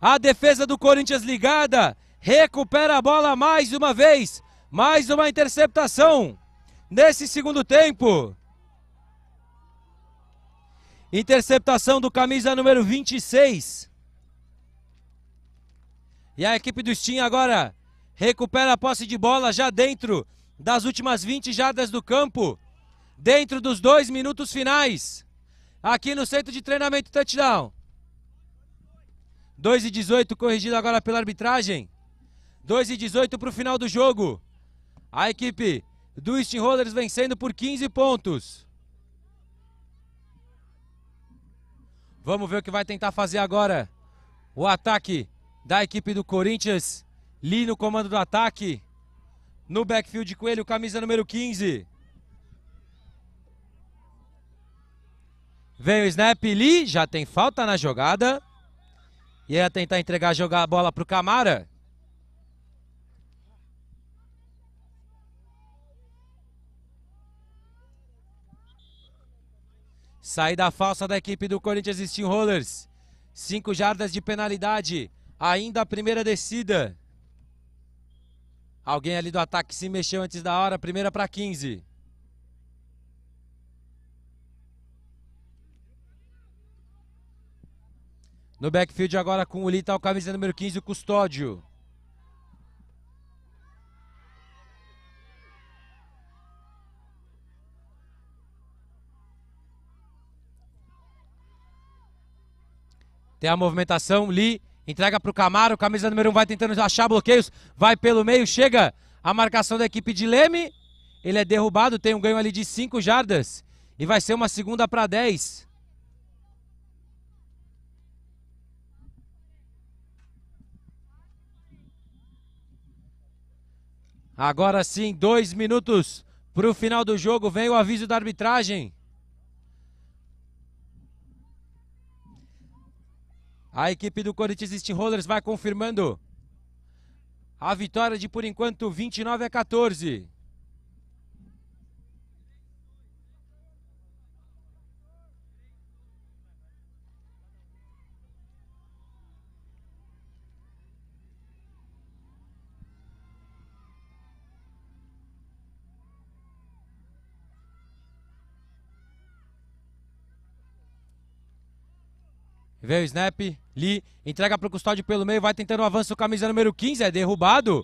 a defesa do Corinthians ligada. Recupera a bola mais uma vez. Mais uma interceptação nesse segundo tempo. Interceptação do camisa número 26. E a equipe do Steam agora recupera a posse de bola já dentro das últimas 20 jardas do campo. Dentro dos dois minutos finais. Aqui no centro de treinamento touchdown. 2 e 18 corrigido agora pela arbitragem. 2 e 18 para o final do jogo. A equipe do Steam vencendo por 15 pontos. Vamos ver o que vai tentar fazer agora. O ataque da equipe do Corinthians. Lee no comando do ataque. No backfield Coelho, camisa número 15. Vem o snap, Lee, já tem falta na jogada. Ia tentar entregar, jogar a bola para o Camara. Saída falsa da equipe do Corinthians Steam Rollers. Cinco jardas de penalidade. Ainda a primeira descida. Alguém ali do ataque se mexeu antes da hora. Primeira para 15. No backfield agora com o o camisa número 15, o Custódio. Tem a movimentação, Lee entrega para o Camaro, camisa número 1 um vai tentando achar bloqueios, vai pelo meio, chega a marcação da equipe de Leme, ele é derrubado, tem um ganho ali de 5 jardas e vai ser uma segunda para 10. Agora sim, dois minutos para o final do jogo. Vem o aviso da arbitragem. A equipe do Corinthians Steamrollers vai confirmando a vitória de, por enquanto, 29 a 14. Vem o snap, Lee, entrega para o custódio pelo meio, vai tentando o um avanço, camisa número 15, é derrubado.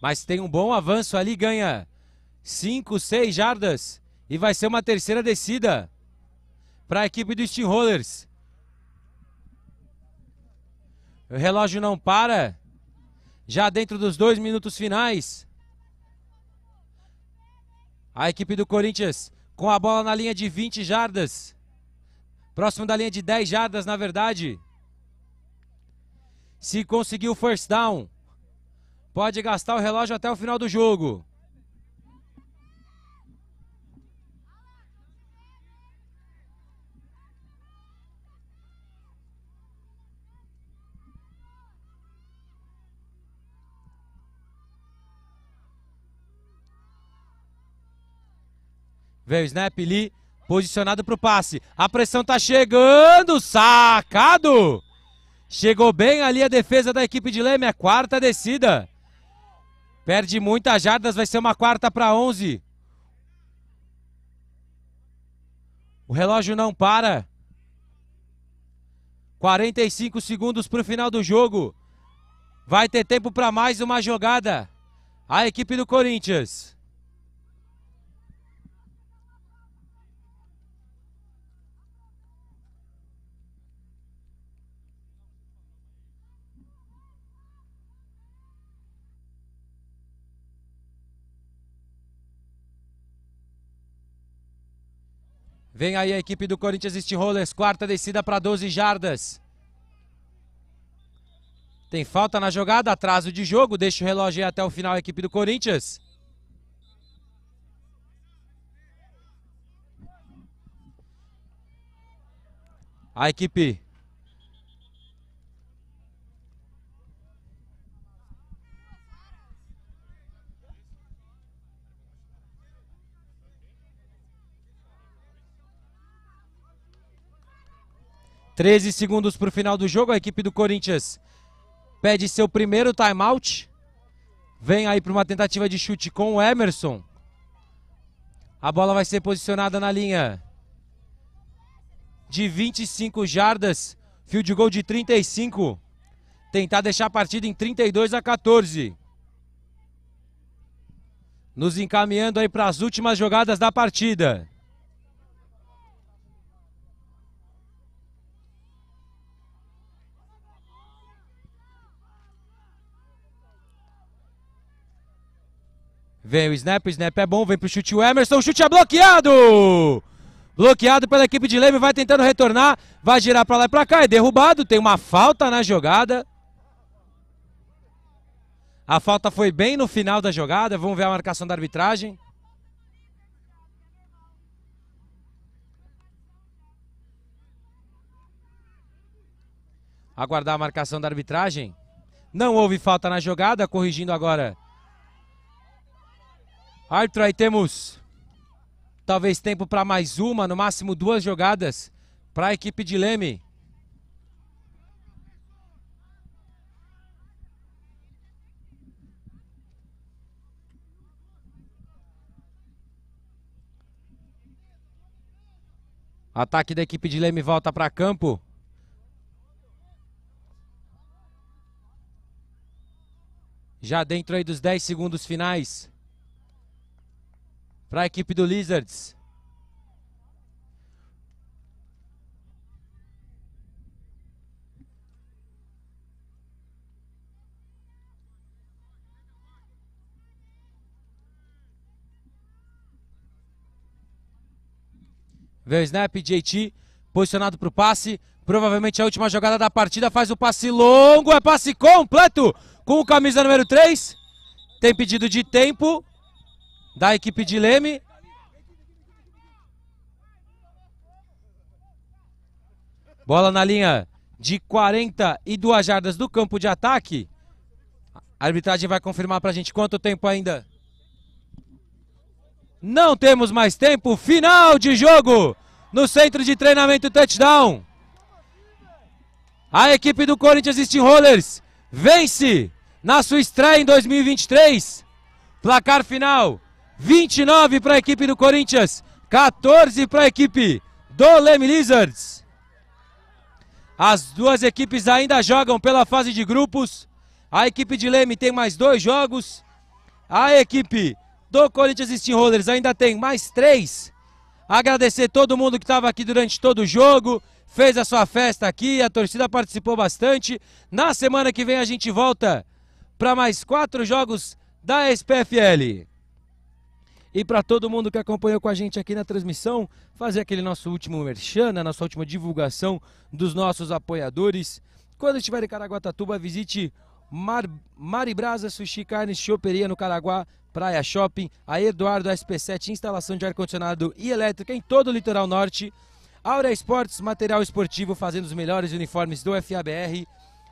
Mas tem um bom avanço ali, ganha 5, 6 jardas. E vai ser uma terceira descida para a equipe do Steam O relógio não para. Já dentro dos dois minutos finais. A equipe do Corinthians com a bola na linha de 20 jardas. Próximo da linha de 10 jardas, na verdade. Se conseguir o first down, pode gastar o relógio até o final do jogo. Veio o snap, Lee Posicionado para o passe. A pressão está chegando. Sacado. Chegou bem ali a defesa da equipe de Leme. A quarta descida. Perde muitas jardas. Vai ser uma quarta para 11. O relógio não para. 45 segundos para o final do jogo. Vai ter tempo para mais uma jogada. A equipe do Corinthians. Vem aí a equipe do Corinthians Steamrollers, quarta descida para 12 jardas. Tem falta na jogada, atraso de jogo, deixa o relógio ir até o final a equipe do Corinthians. A equipe 13 segundos para o final do jogo, a equipe do Corinthians pede seu primeiro timeout. Vem aí para uma tentativa de chute com o Emerson. A bola vai ser posicionada na linha de 25 jardas, Field goal de 35. Tentar deixar a partida em 32 a 14. Nos encaminhando aí para as últimas jogadas da partida. Vem o snap, o snap é bom, vem pro chute o Emerson, o chute é bloqueado! Bloqueado pela equipe de Leme, vai tentando retornar, vai girar para lá e para cá, é derrubado, tem uma falta na jogada. A falta foi bem no final da jogada, vamos ver a marcação da arbitragem. Aguardar a marcação da arbitragem. Não houve falta na jogada, corrigindo agora Arthur, aí temos talvez tempo para mais uma, no máximo duas jogadas para a equipe de Leme. Ataque da equipe de Leme volta para campo. Já dentro aí dos 10 segundos finais para a equipe do Lizards. Vê o snap, JT, posicionado para o passe. Provavelmente a última jogada da partida faz o passe longo, é passe completo com o camisa número 3. Tem pedido de tempo da equipe de Leme. Bola na linha de 42 jardas do campo de ataque. A arbitragem vai confirmar pra gente quanto tempo ainda. Não temos mais tempo. Final de jogo no centro de treinamento touchdown. A equipe do Corinthians Steamrollers vence na sua estreia em 2023. Placar final 29 para a equipe do Corinthians, 14 para a equipe do Leme Lizards. As duas equipes ainda jogam pela fase de grupos. A equipe de Leme tem mais dois jogos. A equipe do Corinthians Steamrollers ainda tem mais três. Agradecer todo mundo que estava aqui durante todo o jogo, fez a sua festa aqui, a torcida participou bastante. Na semana que vem a gente volta para mais quatro jogos da SPFL. E para todo mundo que acompanhou com a gente aqui na transmissão, fazer aquele nosso último merchan, a né, nossa última divulgação dos nossos apoiadores. Quando estiver em Caraguatatuba, visite Mar... Maribrasa Sushi Carne Choperia no Caraguá, Praia Shopping, a Eduardo SP7, instalação de ar-condicionado e elétrica em todo o litoral norte, Aurea Esportes, material esportivo fazendo os melhores uniformes do FABR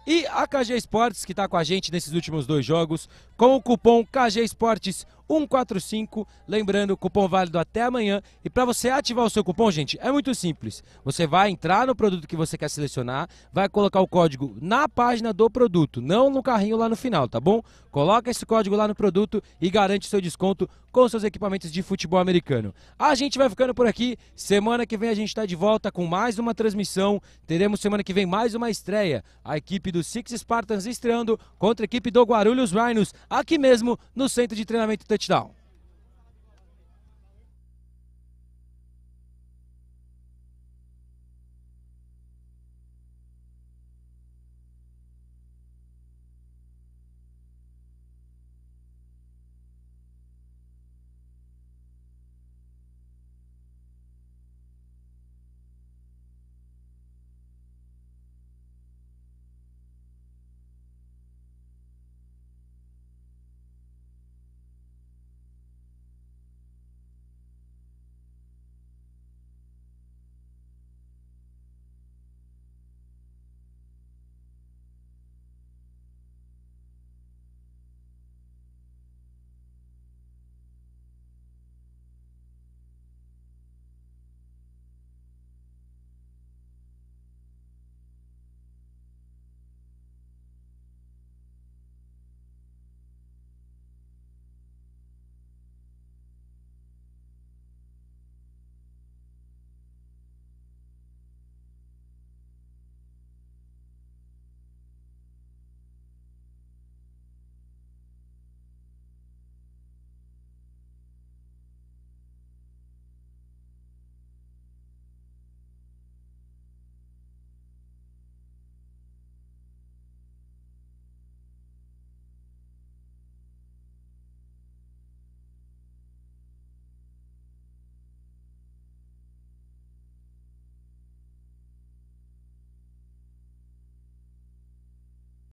e a KG Esportes, que está com a gente nesses últimos dois jogos, com o cupom KG Esportes 145, lembrando, cupom válido até amanhã. E para você ativar o seu cupom, gente, é muito simples. Você vai entrar no produto que você quer selecionar, vai colocar o código na página do produto, não no carrinho lá no final, tá bom? Coloca esse código lá no produto e garante seu desconto com seus equipamentos de futebol americano. A gente vai ficando por aqui. Semana que vem a gente está de volta com mais uma transmissão. Teremos semana que vem mais uma estreia. A equipe do Six Spartans estreando contra a equipe do Guarulhos Rhinos aqui mesmo no centro de treinamento Touchdown.